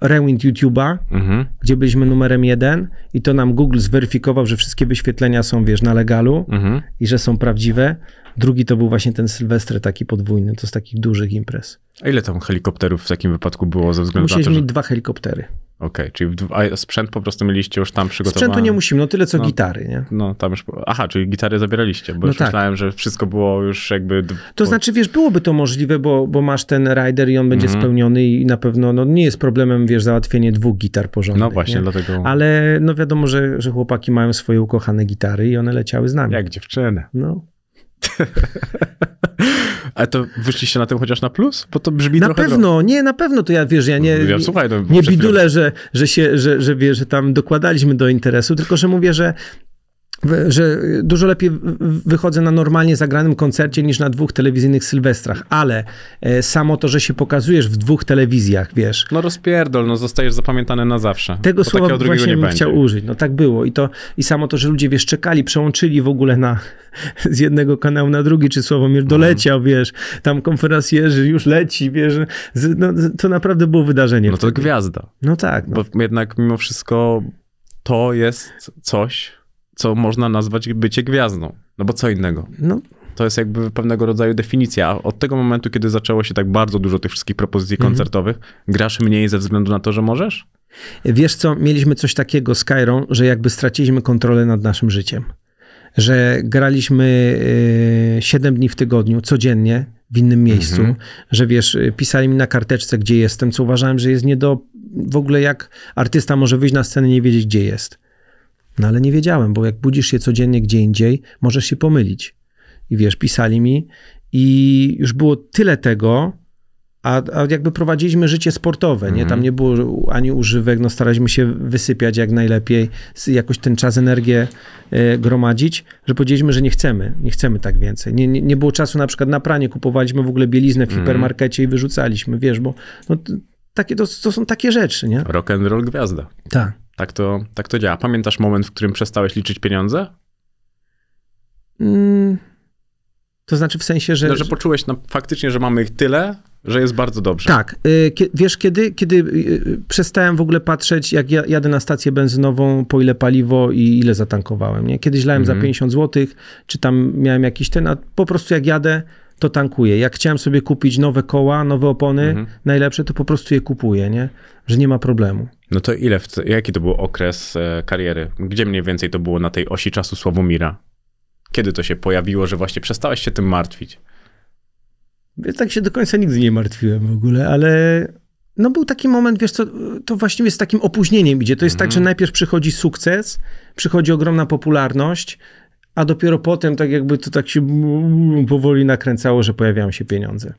rewind YouTube'a, mhm. gdzie byliśmy numerem jeden i to nam Google zweryfikował, że wszystkie wyświetlenia są, wiesz, na legalu mhm. i że są prawdziwe. Drugi to był właśnie ten Sylwestry taki podwójny, to z takich dużych imprez. A ile tam helikopterów w takim wypadku było ze względu Musieliśmy na to, że... mieć dwa helikoptery. Okej, okay, czyli sprzęt po prostu mieliście już tam przygotowany? Sprzętu nie musimy, no tyle co no, gitary, nie? No tam już, aha, czyli gitary zabieraliście, bo no już tak. myślałem, że wszystko było już jakby... To znaczy, wiesz, byłoby to możliwe, bo, bo masz ten rider i on będzie mm -hmm. spełniony i na pewno, no nie jest problemem, wiesz, załatwienie dwóch gitar porządnych. No właśnie, nie? dlatego... Ale no wiadomo, że, że chłopaki mają swoje ukochane gitary i one leciały z nami. Jak dziewczyny. No. Ale to wyszliście na tym chociaż na plus? Bo to brzmi na trochę... Na pewno, drogo. nie, na pewno to ja, wiesz, ja nie... Ja, słuchaj, no, nie bidulę, że, że się, że, że, że, wie, że tam dokładaliśmy do interesu, tylko że mówię, że że dużo lepiej wychodzę na normalnie zagranym koncercie niż na dwóch telewizyjnych sylwestrach, ale e, samo to, że się pokazujesz w dwóch telewizjach, wiesz. No rozpierdol, no zostajesz zapamiętany na zawsze. Tego słowa właśnie bym chciał użyć, no tak było i to i samo to, że ludzie, wiesz, czekali, przełączyli w ogóle na z jednego kanału na drugi, czy Sławomir doleciał, mhm. wiesz, tam konferencjerzy już leci, wiesz, no, to naprawdę było wydarzenie. No to wtedy. gwiazda. No tak. No. Bo jednak mimo wszystko to jest coś, co można nazwać bycie gwiazdą. No bo co innego? No. To jest jakby pewnego rodzaju definicja. od tego momentu, kiedy zaczęło się tak bardzo dużo tych wszystkich propozycji mhm. koncertowych, grasz mniej ze względu na to, że możesz? Wiesz co, mieliśmy coś takiego z Kairą, że jakby straciliśmy kontrolę nad naszym życiem. Że graliśmy y, siedem 7 dni w tygodniu, codziennie, w innym mhm. miejscu. Mhm. Że wiesz, y, pisali mi na karteczce, gdzie jestem, co uważałem, że jest nie do... W ogóle jak artysta może wyjść na scenę i nie wiedzieć, gdzie jest. No ale nie wiedziałem, bo jak budzisz się codziennie gdzie indziej, możesz się pomylić. I wiesz, pisali mi i już było tyle tego, a, a jakby prowadziliśmy życie sportowe, nie? Tam mhm. nie było ani używek, no staraliśmy się wysypiać jak najlepiej, jakoś ten czas, energię y, gromadzić, że powiedzieliśmy, że nie chcemy, nie chcemy tak więcej. Nie, nie, nie było czasu na przykład na pranie, kupowaliśmy w ogóle bieliznę w mm hipermarkecie i wyrzucaliśmy, wiesz, bo no, takie, to, to są takie rzeczy, nie? Rock and roll gwiazda. Tak. Tak to, tak to działa. Pamiętasz moment, w którym przestałeś liczyć pieniądze? Mm, to znaczy w sensie, że... No, że poczułeś faktycznie, że mamy ich tyle, że jest bardzo dobrze. Tak. Y, wiesz, kiedy, kiedy y, przestałem w ogóle patrzeć, jak jadę na stację benzynową, po ile paliwo i ile zatankowałem. Nie? Kiedyś lałem mm za 50 mhm. zł, czy tam miałem jakiś ten, a po prostu jak jadę, to tankuję. Jak chciałem sobie kupić nowe koła, nowe opony, mhm. najlepsze, to po prostu je kupuję, nie? Że nie ma problemu. No to ile, w, jaki to był okres e, kariery? Gdzie mniej więcej to było na tej osi czasu Sławomira? Kiedy to się pojawiło, że właśnie przestałeś się tym martwić? Więc tak się do końca nigdy nie martwiłem w ogóle, ale no był taki moment, wiesz co, to właściwie z takim opóźnieniem idzie. To jest mhm. tak, że mhm. najpierw przychodzi sukces, przychodzi ogromna popularność, a dopiero potem tak jakby to tak się powoli nakręcało, że pojawiają się pieniądze.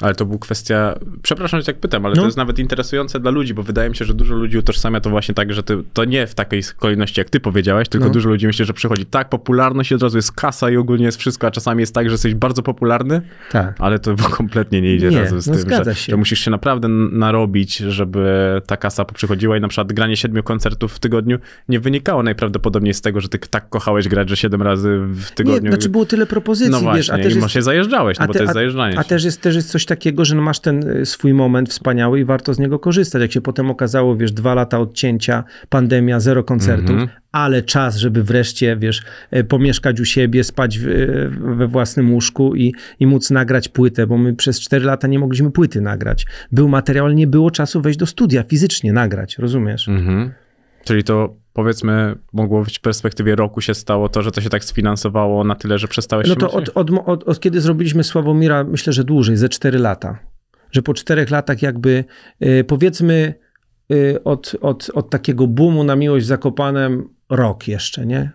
Ale to był kwestia. Przepraszam, że tak pytam, ale no. to jest nawet interesujące dla ludzi, bo wydaje mi się, że dużo ludzi utożsamia to właśnie tak, że ty, to nie w takiej kolejności, jak ty powiedziałeś, tylko no. dużo ludzi myśli, że przychodzi tak popularność i od razu jest kasa i ogólnie jest wszystko, a czasami jest tak, że jesteś bardzo popularny, tak. ale to kompletnie nie idzie nie, razem z no tym, że, że, musisz się naprawdę narobić, żeby ta kasa przychodziła i na przykład granie siedmiu koncertów w tygodniu nie wynikało najprawdopodobniej z tego, że ty tak kochałeś grać, że siedem razy w tygodniu. Nie, znaczy było tyle propozycji, no właśnie, wiesz, a też i jest... się zajeżdżałeś, no bo te, to jest a, A też jest, też jest coś takiego, że no masz ten y, swój moment wspaniały i warto z niego korzystać. Jak się potem okazało, wiesz, dwa lata odcięcia, pandemia, zero koncertów, mm -hmm. ale czas, żeby wreszcie, wiesz, y, pomieszkać u siebie, spać w, y, we własnym łóżku i, i móc nagrać płytę, bo my przez cztery lata nie mogliśmy płyty nagrać. Był materiał, ale nie było czasu wejść do studia fizycznie, nagrać, rozumiesz? Mm -hmm. Czyli to powiedzmy, mogło być w perspektywie roku się stało to, że to się tak sfinansowało na tyle, że przestałeś No to od, od, od, od, kiedy zrobiliśmy Sławomira, myślę, że dłużej, ze 4 lata. Że po 4 latach jakby, y, powiedzmy, y, od, od, od takiego boomu na miłość z Zakopanem rok jeszcze, nie?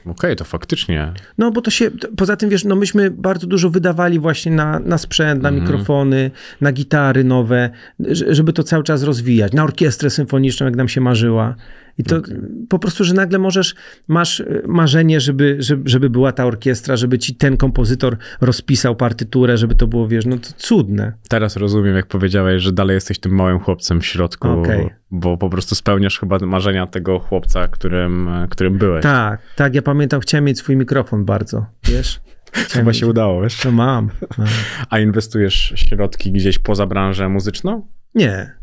Okej, okay, to faktycznie. No bo to się, to, poza tym wiesz, no myśmy bardzo dużo wydawali właśnie na, na sprzęt, na mm. mikrofony, na gitary nowe, żeby to cały czas rozwijać, na orkiestrę symfoniczną, jak nam się marzyła. I to okay. Tak. po prostu, że nagle możesz, masz e, marzenie, żeby, żeby, żeby była ta orkiestra, żeby ci ten kompozytor rozpisał partyturę, żeby to było, wiesz, no to cudne. Teraz rozumiem, jak powiedziałeś, że dalej jesteś tym małym chłopcem w środku, okay. bo po prostu spełniasz chyba marzenia tego chłopca, którym, e, którym byłeś. Tak, tak, ja pamiętam, chciałem mieć swój mikrofon bardzo, wiesz? Chyba się udało, wiesz? To no mam. mam. A inwestujesz środki gdzieś poza branżę muzyczną? Nie.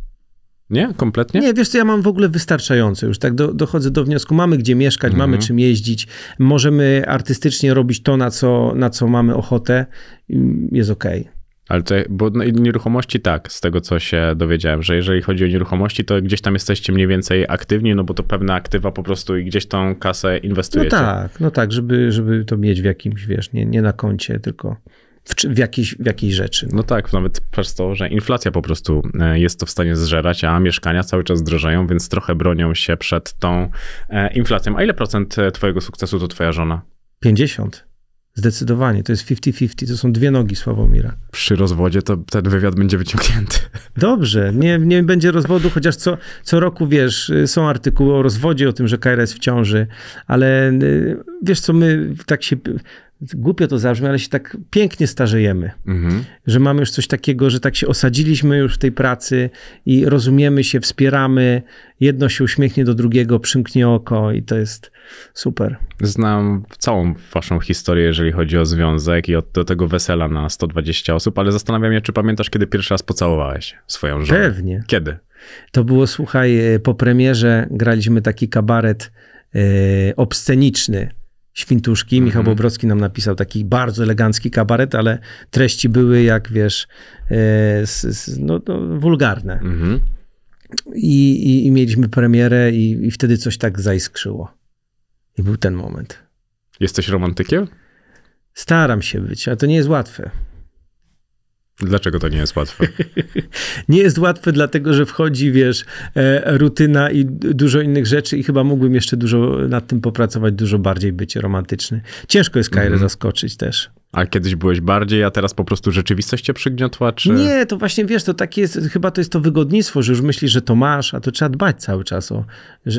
Nie? Kompletnie? Nie, wiesz co, ja mam w ogóle wystarczająco już, tak do, dochodzę do wniosku, mamy gdzie mieszkać, mhm. mamy czym jeździć, możemy artystycznie robić to, na co, na co mamy ochotę, jest okej. Okay. Ale to, bo nieruchomości tak, z tego co się dowiedziałem, że jeżeli chodzi o nieruchomości, to gdzieś tam jesteście mniej więcej aktywni, no bo to pewne aktywa po prostu i gdzieś tą kasę no inwestujecie. No tak, no tak, żeby, żeby to mieć w jakimś, wiesz, nie, nie na koncie, tylko w, w, jakiejś, w jakiejś rzeczy. No tak, nawet przez to, że inflacja po prostu e, jest to w stanie zżerać, a mieszkania cały czas drożeją, więc trochę bronią się przed tą e, inflacją. A ile procent e, twojego sukcesu to twoja żona? 50. Zdecydowanie. To jest 50-50. To są dwie nogi Sławomira. Przy rozwodzie to ten wywiad będzie wyciągnięty. Dobrze. Nie, nie będzie rozwodu, chociaż co, co roku, wiesz, y, są artykuły o rozwodzie, o tym, że Kajra jest w ciąży, ale y, wiesz co, my tak się głupio to zabrzmi, ale się tak pięknie starzejemy, mhm. że mamy już coś takiego, że tak się osadziliśmy już w tej pracy i rozumiemy się, wspieramy, jedno się uśmiechnie do drugiego, przymknie oko i to jest super. Znam całą waszą historię, jeżeli chodzi o związek i od do tego wesela na 120 osób, ale zastanawiam się, czy pamiętasz, kiedy pierwszy raz pocałowałeś swoją żonę? Pewnie. Kiedy? To było, słuchaj, e, po premierze graliśmy taki kabaret yy, obsceniczny świntuszki. Michał mm -hmm. nam napisał taki bardzo elegancki kabaret, ale treści były, jak wiesz, e, no, no wulgarne. Mm -hmm. I, I, i, mieliśmy premierę i, i wtedy coś tak zaiskrzyło. I był ten moment. Jesteś romantykiem? Staram się być, ale to nie jest łatwe. Dlaczego to nie jest łatwe? nie jest łatwe, dlatego że wchodzi, wiesz, e, rutyna i dużo innych rzeczy, i chyba mógłbym jeszcze dużo nad tym popracować, dużo bardziej być romantyczny. Ciężko jest Kairę mm -hmm. zaskoczyć też. A kiedyś byłeś bardziej, a teraz po prostu rzeczywistość cię przygniotła, czy... Nie, to właśnie, wiesz, to takie jest, chyba to jest to wygodnictwo, że już myślisz, że to masz, a to trzeba dbać cały czas o,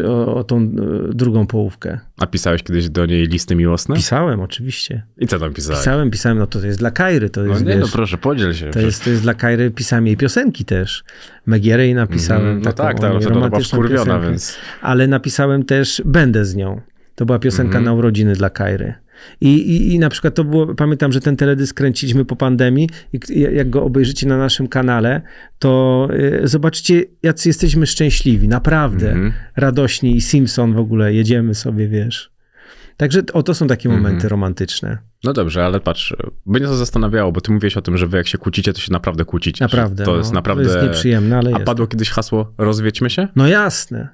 o, o tą e, drugą połówkę. A pisałeś kiedyś do niej listy miłosne? Pisałem, oczywiście. I co tam pisałeś? Pisałem, pisałem, no to, to jest dla Kairy, to no jest, No nie, wiesz, no proszę, podziel się. To jest, to jest dla Kairy, pisałem jej piosenki też. Megierej napisałem. Mm, no tak, ta osoba była skurwiona, więc... Ale napisałem też Będę z nią. To była piosenka mm -hmm. na urodziny dla Kairy. I, i, I na przykład to było, pamiętam, że ten teledysk kręciliśmy po pandemii i jak go obejrzycie na naszym kanale, to e, zobaczycie, jacy jesteśmy szczęśliwi, naprawdę, mm -hmm. radośni i Simpson w ogóle, jedziemy sobie, wiesz. Także o, to są takie mhm. momenty mm -hmm. romantyczne. No dobrze, ale patrz, mnie to zastanawiało, bo ty mówiłeś o tym, że wy jak się kłócicie, to się naprawdę kłócicie. Naprawdę. To no, jest naprawdę... To jest nieprzyjemne, ale A jest. padło kiedyś hasło, rozwiedźmy się? No jasne.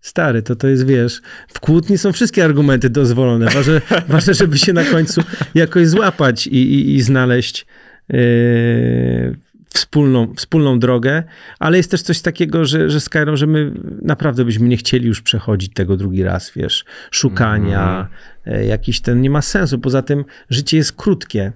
Stary, to to jest, wiesz, w kłótni są wszystkie argumenty dozwolone. Ważne, ważne żeby się na końcu jakoś złapać i, i, i znaleźć yy, wspólną, wspólną drogę, ale jest też coś takiego, że, że Skyrim, że my naprawdę byśmy nie chcieli już przechodzić tego drugi raz, wiesz, szukania, mm. jakiś ten, nie ma sensu. Poza tym życie jest krótkie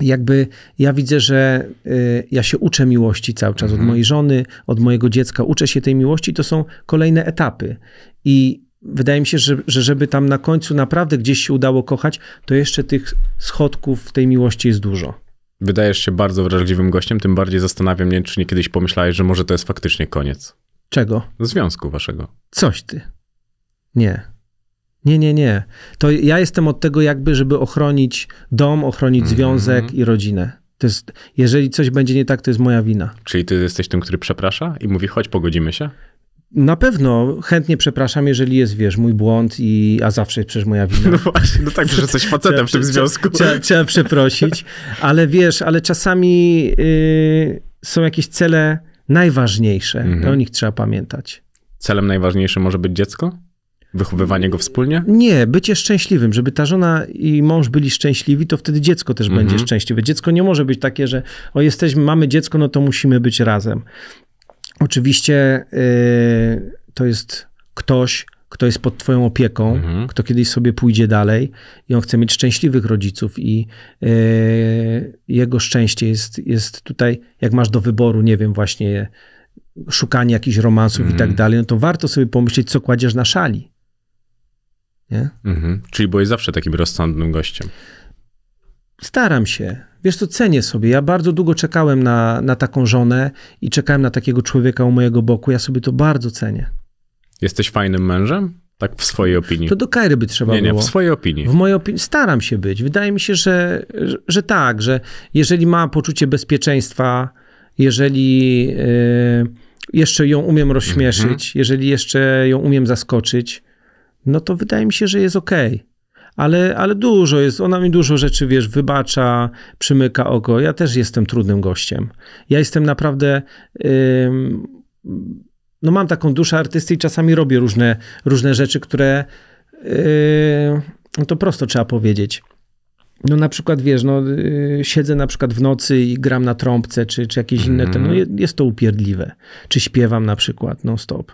jakby ja widzę, że y, ja się uczę miłości cały czas mhm. od mojej żony, od mojego dziecka, uczę się tej miłości, to są kolejne etapy. I wydaje mi się, że, że żeby tam na końcu naprawdę gdzieś się udało kochać, to jeszcze tych schodków tej miłości jest dużo. Wydajesz się bardzo wrażliwym gościem, tym bardziej zastanawiam się, czy nie kiedyś pomyślałeś, że może to jest faktycznie koniec. Czego? Związku waszego. Coś ty. Nie. Nie, nie, nie. To ja jestem od tego jakby, żeby ochronić dom, ochronić mm -hmm. związek i rodzinę. To jest, jeżeli coś będzie nie tak, to jest moja wina. Czyli ty jesteś tym, który przeprasza i mówi, chodź, pogodzimy się? Na pewno chętnie przepraszam, jeżeli jest, wiesz, mój błąd, i, a zawsze jest przecież moja wina. No właśnie, no tak, że coś facetem w tym związku. Trzeba, trzeba, przeprosić, ale wiesz, ale czasami yy, są jakieś cele najważniejsze, mm -hmm. o nich trzeba pamiętać. Celem najważniejszym może być dziecko? Wychowywanie go wspólnie? Nie, bycie szczęśliwym, żeby ta żona i mąż byli szczęśliwi, to wtedy dziecko też mhm. będzie szczęśliwe. Dziecko nie może być takie, że o jesteśmy, mamy dziecko, no to musimy być razem. Oczywiście yy, to jest ktoś, kto jest pod Twoją opieką, mhm. kto kiedyś sobie pójdzie dalej i on chce mieć szczęśliwych rodziców, i yy, jego szczęście jest, jest tutaj, jak masz do wyboru, nie wiem, właśnie szukanie jakichś romansów mhm. i tak mhm. dalej, no to warto sobie pomyśleć, co kładziesz na szali. Nie? Mhm. Czyli byłeś zawsze takim rozsądnym gościem. Staram się. Wiesz co, cenię sobie. Ja bardzo długo czekałem na, na taką żonę i czekałem na takiego człowieka u mojego boku. Ja sobie to bardzo cenię. Jesteś fajnym mężem? Tak w swojej opinii. To do kajry by trzeba nie, nie, było. Nie, w swojej opinii. W mojej opinii staram się być. Wydaje mi się, że, że, że tak, że jeżeli ma poczucie bezpieczeństwa, jeżeli y, jeszcze ją umiem rozśmieszyć, mm -hmm. jeżeli jeszcze ją umiem zaskoczyć, no to wydaje mi się, że jest ok. Ale, ale dużo jest, ona mi dużo rzeczy, wiesz, wybacza, przymyka oko. Ja też jestem trudnym gościem. Ja jestem naprawdę. Ym, no mam taką duszę artysty i czasami robię różne, różne rzeczy, które. Yy, no to prosto trzeba powiedzieć. No na przykład, wiesz, no, yy, siedzę na przykład w nocy i gram na trąbce, czy, czy jakieś mm. inne, mhm. no, jest to upierdliwe. Czy śpiewam na przykład non-stop.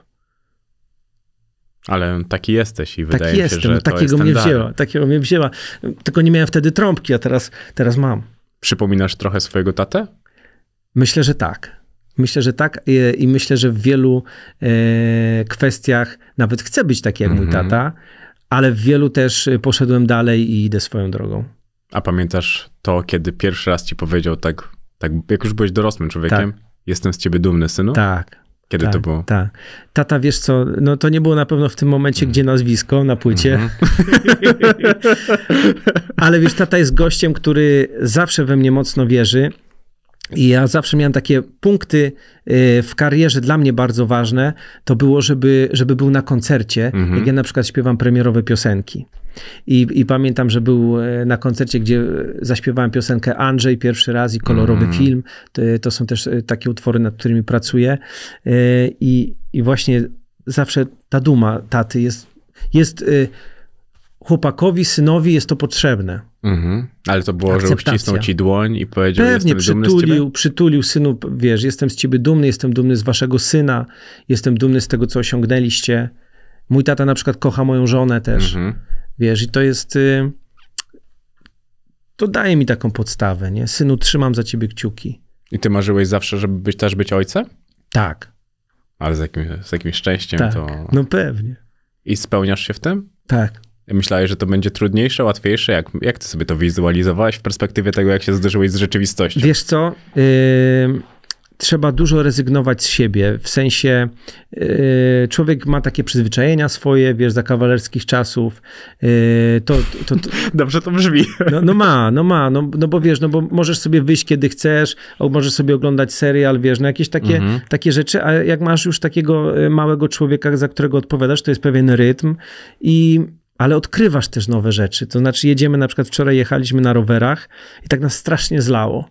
Ale taki jesteś i wydaje tak mi się, jestem, że no takiego jest mnie wzięła, takiego mnie wzięła. Tylko nie miałem wtedy trąbki, a teraz, teraz mam. Przypominasz trochę swojego tatę? Myślę, że tak. Myślę, że tak i, e, i myślę, że w wielu e, kwestiach nawet chcę być taki jak mm -hmm. mój mhm. tata, ale w wielu też e, poszedłem dalej i idę swoją drogą. A pamiętasz to, kiedy pierwszy raz ci powiedział tak, tak jak już byłeś dorosłym człowiekiem, tak. jestem z ciebie dumny, synu? Tak, kiedy tak, to było? Tak. Tata, wiesz co, no to nie było na pewno w tym momencie, mm. gdzie nazwisko na płycie. Mm -hmm. Ale wiesz, tata jest gościem, który zawsze we mnie mocno wierzy. I ja zawsze miałem takie punkty y, w karierze dla mnie bardzo ważne. To było, żeby, żeby był na koncercie, mm -hmm. jak ja na przykład śpiewam premierowe piosenki. I, I, pamiętam, że był e, na koncercie, gdzie zaśpiewałem piosenkę Andrzej pierwszy raz i kolorowy mm. film. To, e, to, są też e, takie utwory, nad którymi pracuję. I, I, właśnie zawsze ta duma taty jest. jest Chłopakowi, synowi jest to potrzebne. Mm-hmm. Ale to było, że uścisnął ci dłoń i powiedział, Pewnie, jestem przytulił, dumny z ciebie? przytulił synu, wiesz, jestem z ciebie dumny, jestem dumny z waszego syna, jestem dumny z tego, co osiągnęliście. Mój tata na przykład kocha moją żonę też. Mm-hmm. Wiesz, i to jest. Y, to daje mi taką podstawę, nie? Synu, trzymam za ciebie kciuki. I ty marzyłeś zawsze, żeby być, też być ojcem? Tak. Ale z, jakim, z jakimś szczęściem tak. to. No pewnie. I spełniasz się w tym? Tak. Myślałeś, że to będzie trudniejsze, łatwiejsze? Jak, jak ty sobie to wizualizowałeś w perspektywie tego, jak się zderzyłeś z rzeczywistością? Wiesz co? Yy trzeba dużo rezygnować z siebie, w sensie yy, człowiek ma takie przyzwyczajenia swoje, wiesz, za kawalerskich czasów, yy, to, to, to, Dobrze to brzmi. No, no ma, no ma, no, no bo wiesz, no bo możesz sobie wyjść kiedy chcesz, albo możesz sobie oglądać serial, wiesz, no jakieś takie, mhm. takie rzeczy, a jak masz już takiego e, małego człowieka, za którego odpowiadasz, to jest pewien rytm i ale odkrywasz też nowe rzeczy. To znaczy, jedziemy na przykład wczoraj jechaliśmy na rowerach i tak nas strasznie zlało.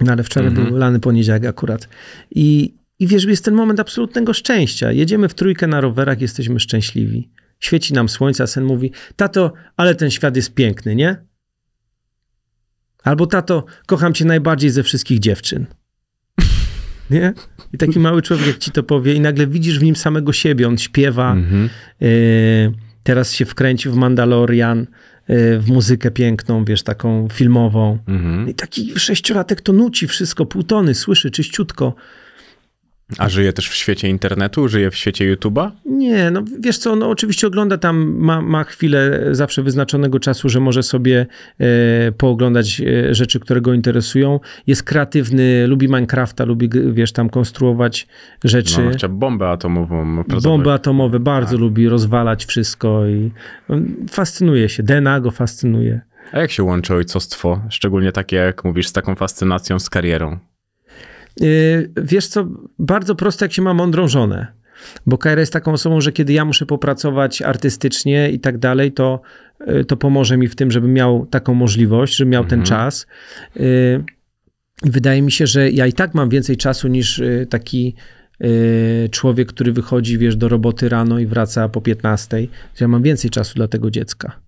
No ale wczoraj mhm. był lany poniedziałek akurat. I, I wiesz, jest ten moment absolutnego szczęścia. Jedziemy w trójkę na rowerach, jesteśmy szczęśliwi. Świeci nam słońce, a sen mówi, tato, ale ten świat jest piękny, nie? Albo tato, kocham cię najbardziej ze wszystkich dziewczyn. Nie? I taki mały człowiek ci to powie i nagle widzisz w nim samego siebie. On śpiewa, mm -hmm. y teraz się wkręci w Mandalorian, Y, w muzykę piękną, wiesz, taką filmową. Mhm. I taki sześciolatek to nuci wszystko, półtony, słyszy czyściutko. A żyje też w świecie internetu? Żyje w świecie YouTube'a? Nie, no wiesz co, no oczywiście ogląda tam, ma, ma chwilę zawsze wyznaczonego czasu, że może sobie e, pooglądać e, rzeczy, które go interesują. Jest kreatywny, lubi Minecrafta, lubi, wiesz, tam konstruować rzeczy. No, no chciał bombę atomową. Bombę atomowe, bardzo tak. lubi rozwalać wszystko i no, fascynuje się. DNA go fascynuje. A jak się łączy ojcostwo, szczególnie takie jak mówisz, z taką fascynacją z karierą? Y, wiesz co, bardzo prosto, jak się ma mądrą żonę. Bo Kaira jest taką osobą, że kiedy ja muszę popracować artystycznie i tak dalej, to, y, to pomoże mi w tym, żebym miał taką możliwość, żebym miał ten mhm. czas. I y, wydaje mi się, że ja i tak mam więcej czasu niż taki człowiek, który wychodzi, wiesz, do roboty rano i wraca po 15. Ja mam więcej czasu dla tego dziecka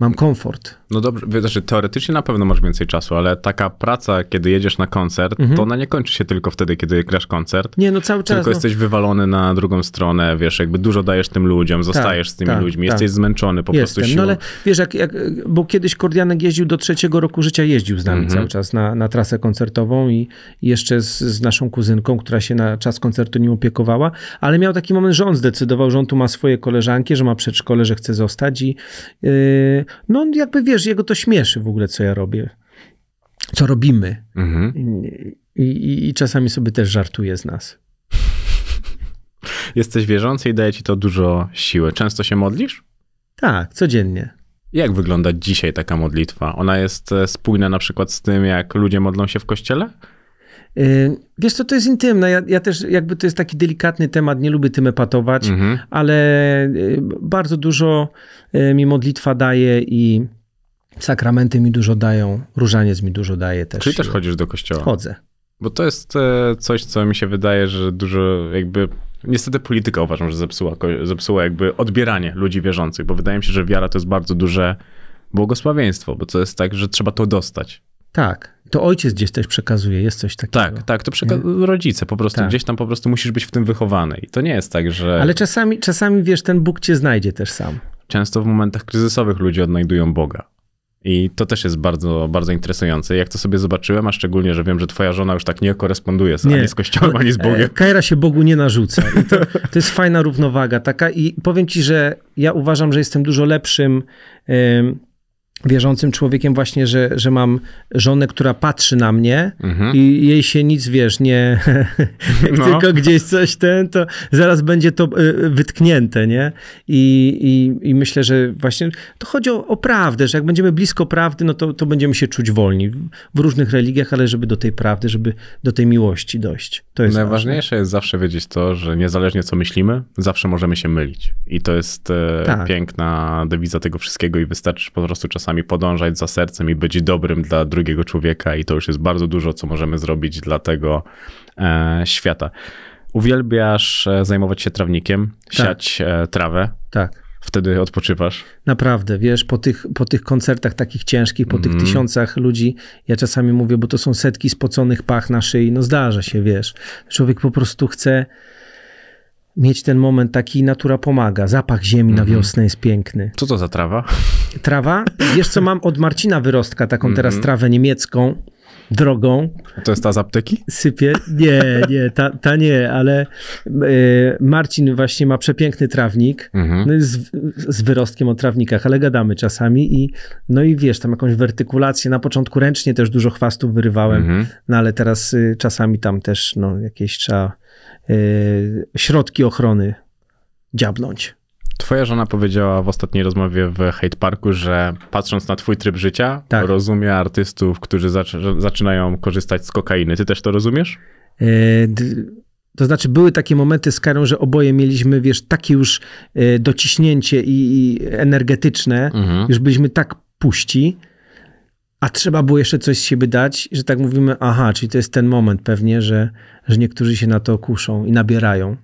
mam komfort. No dobrze, znaczy teoretycznie na pewno masz więcej czasu, ale taka praca, kiedy jedziesz na koncert, mhm. to ona nie kończy się tylko wtedy, kiedy grasz koncert. Nie, no cały czas. Tylko no. jesteś wywalony na drugą stronę, wiesz, jakby dużo dajesz tym ludziom, zostajesz tak, z tymi tak, ludźmi, tak. jesteś zmęczony po Jestem. prostu no siłą. No ale wiesz, jak, jak, bo kiedyś Kordianek jeździł do trzeciego roku życia, jeździł z nami mhm. cały czas na, na trasę koncertową i jeszcze z, z, naszą kuzynką, która się na czas koncertu nim opiekowała, ale miał taki moment, że on zdecydował, że on tu ma swoje koleżanki, że ma przedszkole, że chce zostać i yy, no jakby wiesz, jego to śmieszy w ogóle, co ja robię, co robimy. Mhm. I, i, I czasami sobie też żartuje z nas. Jesteś wierzący i daje ci to dużo siły. Często się modlisz? Tak, codziennie. Jak wygląda dzisiaj taka modlitwa? Ona jest e, spójna na przykład z tym, jak ludzie modlą się w kościele? Y, wiesz co, to jest intymne. Ja, ja, też jakby to jest taki delikatny temat, nie lubię tym epatować, mhm. ale y, bardzo dużo y, mi modlitwa daje i sakramenty mi dużo dają, różaniec mi dużo daje też. Czyli też chodzisz do kościoła? Chodzę. Bo to jest e, coś, co mi się wydaje, że dużo jakby Niestety polityka uważam, że zepsuła, zepsuła jakby odbieranie ludzi wierzących, bo wydaje mi się, że wiara to jest bardzo duże błogosławieństwo, bo to jest tak, że trzeba to dostać. Tak. To ojciec gdzieś też przekazuje, jest coś takiego. Tak, tak, to przeka- rodzice po prostu, tak. gdzieś tam po prostu musisz być w tym wychowany i to nie jest tak, że... Ale czasami, czasami wiesz, ten Bóg cię znajdzie też sam. Często w momentach kryzysowych ludzie odnajdują Boga. I to też jest bardzo, bardzo interesujące. Jak to sobie zobaczyłem, a szczególnie, że wiem, że twoja żona już tak nie koresponduje z, nie. ani z kościołem, ani z e, Bogiem. Kaira się Bogu nie narzuca. To, to, jest fajna równowaga taka i powiem ci, że ja uważam, że jestem dużo lepszym wierzącym człowiekiem właśnie, że, że mam żonę, która patrzy na mnie mhm. i jej się nic, wiesz, nie... no. tylko gdzieś coś ten, to zaraz będzie to y, y, wytknięte, nie? I, i, i myślę, że właśnie to chodzi o, o, prawdę, że jak będziemy blisko prawdy, no to, to będziemy się czuć wolni w różnych religiach, ale żeby do tej prawdy, żeby do tej miłości dojść. To jest Najważniejsze ważne. jest zawsze wiedzieć to, że niezależnie co myślimy, zawsze możemy się mylić. I to jest e, tak. piękna dewiza tego wszystkiego i wystarczy po prostu czasami czasami podążać za sercem i być dobrym dla drugiego człowieka, i to już jest bardzo dużo, co możemy zrobić dla tego e, świata. Uwielbiasz e, zajmować się trawnikiem, tak. siać e, trawę. Tak wtedy odpoczywasz? Naprawdę, wiesz, po tych, po tych koncertach takich ciężkich, po mm. tych tysiącach ludzi, ja czasami mówię, bo to są setki spoconych pach na szyi, no zdarza się, wiesz. Człowiek po prostu chce mieć ten moment taki, natura pomaga. Zapach ziemi mm -hmm. na mhm. wiosnę jest piękny. Co to za trawa? Trawa? Wiesz co, mam od Marcina Wyrostka taką mm -hmm. teraz trawę niemiecką, drogą. to jest ta z apteki? Sypie. Nie, nie, ta, ta nie, ale y, Marcin właśnie ma przepiękny trawnik mm -hmm. z, z wyrostkiem o trawnikach, ale gadamy czasami i no i wiesz, tam jakąś wertykulację. Na początku ręcznie też dużo chwastów wyrywałem, mhm. no ale teraz y, czasami tam też no, jakieś trzeba Y, środki ochrony dziabnąć. Twoja żona powiedziała w ostatniej rozmowie w Hate Parku, że patrząc na twój tryb życia, tak. rozumie artystów, którzy zac zaczynają korzystać z kokainy. Ty też to rozumiesz? Y, to znaczy, były takie momenty z Karą, że oboje mieliśmy, wiesz, takie już y, dociśnięcie i, i energetyczne, mhm. już byliśmy tak puści, a trzeba było jeszcze coś z siebie dać, że tak mówimy, aha, czyli to jest ten moment pewnie, że, że niektórzy się na to kuszą i nabierają.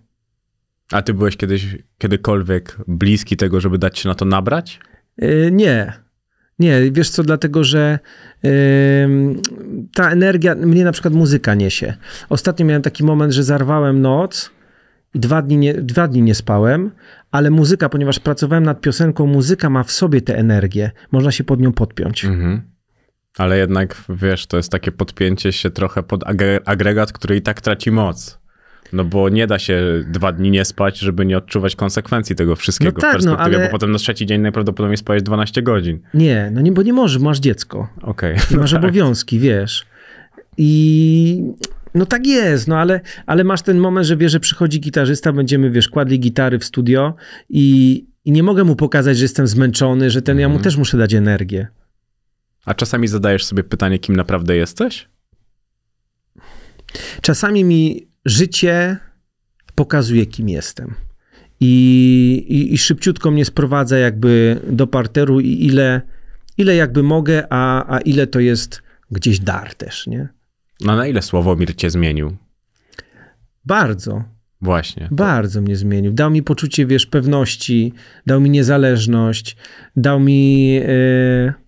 A ty byłeś kiedyś, kiedykolwiek bliski tego, żeby dać się na to nabrać? Yy, nie. Nie, wiesz co, dlatego że yy, ta energia, mnie na przykład muzyka niesie. Ostatnio miałem taki moment, że zarwałem noc i dwa dni nie, dwa dni nie spałem, ale muzyka, ponieważ pracowałem nad piosenką, muzyka ma w sobie tę energię. Można się pod nią podpiąć. Mhm ale jednak wiesz, to jest takie podpięcie się trochę pod agregat, który i tak traci moc. No bo nie da się dwa dni nie spać, żeby nie odczuwać konsekwencji tego wszystkiego no tak, w no, perspektywie, no, ale... bo potem na trzeci dzień najprawdopodobniej spałeś 12 godzin. Nie, no nie, bo nie możesz, masz dziecko. Okej. Okay, no masz tak. obowiązki, wiesz. I no tak jest, no ale, ale masz ten moment, że wiesz, że przychodzi gitarzysta, będziemy, wiesz, kładli gitary w studio i, i nie mogę mu pokazać, że jestem zmęczony, że ten, mm. ja mu mhm. też muszę dać energię. A czasami zadajesz sobie pytanie, kim naprawdę jesteś? Czasami mi życie pokazuje, kim jestem. I, i, i szybciutko mnie sprowadza jakby do parteru i ile, ile jakby mogę, a, a ile to jest gdzieś dar też, nie? No na ile Mir cię zmienił? Bardzo. Właśnie. Bardzo mnie zmienił. Dał mi poczucie, wiesz, pewności, dał mi niezależność, dał mi... Yy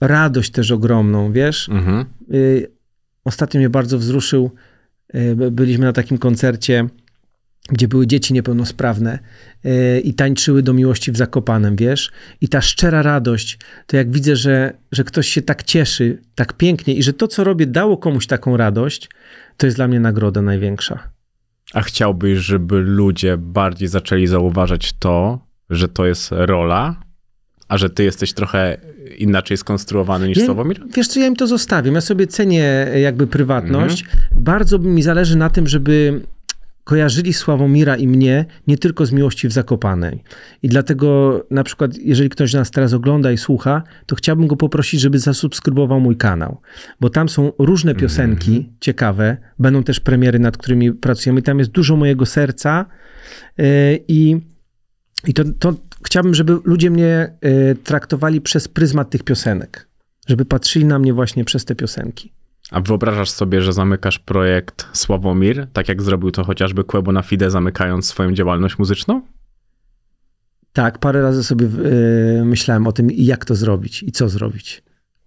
radość też ogromną, wiesz. Mhm. Y, ostatnio mnie bardzo wzruszył, y, byliśmy na takim koncercie, gdzie były dzieci niepełnosprawne y, i tańczyły do miłości w Zakopanem, wiesz? I ta szczera radość, to jak widzę, że, że ktoś się tak cieszy, tak pięknie i że to, co robię, dało komuś taką radość, to jest dla mnie nagroda największa. A chciałbyś, żeby ludzie bardziej zaczęli zauważać to, że to jest rola, a że ty jesteś trochę inaczej skonstruowany niż Sławomir? Wiesz co, ja im to zostawiam. Ja sobie cenię jakby prywatność. Mhm. Bardzo mi zależy na tym, żeby kojarzyli Sławomira i mnie nie tylko z miłości w Zakopanej. I dlatego na przykład, jeżeli ktoś nas teraz ogląda i słucha, to chciałbym go poprosić, żeby zasubskrybował mój kanał, bo tam są różne piosenki mhm. ciekawe, będą też premiery, nad którymi pracujemy. Tam jest dużo mojego serca yy, i, i to, to chciałbym, żeby ludzie mnie y, traktowali przez pryzmat tych piosenek. Żeby patrzyli na mnie właśnie przez te piosenki. A wyobrażasz sobie, że zamykasz projekt Sławomir, tak jak zrobił to chociażby Kłebo na Fide, zamykając swoją działalność muzyczną? Tak, parę razy sobie y, myślałem o tym, jak to zrobić i co zrobić.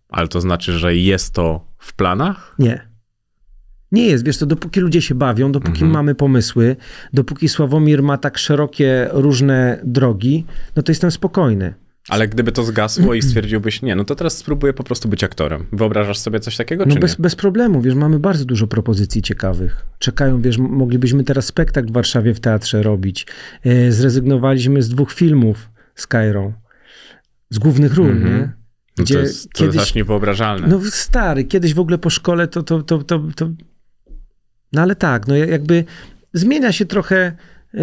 Ale to znaczy, że jest to w planach? Nie. Nie jest, wiesz to dopóki ludzie się bawią, dopóki mhm. mamy pomysły, dopóki Sławomir ma tak szerokie, różne drogi, no to jestem spokojny. Ale gdyby to zgasło i stwierdziłbyś, nie, no to teraz spróbuję po prostu być aktorem. Wyobrażasz sobie coś takiego, no czy bez, nie? bez problemu, wiesz, mamy bardzo dużo propozycji ciekawych. Czekają, wiesz, moglibyśmy teraz spektakl w Warszawie w teatrze robić. E, zrezygnowaliśmy z dwóch filmów z Kairą. Z głównych ról, mhm. nie? Gdzie no to jest, to kiedyś, jest aż niewyobrażalne. No stary, kiedyś w ogóle po szkole to, to, to, to, to no ale tak, no jakby zmienia się trochę yy,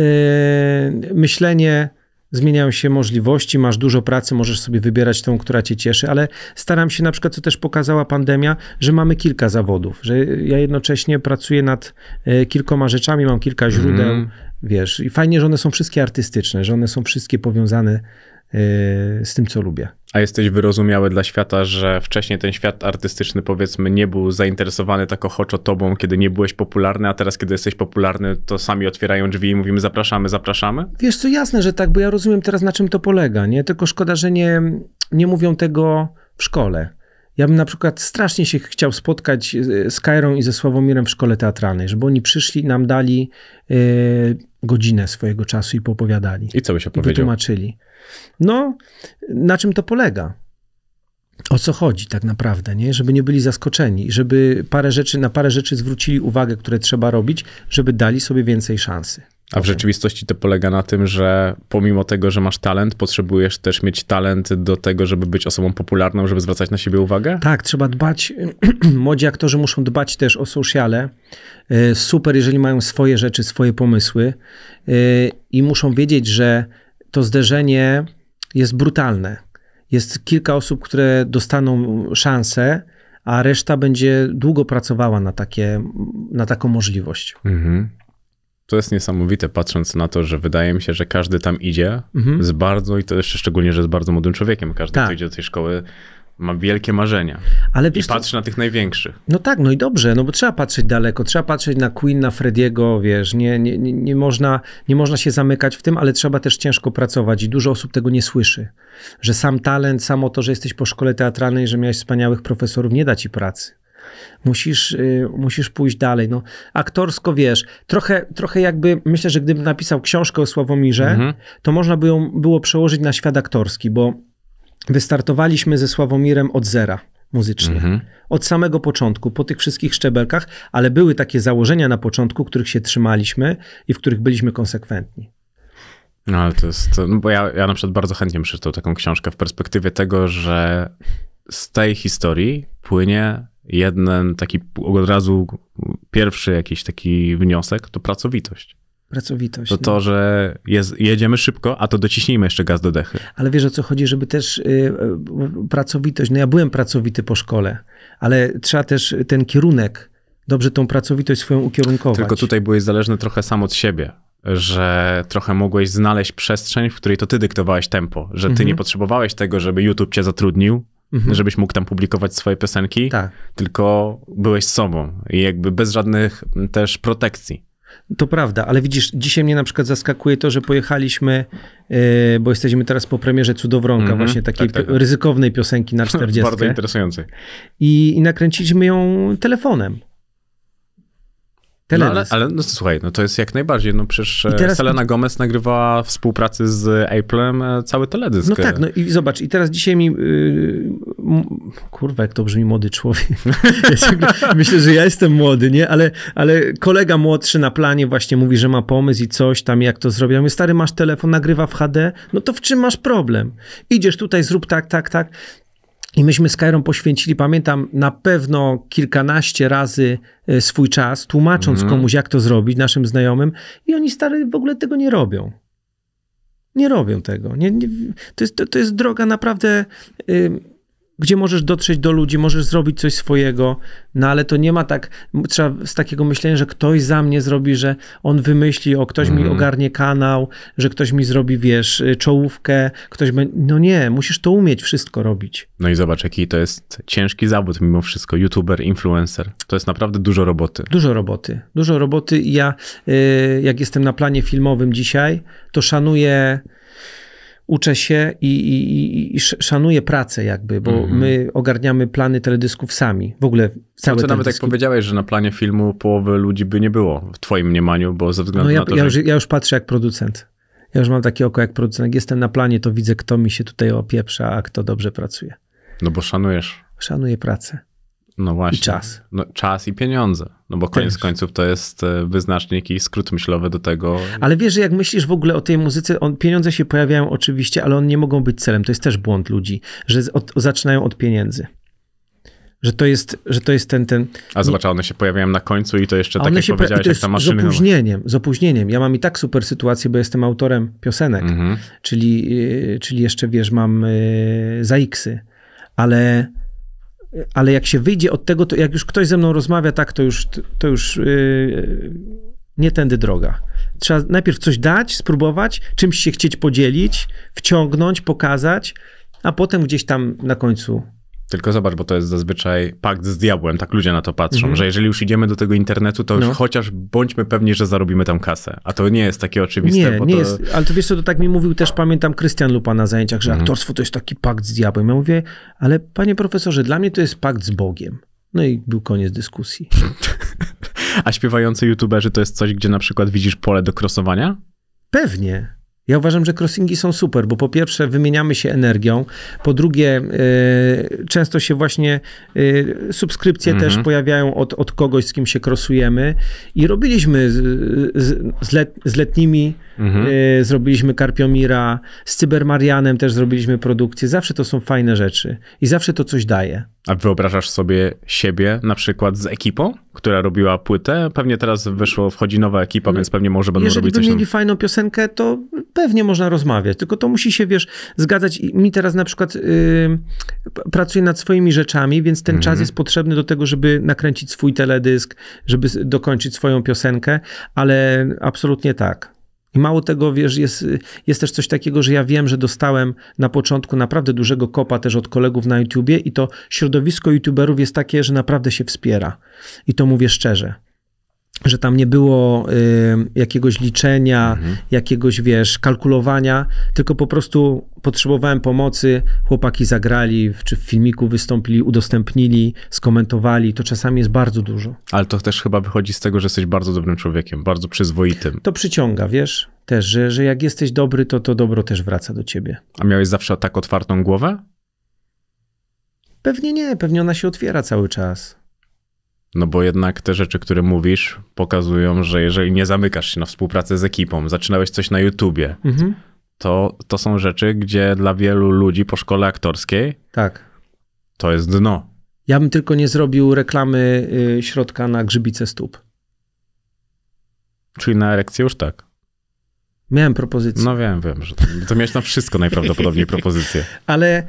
myślenie, zmieniają się możliwości, masz dużo pracy, możesz sobie wybierać tą, która cię cieszy, ale staram się na przykład, co też pokazała pandemia, że mamy kilka zawodów, że ja jednocześnie pracuję nad e, kilkoma rzeczami, mam kilka mhm. źródeł, mm. wiesz, i fajnie, że one są wszystkie artystyczne, że one są wszystkie powiązane yy, z tym, co lubię a jesteś wyrozumiały dla świata, że wcześniej ten świat artystyczny, powiedzmy, nie był zainteresowany tak ochoczo tobą, kiedy nie byłeś popularny, a teraz, kiedy jesteś popularny, to sami otwierają drzwi i mówimy zapraszamy, zapraszamy? Wiesz co, jasne, że tak, bo ja rozumiem teraz, na czym to polega, nie? Tylko szkoda, że nie, nie mówią tego w szkole. Ja bym na przykład strasznie się chciał spotkać z Kairą i ze Sławomirem w szkole teatralnej, żeby oni przyszli, nam dali yy, godzinę swojego czasu i popowiadali. I co byś powiedział? I wytłumaczyli. No, na czym to polega? o co chodzi tak naprawdę, nie? żeby nie byli zaskoczeni, żeby parę rzeczy, na parę rzeczy zwrócili uwagę, które trzeba robić, żeby dali sobie więcej szansy. A w rzeczywistości to polega na tym, że pomimo tego, że masz talent, potrzebujesz też mieć talent do tego, żeby być osobą popularną, żeby zwracać na siebie uwagę? Tak, trzeba dbać. Młodzi aktorzy muszą dbać też o sociale. E, super, jeżeli mają swoje rzeczy, swoje pomysły e, i muszą wiedzieć, że to zderzenie jest brutalne. Jest kilka osób, które dostaną szansę, a reszta będzie długo pracowała na, takie, na taką możliwość. Mhm. To jest niesamowite, patrząc na to, że wydaje mi się, że każdy tam idzie mhm. z bardzo, i to jeszcze szczególnie, że z bardzo młodym człowiekiem. Każdy, tak. idzie do tej szkoły, mam wielkie marzenia. Ale wiesz, I patrz na tych największych. No tak, no i dobrze, no bo trzeba patrzeć daleko, trzeba patrzeć na Queen, na Frediego, wiesz, nie, nie, nie, można, nie można się zamykać w tym, ale trzeba też ciężko pracować i dużo osób tego nie słyszy. Że sam talent, samo to, że jesteś po szkole teatralnej, że miałeś wspaniałych profesorów, nie da ci pracy. Musisz, y, musisz pójść dalej. No, aktorsko wiesz, trochę, trochę jakby, myślę, że gdybym napisał książkę o Sławomirze, mhm. to można by ją było przełożyć na świat aktorski, bo wystartowaliśmy ze Sławomirem od zera muzycznie. Mhm. Od samego początku, po tych wszystkich szczebelkach, ale były takie założenia na początku, których się trzymaliśmy i w których byliśmy konsekwentni. No ale to jest, to, no bo ja, ja na przykład bardzo chętnie przeczytał taką książkę w perspektywie tego, że z tej historii płynie jeden taki od razu pierwszy jakiś taki wniosek, to pracowitość. Pracowitość. To to, no. że jest, jedziemy szybko, a to dociśnijmy jeszcze gaz do dechy. Ale wiesz o co chodzi, żeby też y, y, pracowitość, no ja byłem pracowity po szkole, ale trzeba też ten kierunek, dobrze tą pracowitość swoją ukierunkować. Tylko tutaj byłeś zależny trochę sam od siebie, że trochę mogłeś znaleźć przestrzeń, w której to ty dyktowałeś tempo, że ty mhm. nie potrzebowałeś tego, żeby YouTube cię zatrudnił, mhm. żebyś mógł tam publikować swoje piosenki, tak. tylko byłeś sobą i jakby bez żadnych też protekcji. To prawda, ale widzisz, dzisiaj mnie na przykład zaskakuje to, że pojechaliśmy, yy, bo jesteśmy teraz po premierze Cudowronka, mm -hmm, właśnie takiej tak, tak, tak. ryzykownej piosenki na 40. Bardzo interesującej. I, I nakręciliśmy ją telefonem. Teledysk. No, ale, ale no, słuchaj, no to jest jak najbardziej, no przecież e, teraz... Selena Gomez nagrywała współpracy z Apple'em e, cały teledysk. No e. tak, no i zobacz, i teraz dzisiaj mi, yy, kurwa jak to brzmi młody człowiek, myślę, że ja jestem młody, nie, ale, ale kolega młodszy na planie właśnie mówi, że ma pomysł i coś tam, jak to zrobię. Ja mówię, stary, masz telefon, nagrywa w HD, no to w czym masz problem? Idziesz tutaj, zrób tak, tak, tak. I myśmy z Kairą poświęcili, pamiętam, na pewno kilkanaście razy e, swój czas, tłumacząc mm. komuś, jak to zrobić, naszym znajomym, i oni stary w ogóle tego nie robią. Nie robią tego. Nie, nie, to, jest, to, to, jest droga naprawdę. Yy, gdzie możesz dotrzeć do ludzi, możesz zrobić coś swojego, no ale to nie ma tak, trzeba z takiego myślenia, że ktoś za mnie zrobi, że on wymyśli, o ktoś mm. mi mhm. ogarnie kanał, że ktoś mi zrobi, wiesz, y, czołówkę, ktoś będzie, no nie, musisz to umieć wszystko robić. No i zobacz, jaki to jest ciężki zawód mimo wszystko, youtuber, influencer, to jest naprawdę dużo roboty. Dużo roboty, dużo roboty ja, y, jak jestem na planie filmowym dzisiaj, to szanuję uczę się i, i, i szanuję pracę jakby, bo mm. my ogarniamy plany teledysków sami. W ogóle no całe no, co nawet jak powiedziałeś, że na planie filmu połowy ludzi by nie było, w twoim mniemaniu, bo ze względu no, ja, na to, ja już, że... ja już patrzę jak producent. Ja już mam takie oko jak producent. Jak jestem na planie, to widzę, kto mi się tutaj opieprza, a kto dobrze pracuje. No bo szanujesz. Szanuję pracę. No właśnie. I czas. No, czas i pieniądze. No bo koniec Też. końców to jest e, wyznacznik i skrót myślowy do tego. Ale wiesz, że jak myślisz w ogóle o tej muzyce, on, pieniądze się pojawiają oczywiście, ale one nie mogą być celem. To jest też błąd ludzi, że od, zaczynają od pieniędzy. Że to jest, że to jest ten, ten... A zobacz, one się pojawiają na końcu i to jeszcze, tak jak się powiedziałeś, jak ta maszyna... Z opóźnieniem, z opóźnieniem. Ja mam i tak super sytuację, bo jestem autorem piosenek, mhm. czyli, y, czyli jeszcze, wiesz, mam x y, zaiksy, ale ale jak się wyjdzie od tego, to jak już ktoś ze mną rozmawia, tak, to już, to już yy, nie tędy droga. Trzeba najpierw coś dać, spróbować, czymś się chcieć podzielić, wciągnąć, pokazać, a potem gdzieś tam na końcu tylko zobacz, bo to jest zazwyczaj pakt z diabłem, tak ludzie na to patrzą, mm -hmm. że jeżeli już idziemy do tego internetu, to no. już chociaż bądźmy pewni, że zarobimy tam kasę. A to nie jest takie oczywiste. Nie, nie to... jest. Ale to wiesz co, to tak mi mówił też, pamiętam, Krystian Lupa na zajęciach, że mm -hmm. aktorstwo to jest taki pakt z diabłem. Ja mówię, ale panie profesorze, dla mnie to jest pakt z Bogiem. No i był koniec dyskusji. A śpiewający youtuberzy to jest coś, gdzie na przykład widzisz pole do krosowania? Pewnie. Ja uważam, że crossingi są super, bo po pierwsze wymieniamy się energią, po drugie y, często się właśnie y, subskrypcje też mhm. pojawiają od, od kogoś, z kim się krosujemy i robiliśmy z, z, let, z letnimi, mm y, zrobiliśmy Karpiomira, z Cybermarianem też zrobiliśmy produkcję. Zawsze to są fajne rzeczy i zawsze to coś daje. A wyobrażasz sobie siebie na przykład z ekipą, która robiła płytę? Pewnie teraz wyszło, wchodzi nowa ekipa, no, więc pewnie może będą robić coś Jeżeli mieli tam... fajną piosenkę, to pewnie można rozmawiać, tylko to musi się, wiesz, zgadzać. Mi teraz na przykład yy, pracuję nad swoimi rzeczami, więc ten mm. czas mhm. jest potrzebny do tego, żeby nakręcić swój teledysk, żeby dokończyć swoją piosenkę, ale absolutnie tak. I mało tego, wiesz, jest, jest też coś takiego, że ja wiem, że dostałem na początku naprawdę dużego kopa też od kolegów na YouTubie i to środowisko YouTuberów jest takie, że naprawdę się wspiera. I to mówię szczerze że tam nie było y, jakiegoś liczenia, mhm. jakiegoś, wiesz, kalkulowania, tylko po prostu potrzebowałem pomocy, chłopaki zagrali, czy w filmiku wystąpili, udostępnili, skomentowali, to czasami jest bardzo dużo. Ale to też chyba wychodzi z tego, że jesteś bardzo dobrym człowiekiem, bardzo przyzwoitym. To przyciąga, wiesz, też, że, że jak jesteś dobry, to to dobro też wraca do ciebie. A miałeś zawsze tak otwartą głowę? Pewnie nie, pewnie ona się otwiera cały czas. No bo jednak te rzeczy, które mówisz, pokazują, że jeżeli nie zamykasz się na współpracę z ekipą, zaczynałeś coś na YouTubie, mhm. to, to są rzeczy, gdzie dla wielu ludzi po szkole aktorskiej tak. to jest dno. Ja bym tylko nie zrobił reklamy y, środka na grzybice stóp. Czyli na erekcję już tak. Miałem propozycję. No wiem, wiem, że to, to miałeś na wszystko najprawdopodobniej propozycję. Ale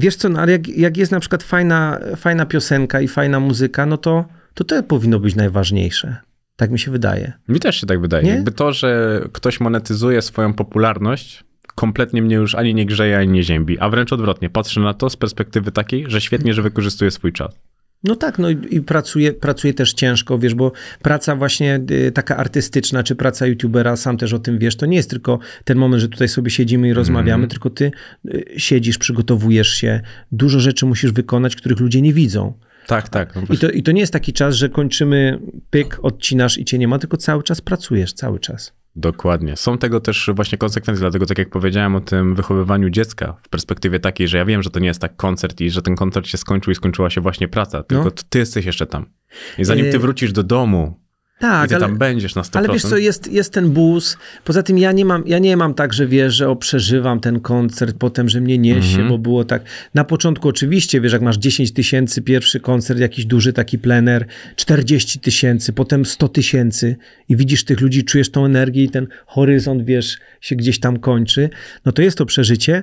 Wiesz co, no ale jak, jak jest na przykład fajna, fajna piosenka i fajna muzyka, no to, to to powinno być najważniejsze. Tak mi się wydaje. Mi też się tak wydaje. Nie? Jakby to, że ktoś monetyzuje swoją popularność, kompletnie mnie już ani nie grzeje, ani nie ziębi. A wręcz odwrotnie, patrzę na to z perspektywy takiej, że świetnie, że wykorzystuje swój czas. No tak, no i pracuję, pracuję też ciężko, wiesz, bo praca właśnie y, taka artystyczna, czy praca youtubera, sam też o tym wiesz, to nie jest tylko ten moment, że tutaj sobie siedzimy i rozmawiamy, mm. tylko ty y, siedzisz, przygotowujesz się, dużo rzeczy musisz wykonać, których ludzie nie widzą. Tak, tak. No I, to, I to nie jest taki czas, że kończymy pyk, odcinasz i cię nie ma, tylko cały czas pracujesz, cały czas. Dokładnie. Są tego też właśnie konsekwencje, dlatego tak jak powiedziałem o tym wychowywaniu dziecka w perspektywie takiej, że ja wiem, że to nie jest tak koncert i że ten koncert się skończył i skończyła się właśnie praca, tylko no. ty jesteś jeszcze tam. I zanim ty y- wrócisz do domu, tak, ale, tam będziesz na 100%. Ale wiesz co, jest, jest ten bus. Poza tym ja nie mam, ja nie mam tak, że wiesz, że o, przeżywam ten koncert, potem, że mnie niesie, mm -hmm. bo było tak. Na początku oczywiście, wiesz, jak masz 10 tysięcy, pierwszy koncert, jakiś duży taki plener, 40 tysięcy, potem 100 tysięcy i widzisz tych ludzi, czujesz tą energię i ten horyzont, wiesz, się gdzieś tam kończy. No to jest to przeżycie,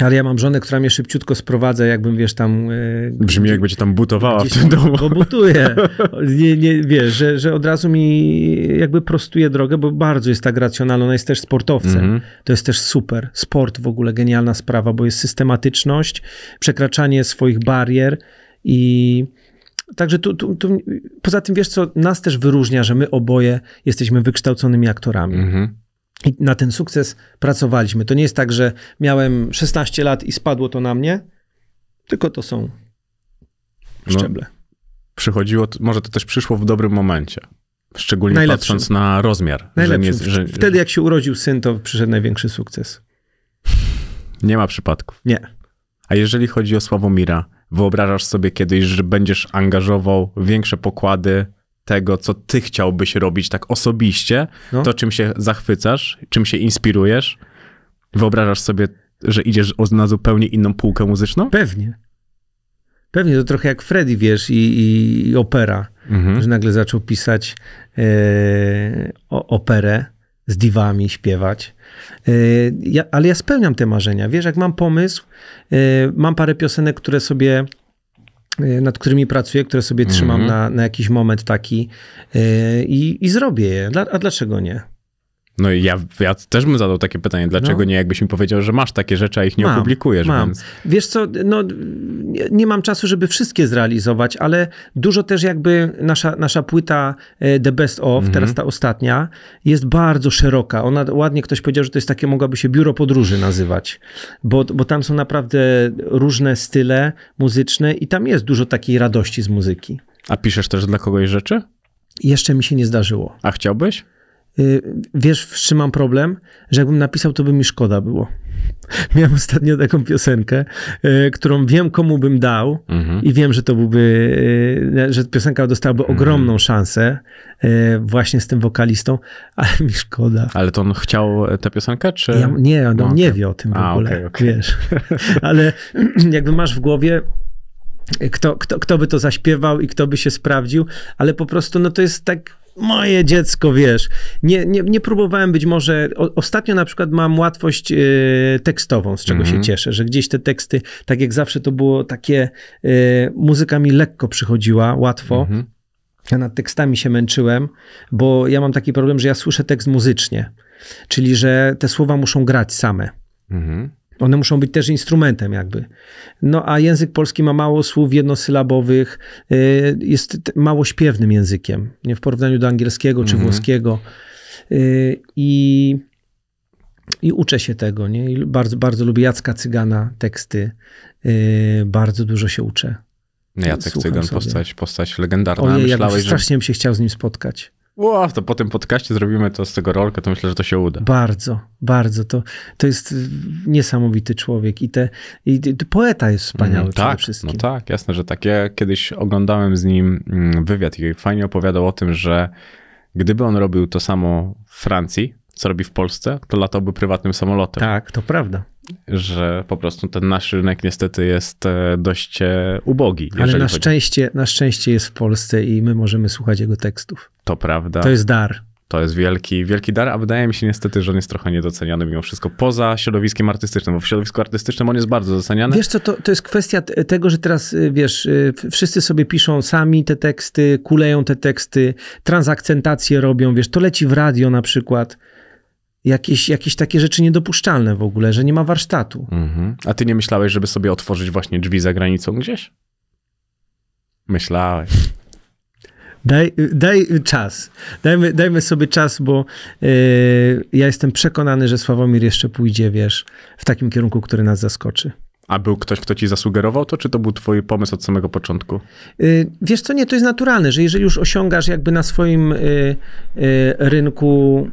ale ja mam żonę, która mnie szybciutko sprowadza, jakbym, wiesz, tam... E, Brzmi, jakby cię tam butowała w tym domu. Bo butuje. Nie, nie, wiesz, że, że od razu mi jakby prostuje drogę, bo bardzo jest tak racjonalna. Ona jest też sportowcem. Mm -hmm. To jest też super. Sport w ogóle genialna sprawa, bo jest systematyczność, przekraczanie swoich barier i... Także tu, tu, tu poza tym, wiesz co, nas też wyróżnia, że my oboje jesteśmy wykształconymi aktorami. Mm -hmm i na ten sukces pracowaliśmy. To nie jest tak, że miałem 16 lat i spadło to na mnie, tylko to są no, szczeble. No, przychodziło, może to też przyszło w dobrym momencie. Szczególnie patrząc na rozmiar. Że że, Wtedy, jak się urodził syn, to przyszedł największy sukces. Nie ma przypadków. Nie. A jeżeli chodzi o Sławomira, wyobrażasz sobie kiedyś, że będziesz angażował większe pokłady tego, co ty chciałbyś robić tak osobiście, no. to czym się zachwycasz, czym się inspirujesz, wyobrażasz sobie, że idziesz na zupełnie inną półkę muzyczną? Pewnie. Pewnie, to trochę jak Freddy, wiesz, i, i, i opera, mhm. że nagle zaczął pisać e, o, operę z diwami, śpiewać. E, ja, ale ja spełniam te marzenia, wiesz, jak mam pomysł, e, mam parę piosenek, które sobie Y, nad którymi pracuję, które sobie mm -hmm. trzymam mhm. na, na jakiś moment taki yy, i, i zrobię je. Dla, a dlaczego nie? No i ja, ja też bym zadał takie pytanie, dlaczego no. nie jakbyś mi powiedział, że masz takie rzeczy, a ich nie mam, opublikujesz. Mam. Więc... Wiesz co, no, nie, nie, mam czasu, żeby wszystkie zrealizować, ale dużo też jakby nasza, nasza płyta e, The Best Of, mhm. teraz ta ostatnia, jest bardzo szeroka. Ona ładnie ktoś powiedział, że to jest takie, mogłaby się biuro podróży nazywać, bo, bo tam są naprawdę różne style muzyczne i tam jest dużo takiej radości z muzyki. A piszesz też dla kogoś rzeczy? Jeszcze mi się nie zdarzyło. A chciałbyś? Y, wiesz, w czym mam problem? Że jakbym napisał, to by mi szkoda było. Miałem ostatnio taką piosenkę, y, którą wiem, komu bym dał, mhm. i wiem, że to byłby, y, że piosenka dostałaby mhm. ogromną szansę właśnie z tym wokalistą, ale mi szkoda. Ale to on chciał e, tę piosenkę, czy? Ja, nie, on no, nie wie o tym w A, ogóle. Okay, okay. Wiesz. Ale jakby masz w głowie kto, kto, kto by to zaśpiewał i kto by się sprawdził, ale po prostu no to jest tak moje dziecko, wiesz. Nie, nie, nie próbowałem być może. O, ostatnio na przykład mam łatwość y, tekstową, z czego mm -hmm. się mhm. cieszę, że gdzieś te teksty, tak jak zawsze to było takie, y, muzyka mi lekko przychodziła, łatwo. Mm -hmm. Ja nad tekstami się męczyłem, bo ja mam taki problem, że ja słyszę tekst muzycznie, czyli że te słowa muszą grać same. Mm -hmm. One muszą być też instrumentem, jakby. No a język polski ma mało słów jednosylabowych, y, jest mało śpiewnym językiem nie? w porównaniu do angielskiego czy mhm. włoskiego. Y, I, I uczę się tego. Nie? I bardzo, bardzo lubię Jacka Cygana teksty. Y, bardzo dużo się uczę. Jacek Słucham Cygan, postać, postać legendarna. Ojej, Myślałeś, ja strasznie że... bym się chciał z nim spotkać. Wow, to po tym podcaście zrobimy to z tego rolkę, to myślę, że to się uda. Bardzo, bardzo. To, to jest y, niesamowity człowiek i, te, i te, poeta jest wspaniały mm, tak, wszystkim. No tak, jasne, że tak. Ja kiedyś oglądałem z nim mm, wywiad i fajnie opowiadał o tym, że gdyby on robił to samo w Francji, co robi w Polsce, to latałby prywatnym samolotem. Tak, to prawda że po prostu ten nasz rynek niestety jest e, dość e, ubogi. Ale na szczęście, na szczęście jest w Polsce i my możemy słuchać jego tekstów. To prawda. To jest dar. To jest wielki, wielki dar, a wydaje mi się niestety, że on jest trochę niedoceniany mimo wszystko, poza środowiskiem artystycznym, bo w środowisku artystycznym on jest bardzo doceniany. Wiesz co, to, to jest kwestia tego, że teraz, y, wiesz, y, wszyscy sobie piszą sami te teksty, kuleją te teksty, transakcentacje robią, wiesz, to leci w radio na przykład jakieś, jakieś takie rzeczy niedopuszczalne w ogóle, że nie ma warsztatu. Mhm. A ty nie myślałeś, żeby sobie otworzyć właśnie drzwi za granicą gdzieś? Myślałeś. Daj, daj czas. Dajmy, dajmy sobie czas, bo yy, ja jestem przekonany, że Sławomir jeszcze pójdzie, wiesz, w takim kierunku, który nas zaskoczy. A był ktoś, kto ci zasugerował to, czy to był twój pomysł od samego początku? E, wiesz co, nie, to jest naturalne, że jeżeli już osiągasz jakby na swoim e, rynku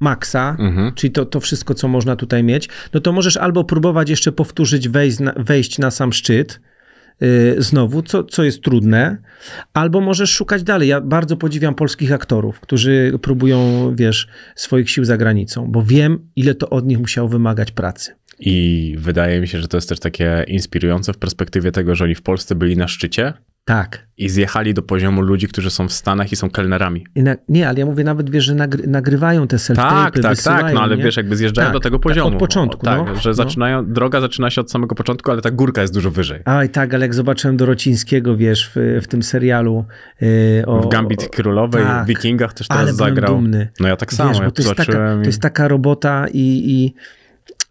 maksa, mhm. czyli to, to wszystko, co można tutaj mieć, no to możesz albo próbować jeszcze powtórzyć wejść na, wejść na sam szczyt, y, znowu, co, co jest trudne, albo możesz szukać dalej. Ja bardzo podziwiam polskich aktorów, którzy próbują, wiesz, swoich sił za granicą, bo wiem, ile to od nich musiało wymagać pracy. I wydaje mi się, że to jest też takie inspirujące w perspektywie tego, że oni w Polsce byli na szczycie, tak. I zjechali do poziomu ludzi, którzy są w Stanach i są kelnerami. I na, nie, ale ja mówię nawet, wiesz, że nagry, nagrywają te self Tak, tak, tak, no ale nie? wiesz, jakby zjeżdżają tak, do tego tak, poziomu. Tak, od początku, o, Tak, no, że no. zaczynają, no. droga zaczyna się od samego początku, ale ta górka jest dużo wyżej. A i tak, ale jak zobaczyłem Dorocińskiego, wiesz, w, w tym serialu yy, o... W Gambit Królowej, tak, w Wikingach też teraz ale zagrał. Dumny. No ja tak samo, wiesz, bo to, jest taka, i... to jest taka robota i... i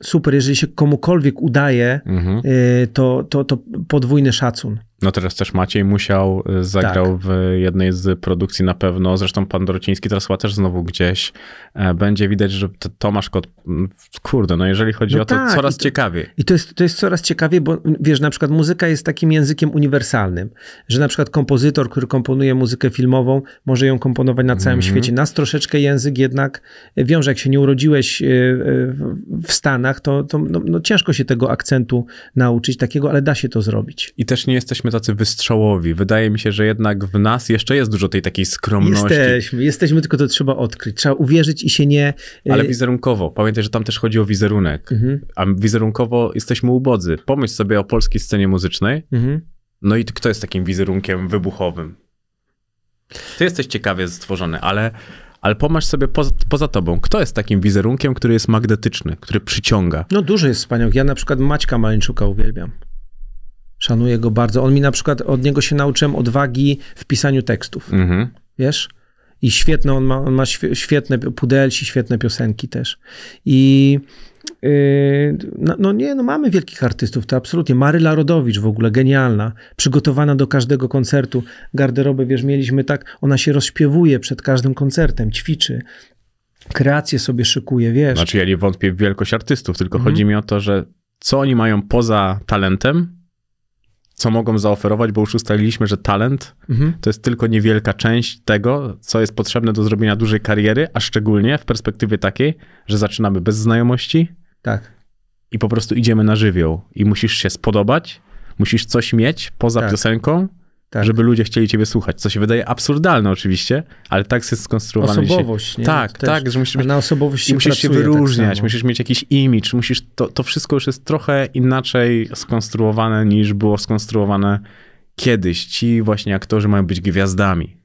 super, jeżeli się komukolwiek udaje, mhm. y, to, to, to podwójny szacun. No teraz też Maciej Musiał y, zagrał tak. w jednej z produkcji na pewno, zresztą pan Dorociński teraz chyba też znowu gdzieś. E, będzie widać, że Tomasz Kot, kurde, no jeżeli chodzi no o to, tak, coraz I to, ciekawiej. I to jest, to jest coraz ciekawiej, bo wiesz, na przykład muzyka jest takim językiem uniwersalnym, że na przykład kompozytor, który komponuje muzykę filmową, może ją komponować na całym mm -hmm. świecie. Nas troszeczkę język jednak e, wiąże, jak się nie urodziłeś e, w Stanach, to, to no, no ciężko się tego akcentu nauczyć takiego, ale da się to zrobić. I też nie jesteśmy tacy wystrzałowi. Wydaje mi się, że jednak w nas jeszcze jest dużo tej takiej skromności. Jesteśmy, jesteśmy, tylko to trzeba odkryć. Trzeba uwierzyć i się nie... E, ale wizerunkowo. Pamiętaj, że tam też chodzi o wizerunek. Mhm. A wizerunkowo jesteśmy ubodzy. Pomyśl sobie o polskiej scenie muzycznej. Mhm. No i kto jest takim wizerunkiem wybuchowym? Ty jesteś ciekawie stworzony, ale, ale pomasz sobie poza, poza tobą, kto jest takim wizerunkiem, który jest magnetyczny, który przyciąga? No dużo jest wspaniałych. Ja na przykład Maćka Malinczuka uwielbiam. Szanuję go bardzo. On mi na przykład, od niego się nauczyłem odwagi w pisaniu tekstów. Mhm. Wiesz? I świetne, on ma, on ma świetne pudelci, świetne piosenki też. I yy, no, no, nie, no mamy wielkich artystów, to absolutnie. Maryla Rodowicz w ogóle, genialna. Przygotowana do każdego koncertu. Garderobę, wiesz, mieliśmy tak, ona się rozśpiewuje przed każdym koncertem, ćwiczy kreację sobie szykuje, wiesz. Znaczy ja nie wątpię w wielkość artystów, tylko chodzi mhm. mi o to, że co oni mają poza talentem, co mogą zaoferować, bo już ustaliliśmy, że talent mhm. to jest tylko niewielka część tego, co jest potrzebne do zrobienia dużej kariery, a szczególnie w perspektywie takiej, że zaczynamy bez znajomości. Tak. I po prostu idziemy na żywioł. I musisz się spodobać, musisz coś mieć poza tak. piosenką, tak. żeby ludzie chcieli ciebie słuchać, co się wydaje absurdalne oczywiście, ale tak jest skonstruowany Osobowość, nie? Tak, Też. tak, że musisz, na osobowości się musisz się tak wyróżniać, tak musisz mieć jakiś imidż, musisz, to, to wszystko już jest trochę inaczej skonstruowane niż było skonstruowane kiedyś. Ci właśnie aktorzy mają być gwiazdami.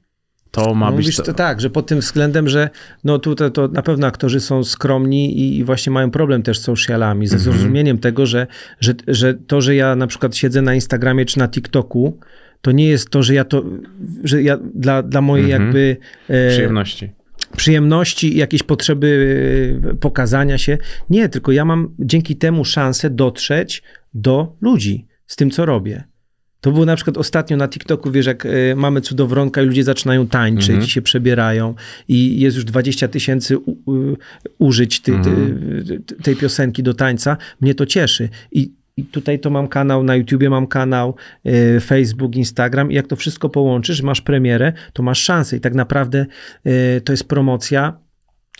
To ma no, być. Mówisz to... tak, że pod tym względem, że no tutaj to na pewno aktorzy są skromni i, i właśnie mają problem też z socialami, ze mhm. zrozumieniem mm -hmm. tego, że, że, że to, że ja na przykład siedzę na Instagramie czy na TikToku, to nie jest to, że ja to, że ja dla, dla mojej mhm. jakby... E, przyjemności. Przyjemności, jakiejś potrzeby e, pokazania się. Nie, tylko ja mam dzięki temu szansę dotrzeć do ludzi z tym, co robię. To było na przykład ostatnio na TikToku, wiesz, jak e, mamy cudowronka i ludzie zaczynają tańczyć, mm -hmm. się przebierają i jest już 20 tysięcy użyć ty, mm -hmm. tej piosenki do tańca. Mnie to cieszy. I i tutaj to mam kanał, na YouTubie mam kanał, y, Facebook, Instagram i jak to wszystko połączysz, masz premierę, to masz szansę i tak naprawdę y, to jest promocja,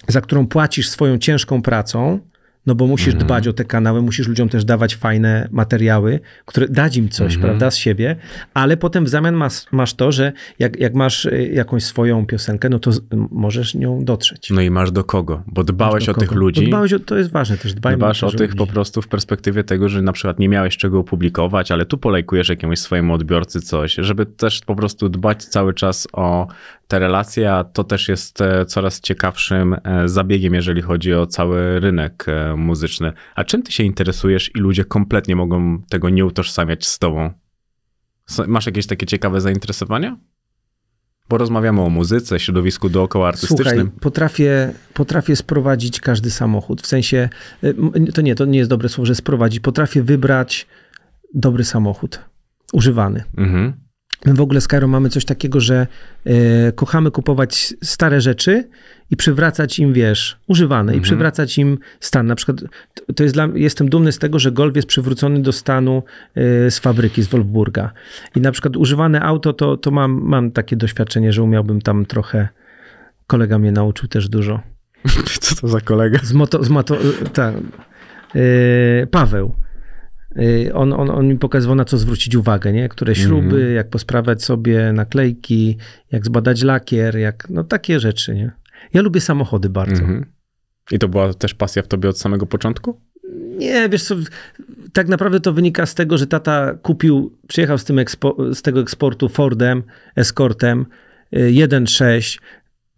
za którą płacisz swoją ciężką pracą, no bo musisz mm. dbać o te kanały, musisz ludziom też dawać fajne materiały, które dać im coś, mm. prawda, z siebie, ale potem w zamian masz, masz to, że jak, jak masz y, jakąś swoją piosenkę, no to możesz nią dotrzeć. No i masz do kogo, bo dbałeś o kogo. tych ludzi. Bo dbałeś o, to jest ważne też, dbaj Dbasz o, o tych ludzi. po prostu w perspektywie tego, że na przykład nie miałeś czego opublikować, ale tu polejkujesz jakiemuś swojemu odbiorcy coś, żeby też po prostu dbać cały czas o te relacje, a to też jest e, coraz ciekawszym e, zabiegiem, jeżeli chodzi o cały rynek e, muzyczne. A czym ty się interesujesz i ludzie kompletnie mogą tego nie utożsamiać z tobą? Masz jakieś takie ciekawe zainteresowania? Bo rozmawiamy o muzyce, środowisku dookoła artystycznym. Słuchaj, potrafię, potrafię sprowadzić każdy samochód. W sensie, y, to nie, to nie jest dobre słowo, że sprowadzić. Potrafię wybrać dobry samochód, używany. Mhm My w ogóle z Karo mamy coś takiego, że y, kochamy kupować stare rzeczy i przywracać im, wiesz, używane mm-hmm. i mhm. przywracać im stan. Na przykład to jest dla, jestem dumny z tego, że Golf jest przywrócony do stanu y, z fabryki, z Wolfburga. I na przykład używane auto, to, to mam, mam takie doświadczenie, że umiałbym tam trochę, kolega mnie nauczył też dużo. Co to za kolega? Z moto, z moto, tak. Y, Paweł. Y, on, on, on mi pokazywał, na co zwrócić uwagę, nie? które mhm. śruby, mm -hmm. jak posprawiać sobie naklejki, jak zbadać lakier, jak, no takie rzeczy. Nie? Ja lubię samochody bardzo. Mm -hmm. I to była też pasja w tobie od samego początku? Nie, wiesz co, tak naprawdę to wynika z tego, że tata kupił, przyjechał z, tym z tego eksportu Fordem, Escortem 1.6, y,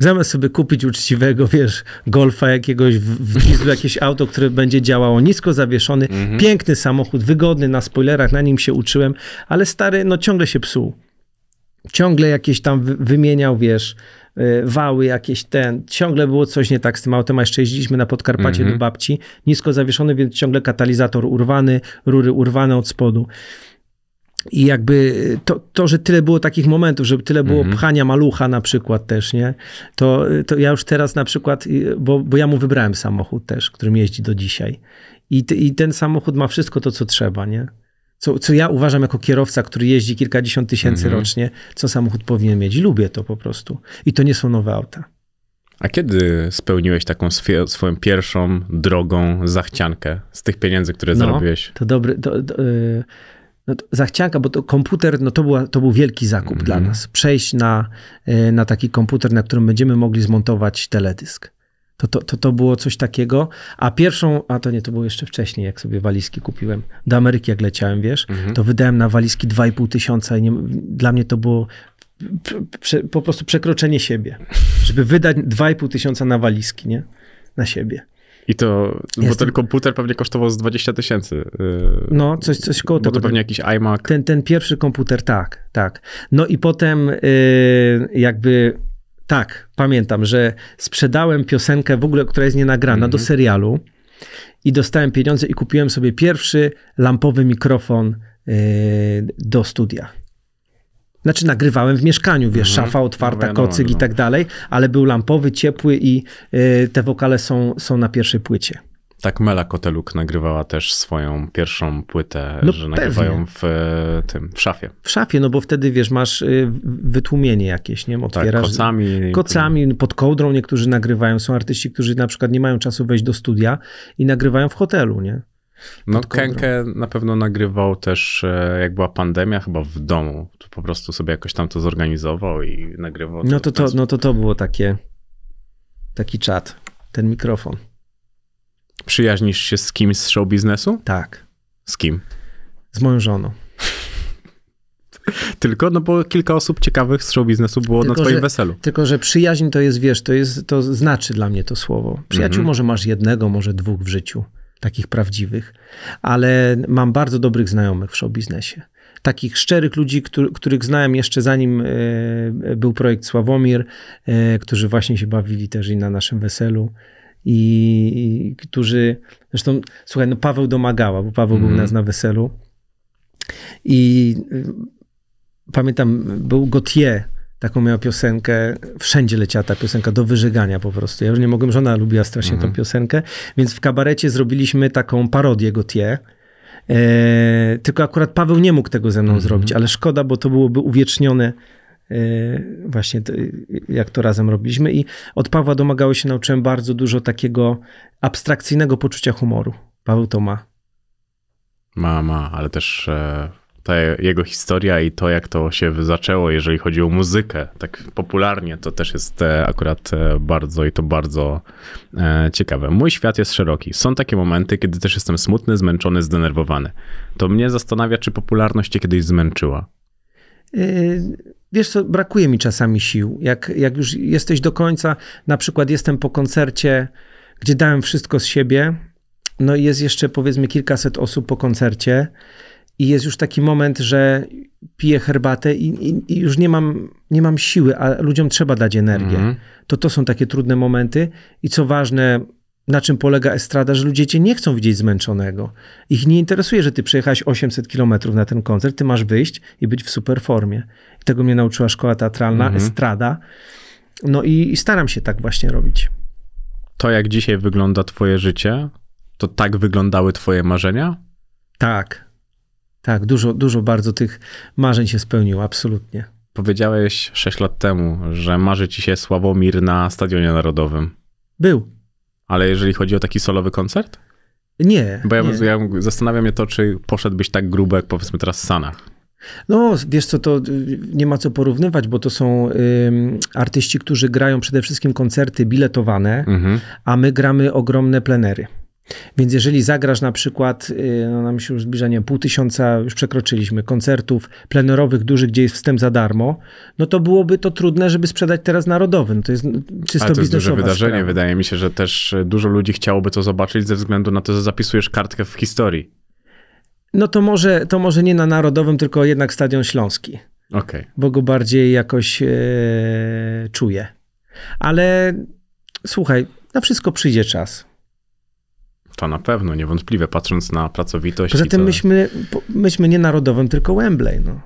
Zamiast sobie kupić uczciwego, wiesz, golfa jakiegoś, w, w dieslu jakieś auto, które będzie działało nisko zawieszony, mhm. piękny samochód, wygodny, na spoilerach, na nim się uczyłem, ale stary, no ciągle się psuł. Ciągle jakieś tam wymieniał, wiesz, y, wały jakieś ten, ciągle było coś nie tak z tym autem, a jeszcze jeździliśmy na Podkarpacie do mhm. babci, nisko zawieszony, więc ciągle katalizator urwany, rury urwane od spodu. I jakby to, to, że tyle było takich momentów, że tyle było mhm. pchania malucha na przykład też, nie? To, to ja już teraz na przykład, bo, bo ja mu wybrałem samochód też, którym jeździ do dzisiaj. I, I ten samochód ma wszystko to, co trzeba, nie? Co, co ja uważam jako kierowca, który jeździ kilkadziesiąt tysięcy mhm. rocznie, co samochód powinien mieć. I lubię to po prostu. I to nie są nowe auta. A kiedy spełniłeś taką swoją pierwszą drogą zachciankę z tych pieniędzy, które no, zarobiłeś? To dobry. yy no zachcianka, bo to komputer, no to, była, to był wielki zakup dla mhm. nas. Przejść na, e, na taki komputer, na którym będziemy mogli zmontować teledysk. To, to, to, to było coś takiego. A pierwszą, a to nie, to było jeszcze wcześniej, jak sobie walizki kupiłem. Do Ameryki jak leciałem, wiesz, mhm. to wydałem na walizki 2,5 tysiąca i nie, dla mnie to było prze, po prostu przekroczenie siebie. Żeby wydać 2,5 tysiąca na walizki, nie? Na siebie. I to, Jestem... bo ten komputer pewnie kosztował z 20 tysięcy. Y, no, coś, coś koło tego. to pewnie jakiś iMac. Ten, ten pierwszy komputer, tak, tak. No i potem yy, jakby, tak, pamiętam, że sprzedałem piosenkę w ogóle, która jest nienagrana, mm -hmm. do mhm. serialu i dostałem pieniądze i kupiłem sobie pierwszy lampowy mikrofon yy, do studia. Znaczy nagrywałem w mieszkaniu, wiesz, mhm. szafa otwarta, no, kocyk no, no. i tak dalej, ale był lampowy, ciepły i y, te wokale są, są na pierwszej płycie. Tak Mela Koteluk nagrywała też swoją pierwszą płytę, no że pewnie. nagrywają w e, tym, w szafie. W szafie, no bo wtedy, wiesz, masz y, wytłumienie jakieś, nie? Tak, Otwierasz tak, kocami. Kocami, pod kołdrą niektórzy nagrywają. Są artyści, którzy na przykład nie mają czasu wejść do studia i nagrywają w hotelu, nie? No Kenkę na pewno nagrywał też, e, jak była pandemia, chyba w domu. po prostu sobie jakoś tam to zorganizował i nagrywał. No to, to, no to, to było takie, taki czat, ten mikrofon. Przyjaźnisz się z kimś z show biznesu? Tak. Z kim? Z moją żoną. Tylko, no bo kilka osób ciekawych z show biznesu było tylko, na twoim że, weselu. Tylko, że przyjaźń to jest, wiesz, to jest, to znaczy dla mnie to słowo. Przyjaciół mm -hmm. może masz jednego, może dwóch w życiu takich prawdziwych, ale mam bardzo dobrych znajomych w showbiznesie. Takich szczerych ludzi, który, których znałem jeszcze zanim e, był projekt Sławomir, e, którzy właśnie się bawili też i na naszym weselu. I, i którzy, zresztą, słuchaj, no Paweł domagała, bo Paweł mm. był mhm. u nas na weselu. I y, pamiętam, był Gautier, taką miała piosenkę, wszędzie leciała ta piosenka do wyżegania po prostu. Ja już nie mogłem, żona lubiła strasznie mhm. tą piosenkę, więc w kabarecie zrobiliśmy taką parodię Gautier. E, tylko akurat Paweł nie mógł tego ze mną mhm. zrobić, ale szkoda, bo to byłoby uwiecznione e, właśnie to, jak to razem robiliśmy. I od Pawła domagało się, nauczyłem bardzo dużo takiego abstrakcyjnego poczucia humoru. Paweł to ma. Ma, ma, ale też e ta jego historia i to, jak to się zaczęło, jeżeli chodzi o muzykę, tak popularnie, to też jest e, akurat e, bardzo i to bardzo e, ciekawe. Mój świat jest szeroki. Są takie momenty, kiedy też jestem smutny, zmęczony, zdenerwowany. To mnie zastanawia, czy popularność cię kiedyś zmęczyła. Wiesz co, brakuje mi czasami sił. Jak, jak już jesteś do końca, na przykład jestem po koncercie, gdzie dałem wszystko z siebie, no i jest jeszcze powiedzmy kilkaset osób po koncercie, i jest już taki moment, że piję herbatę i, i, i, już nie mam, nie mam siły, a ludziom trzeba dać energię. Mm -hmm. To to są takie trudne momenty i co ważne, na czym polega estrada, że ludzie cię nie chcą widzieć zmęczonego. Ich nie interesuje, że ty przejechałeś 800 kilometrów na ten koncert, ty masz wyjść i być w super formie. I tego mnie nauczyła szkoła teatralna, mm -hmm. estrada. No i, i staram się tak właśnie robić. To jak dzisiaj wygląda twoje życie, to tak wyglądały twoje marzenia? Tak, tak, dużo, dużo bardzo tych marzeń się spełniło, absolutnie. Powiedziałeś 6 lat temu, że marzy ci się Sławomir na Stadionie Narodowym. Był. Ale jeżeli chodzi o taki solowy koncert? Nie. Bo ja, nie. ja zastanawiam się to, czy poszedłbyś tak grubo jak powiedzmy teraz Sanach. No, wiesz co, to y, nie ma co porównywać, bo to są y, artyści, którzy grają przede wszystkim koncerty biletowane, mhm. a my gramy ogromne plenery. Więc jeżeli zagrasz na przykład, y, no nam się już zbliżanie, pół tysiąca, już przekroczyliśmy, koncertów plenerowych, dużych, gdzie jest wstęp za darmo, no to byłoby to trudne, żeby sprzedać teraz narodowym. to jest czysto Ale to jest duże wydarzenie. Sprawa. Wydaje mi się, że też dużo ludzi chciałoby to zobaczyć ze względu na to, że zapisujesz kartkę w historii. No to może, to może nie na narodowym, tylko jednak Stadion Śląski. Okay. Bo go bardziej jakoś e, czuję. Ale słuchaj, na wszystko przyjdzie czas. To na pewno, niewątpliwie, patrząc na pracowitość. Poza tym to... myśmy, myśmy nie narodowym, tylko Wembley. No.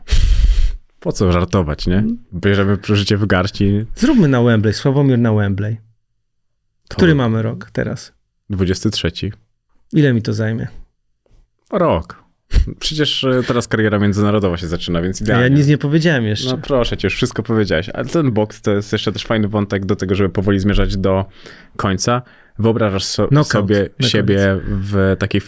Po co żartować, nie? Bierzemy przeżycie w garści. Zróbmy na Wembley, Sławomir na Wembley. To... Który mamy rok teraz? 23. Ile mi to zajmie? Rok. Przecież e, teraz kariera międzynarodowa się zaczyna, więc idealnie. A ja nic nie powiedziałem jeszcze. No proszę cię, już wszystko powiedziałeś. Ale ten boks to jest jeszcze też fajny wątek do tego, żeby powoli zmierzać do końca wyobrażasz so no sobie siebie w takiej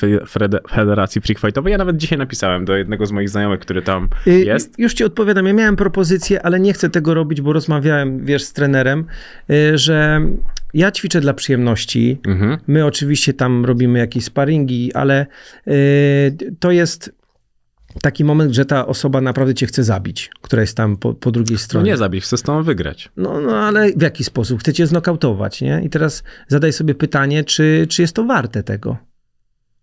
federacji freakfightowej? Ja nawet dzisiaj napisałem do jednego z moich znajomych, który tam y, jest. Już ci odpowiadam, ja miałem propozycję, ale nie chcę tego robić, bo rozmawiałem, wiesz, z trenerem, y, że ja ćwiczę dla przyjemności. Mhm. My oczywiście tam robimy jakieś sparingi, ale y, to jest taki moment, że ta osoba naprawdę cię chce zabić, która jest tam po, po drugiej no stronie. No nie zabić, chce z tą wygrać. No, no ale w jaki sposób? Chce cię znokautować, nie? I teraz zadaj sobie pytanie, czy, czy jest to warte tego?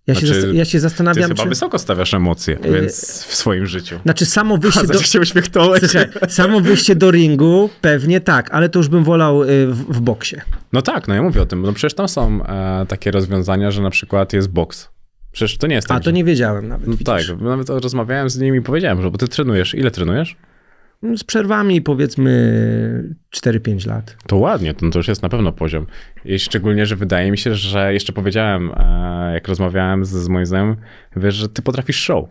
Ja, znaczy, się, ja się zastanawiam. Ty chyba czy... wysoko stawiasz emocje, yy... więc w swoim życiu. Znaczy, samo wyjście. do... uśmiechnąłeś. Słuchaj, samo wyjście do ringu pewnie tak, ale to już bym wolał y, w, w boksie. No tak, no ja mówię o tym. No przecież tam są e, takie rozwiązania, że na przykład jest boks Przecież to nie jest tak. A to że... nie wiedziałem nawet. No tak, nawet rozmawiałem z nimi i powiedziałem, że bo ty trenujesz. Ile trenujesz? Z przerwami powiedzmy 4-5 lat. To ładnie, to, no to już jest na pewno poziom. I szczególnie, że wydaje mi się, że jeszcze powiedziałem, e, jak rozmawiałem z, z moim znajomym, wiesz, że ty potrafisz show.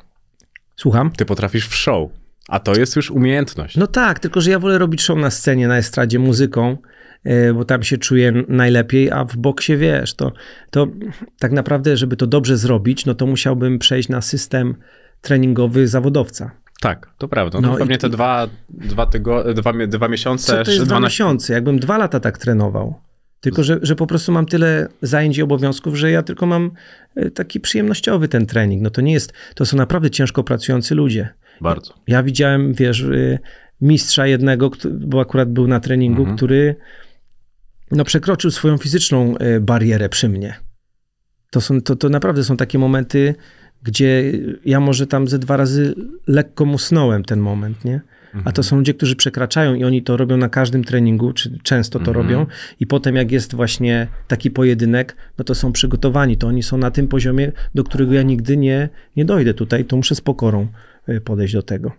Słucham? Ty potrafisz w show. A to jest już umiejętność. No tak, tylko że ja wolę robić show na scenie, na estradzie, muzyką, E, bo tam się czuję najlepiej, a w boksie wiesz, to, to tak naprawdę, żeby to dobrze zrobić, no to musiałbym przejść na system treningowy zawodowca. Tak, to prawda. No, no pewnie i, te dwa, dwa, tygo, dwa, dwa miesiące. Co to jest 12... dwa miesiące? Jakbym dwa lata tak trenował. Tylko, że, że po prostu mam tyle zajęć i obowiązków, że ja tylko mam e, taki przyjemnościowy ten trening. No to nie jest, to są naprawdę ciężko pracujący ludzie. Bardzo. Ja widziałem, wiesz, e, mistrza jednego, bo akurat był na treningu, mhm. który no, przekroczył swoją fizyczną e, barierę przy mnie. To, są, to, to naprawdę są takie momenty, gdzie ja może tam ze dwa razy lekko musnąłem ten moment, nie? A to mhm. są ludzie, którzy przekraczają i oni to robią na każdym treningu, czy często to mm -hmm. robią. I potem, jak jest właśnie taki pojedynek, no to są przygotowani, to oni są na tym poziomie, do którego ja nigdy nie, nie dojdę tutaj, to muszę z pokorą e, podejść do tego.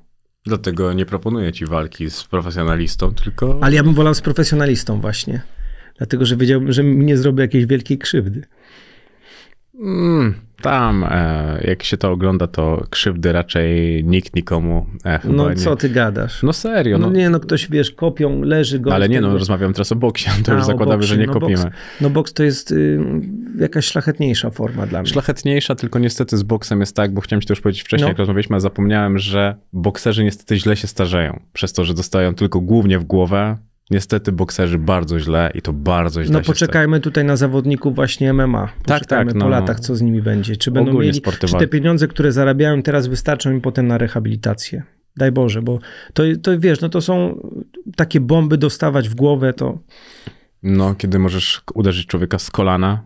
Dlatego nie proponuję ci walki z profesjonalistą, tylko. Ale ja bym wolał z profesjonalistą, właśnie dlatego że wiedziałbym, że mi nie zrobię jakiejś wielkiej krzywdy. Mm, tam, e, jak się to ogląda, to krzywdy raczej nikt nikomu e, No co ty gadasz? No serio. No, no, nie, no ktoś, wiesz, kopią, leży go. Ale nie, no rozmawiam teraz o boksie, to A, już zakładamy, boksie, że nie no, kopimy. Boks, no boks to jest y, jakaś szlachetniejsza forma dla mnie. Szlachetniejsza, tylko niestety z boksem jest tak, bo chciałem ci to już powiedzieć wcześniej, no. jak rozmawialiśmy, a zapomniałem, że bokserzy niestety źle się starzeją, przez to, że dostają tylko głównie w głowę, Niestety bokserzy bardzo źle i to bardzo źle. No poczekajmy tutaj na zawodników właśnie MMA. Poczekajmy tak, tak. No. Po no. latach, co z nimi będzie. Czy będą mieli, sportywali. czy te pieniądze, które zarabiają teraz wystarczą im potem na rehabilitację. Daj Boże, bo to, to wiesz, no to są takie bomby dostawać w głowę, to... No, kiedy możesz uderzyć człowieka z kolana,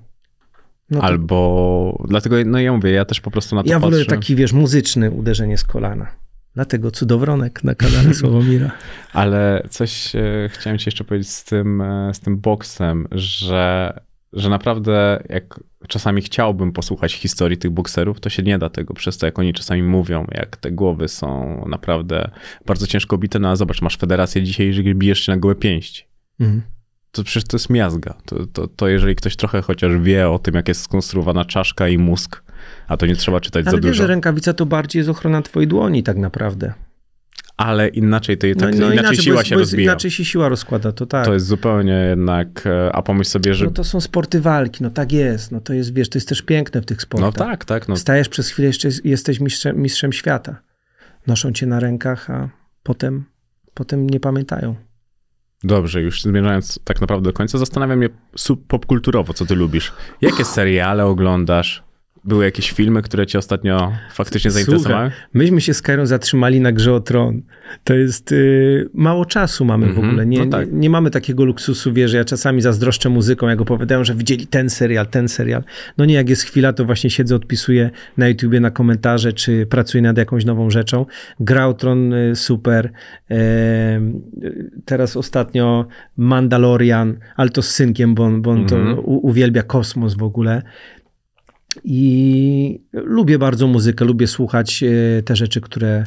no to... Albo dlatego, no ja mówię, ja też po prostu na to Ja patrzę. wolę taki, wiesz, muzyczny uderzenie z kolana. Dlatego cudowronek na kanale Sławomira. Ale coś e, chciałem ci jeszcze powiedzieć z tym, e, z tym boksem, że, że naprawdę jak czasami chciałbym posłuchać historii tych bokserów, to się nie da tego przez to, jak oni czasami mówią, jak te głowy są naprawdę bardzo ciężko bite. No a zobacz, masz federację dzisiaj, że bijesz się na gołe pięści. Mhm to przecież to jest miazga. To, to, to jeżeli ktoś trochę chociaż wie o tym, jak jest skonstruowana czaszka i mózg, a to nie trzeba czytać Ale za dużo. Ale że rękawica to bardziej jest ochrona twojej dłoni tak naprawdę. Ale inaczej, to, tak, no, no, inaczej, inaczej siła jest, się rozbija. Inaczej się siła rozkłada, to tak. To jest zupełnie jednak, e, a pomyśl sobie, że... No to są sporty walki, no tak jest, no to jest, wiesz, to jest też piękne w tych sportach. No tak, tak. No. Stajesz przez chwilę, jeszcze jesteś mistrzem, mistrzem świata. Noszą cię na rękach, a potem, potem nie pamiętają. Dobrze, już zmierzając tak naprawdę do końca, zastanawiam się popkulturowo, co ty lubisz. Jakie seriale oglądasz? były jakieś filmy, które ci ostatnio faktycznie zainteresowały? Słuchaj, myśmy się z Kairą zatrzymali na grze o tron. To jest yy, mało czasu mamy mm -hmm, w mhm, ogóle. Nie, no tak. nie, nie, mamy takiego luksusu, że ja czasami zazdroszczę muzyką, jak opowiadają, że widzieli ten serial, ten serial. No nie, jak jest chwila, to właśnie siedzę, odpisuję na YouTubie na komentarze, czy pracuję nad jakąś nową rzeczą. Gra o tron yy, super. Yy, teraz ostatnio Mandalorian, ale to z synkiem, bo on, bo on mm -hmm. to mhm. uwielbia kosmos w ogóle. I lubię bardzo muzykę, lubię słuchać e, te rzeczy, które e,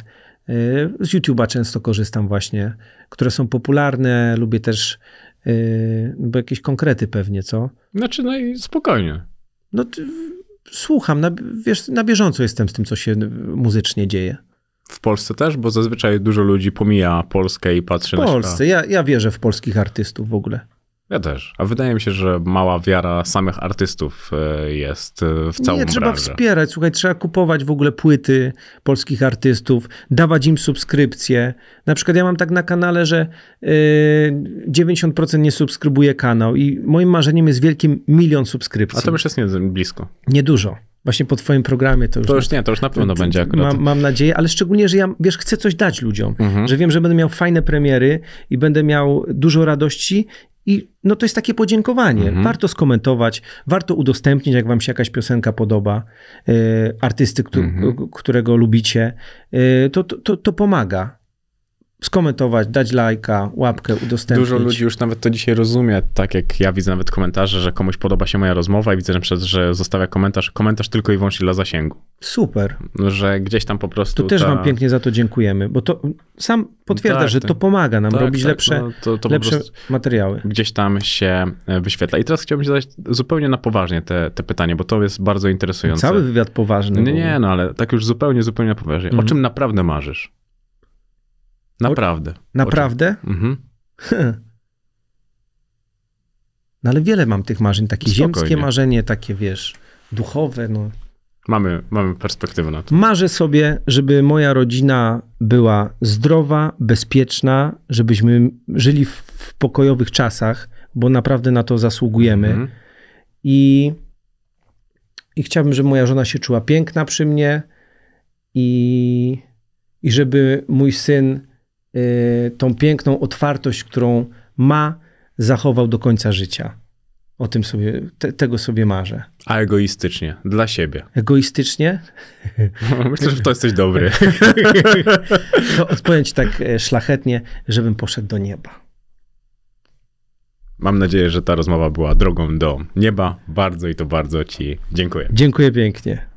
z YouTube'a często korzystam właśnie, które są popularne, lubię też e, bo jakieś konkrety pewnie, co? Znaczy, no i spokojnie. No słucham, na, wiesz, na bieżąco jestem z tym, co się muzycznie dzieje. W Polsce też? Bo zazwyczaj dużo ludzi pomija Polskę i patrzy w na Polsce. W Polsce. Ja, ja wierzę w polskich artystów w ogóle. Ja też. A wydaje mi się, że mała wiara samych artystów e, jest e, w całym Nie, trzeba branżę. wspierać. Słuchaj, trzeba kupować w ogóle płyty polskich artystów, dawać im subskrypcje. Na przykład ja mam tak na kanale, że 90% e, nie subskrybuje kanał i moim marzeniem jest wielkim milion subskrypcji. A to już jest nie, blisko. Niedużo. Właśnie po twoim programie to już... To już na, nie, to już na pewno to, będzie akurat. Mam, mam, nadzieję, ale szczególnie, że ja, wiesz, chcę coś dać ludziom, mhm. że wiem, że będę miał fajne premiery i będę miał dużo radości i no to jest takie podziękowanie. Mhm. Warto skomentować, warto udostępnić, jak wam się jakaś piosenka podoba, e, artysty, któ- mhm. którego lubicie. To, e, to, to, to pomaga skomentować, dać lajka, łapkę, udostępnić. Dużo ludzi już nawet to dzisiaj rozumie, tak jak ja widzę nawet komentarze, że komuś podoba się moja rozmowa i widzę na przykład, że zostawia komentarz, komentarz tylko i wyłącznie dla zasięgu. Super. Że gdzieś tam po prostu... To też ta... wam pięknie za to dziękujemy, bo to sam potwierdza, tak, że to tak. pomaga nam tak, robić tak, lepsze, no, to, to lepsze materiały. Gdzieś tam się e, wyświetla. I teraz chciałbym zadać zupełnie na poważnie te, te pytanie, bo to jest bardzo interesujące. Cały wywiad poważny. Nie, nie no ale tak już zupełnie, zupełnie na poważnie. O mhm. czym naprawdę marzysz? Naprawdę. Naprawdę? Mhm. Hmm. No ale wiele mam tych marzeń, takie Spokojnie. ziemskie marzenie, takie wiesz, duchowe. No. Mamy, mamy perspektywę na to. Marzę sobie, żeby moja rodzina była zdrowa, bezpieczna, żebyśmy żyli w, w pokojowych czasach, bo naprawdę na to zasługujemy. Mhm. I, I chciałbym, żeby moja żona się czuła piękna przy mnie i, i żeby mój syn Y, tą piękną otwartość, którą ma, zachował do końca życia. O tym sobie, te, tego sobie marzę. A egoistycznie, dla siebie. Egoistycznie? Myślę, że w to jesteś dobry. to odpowiem ci tak e, szlachetnie, żebym poszedł do nieba. Mam nadzieję, że ta rozmowa była drogą do nieba. Bardzo i to bardzo ci dziękuję. Dziękuję pięknie.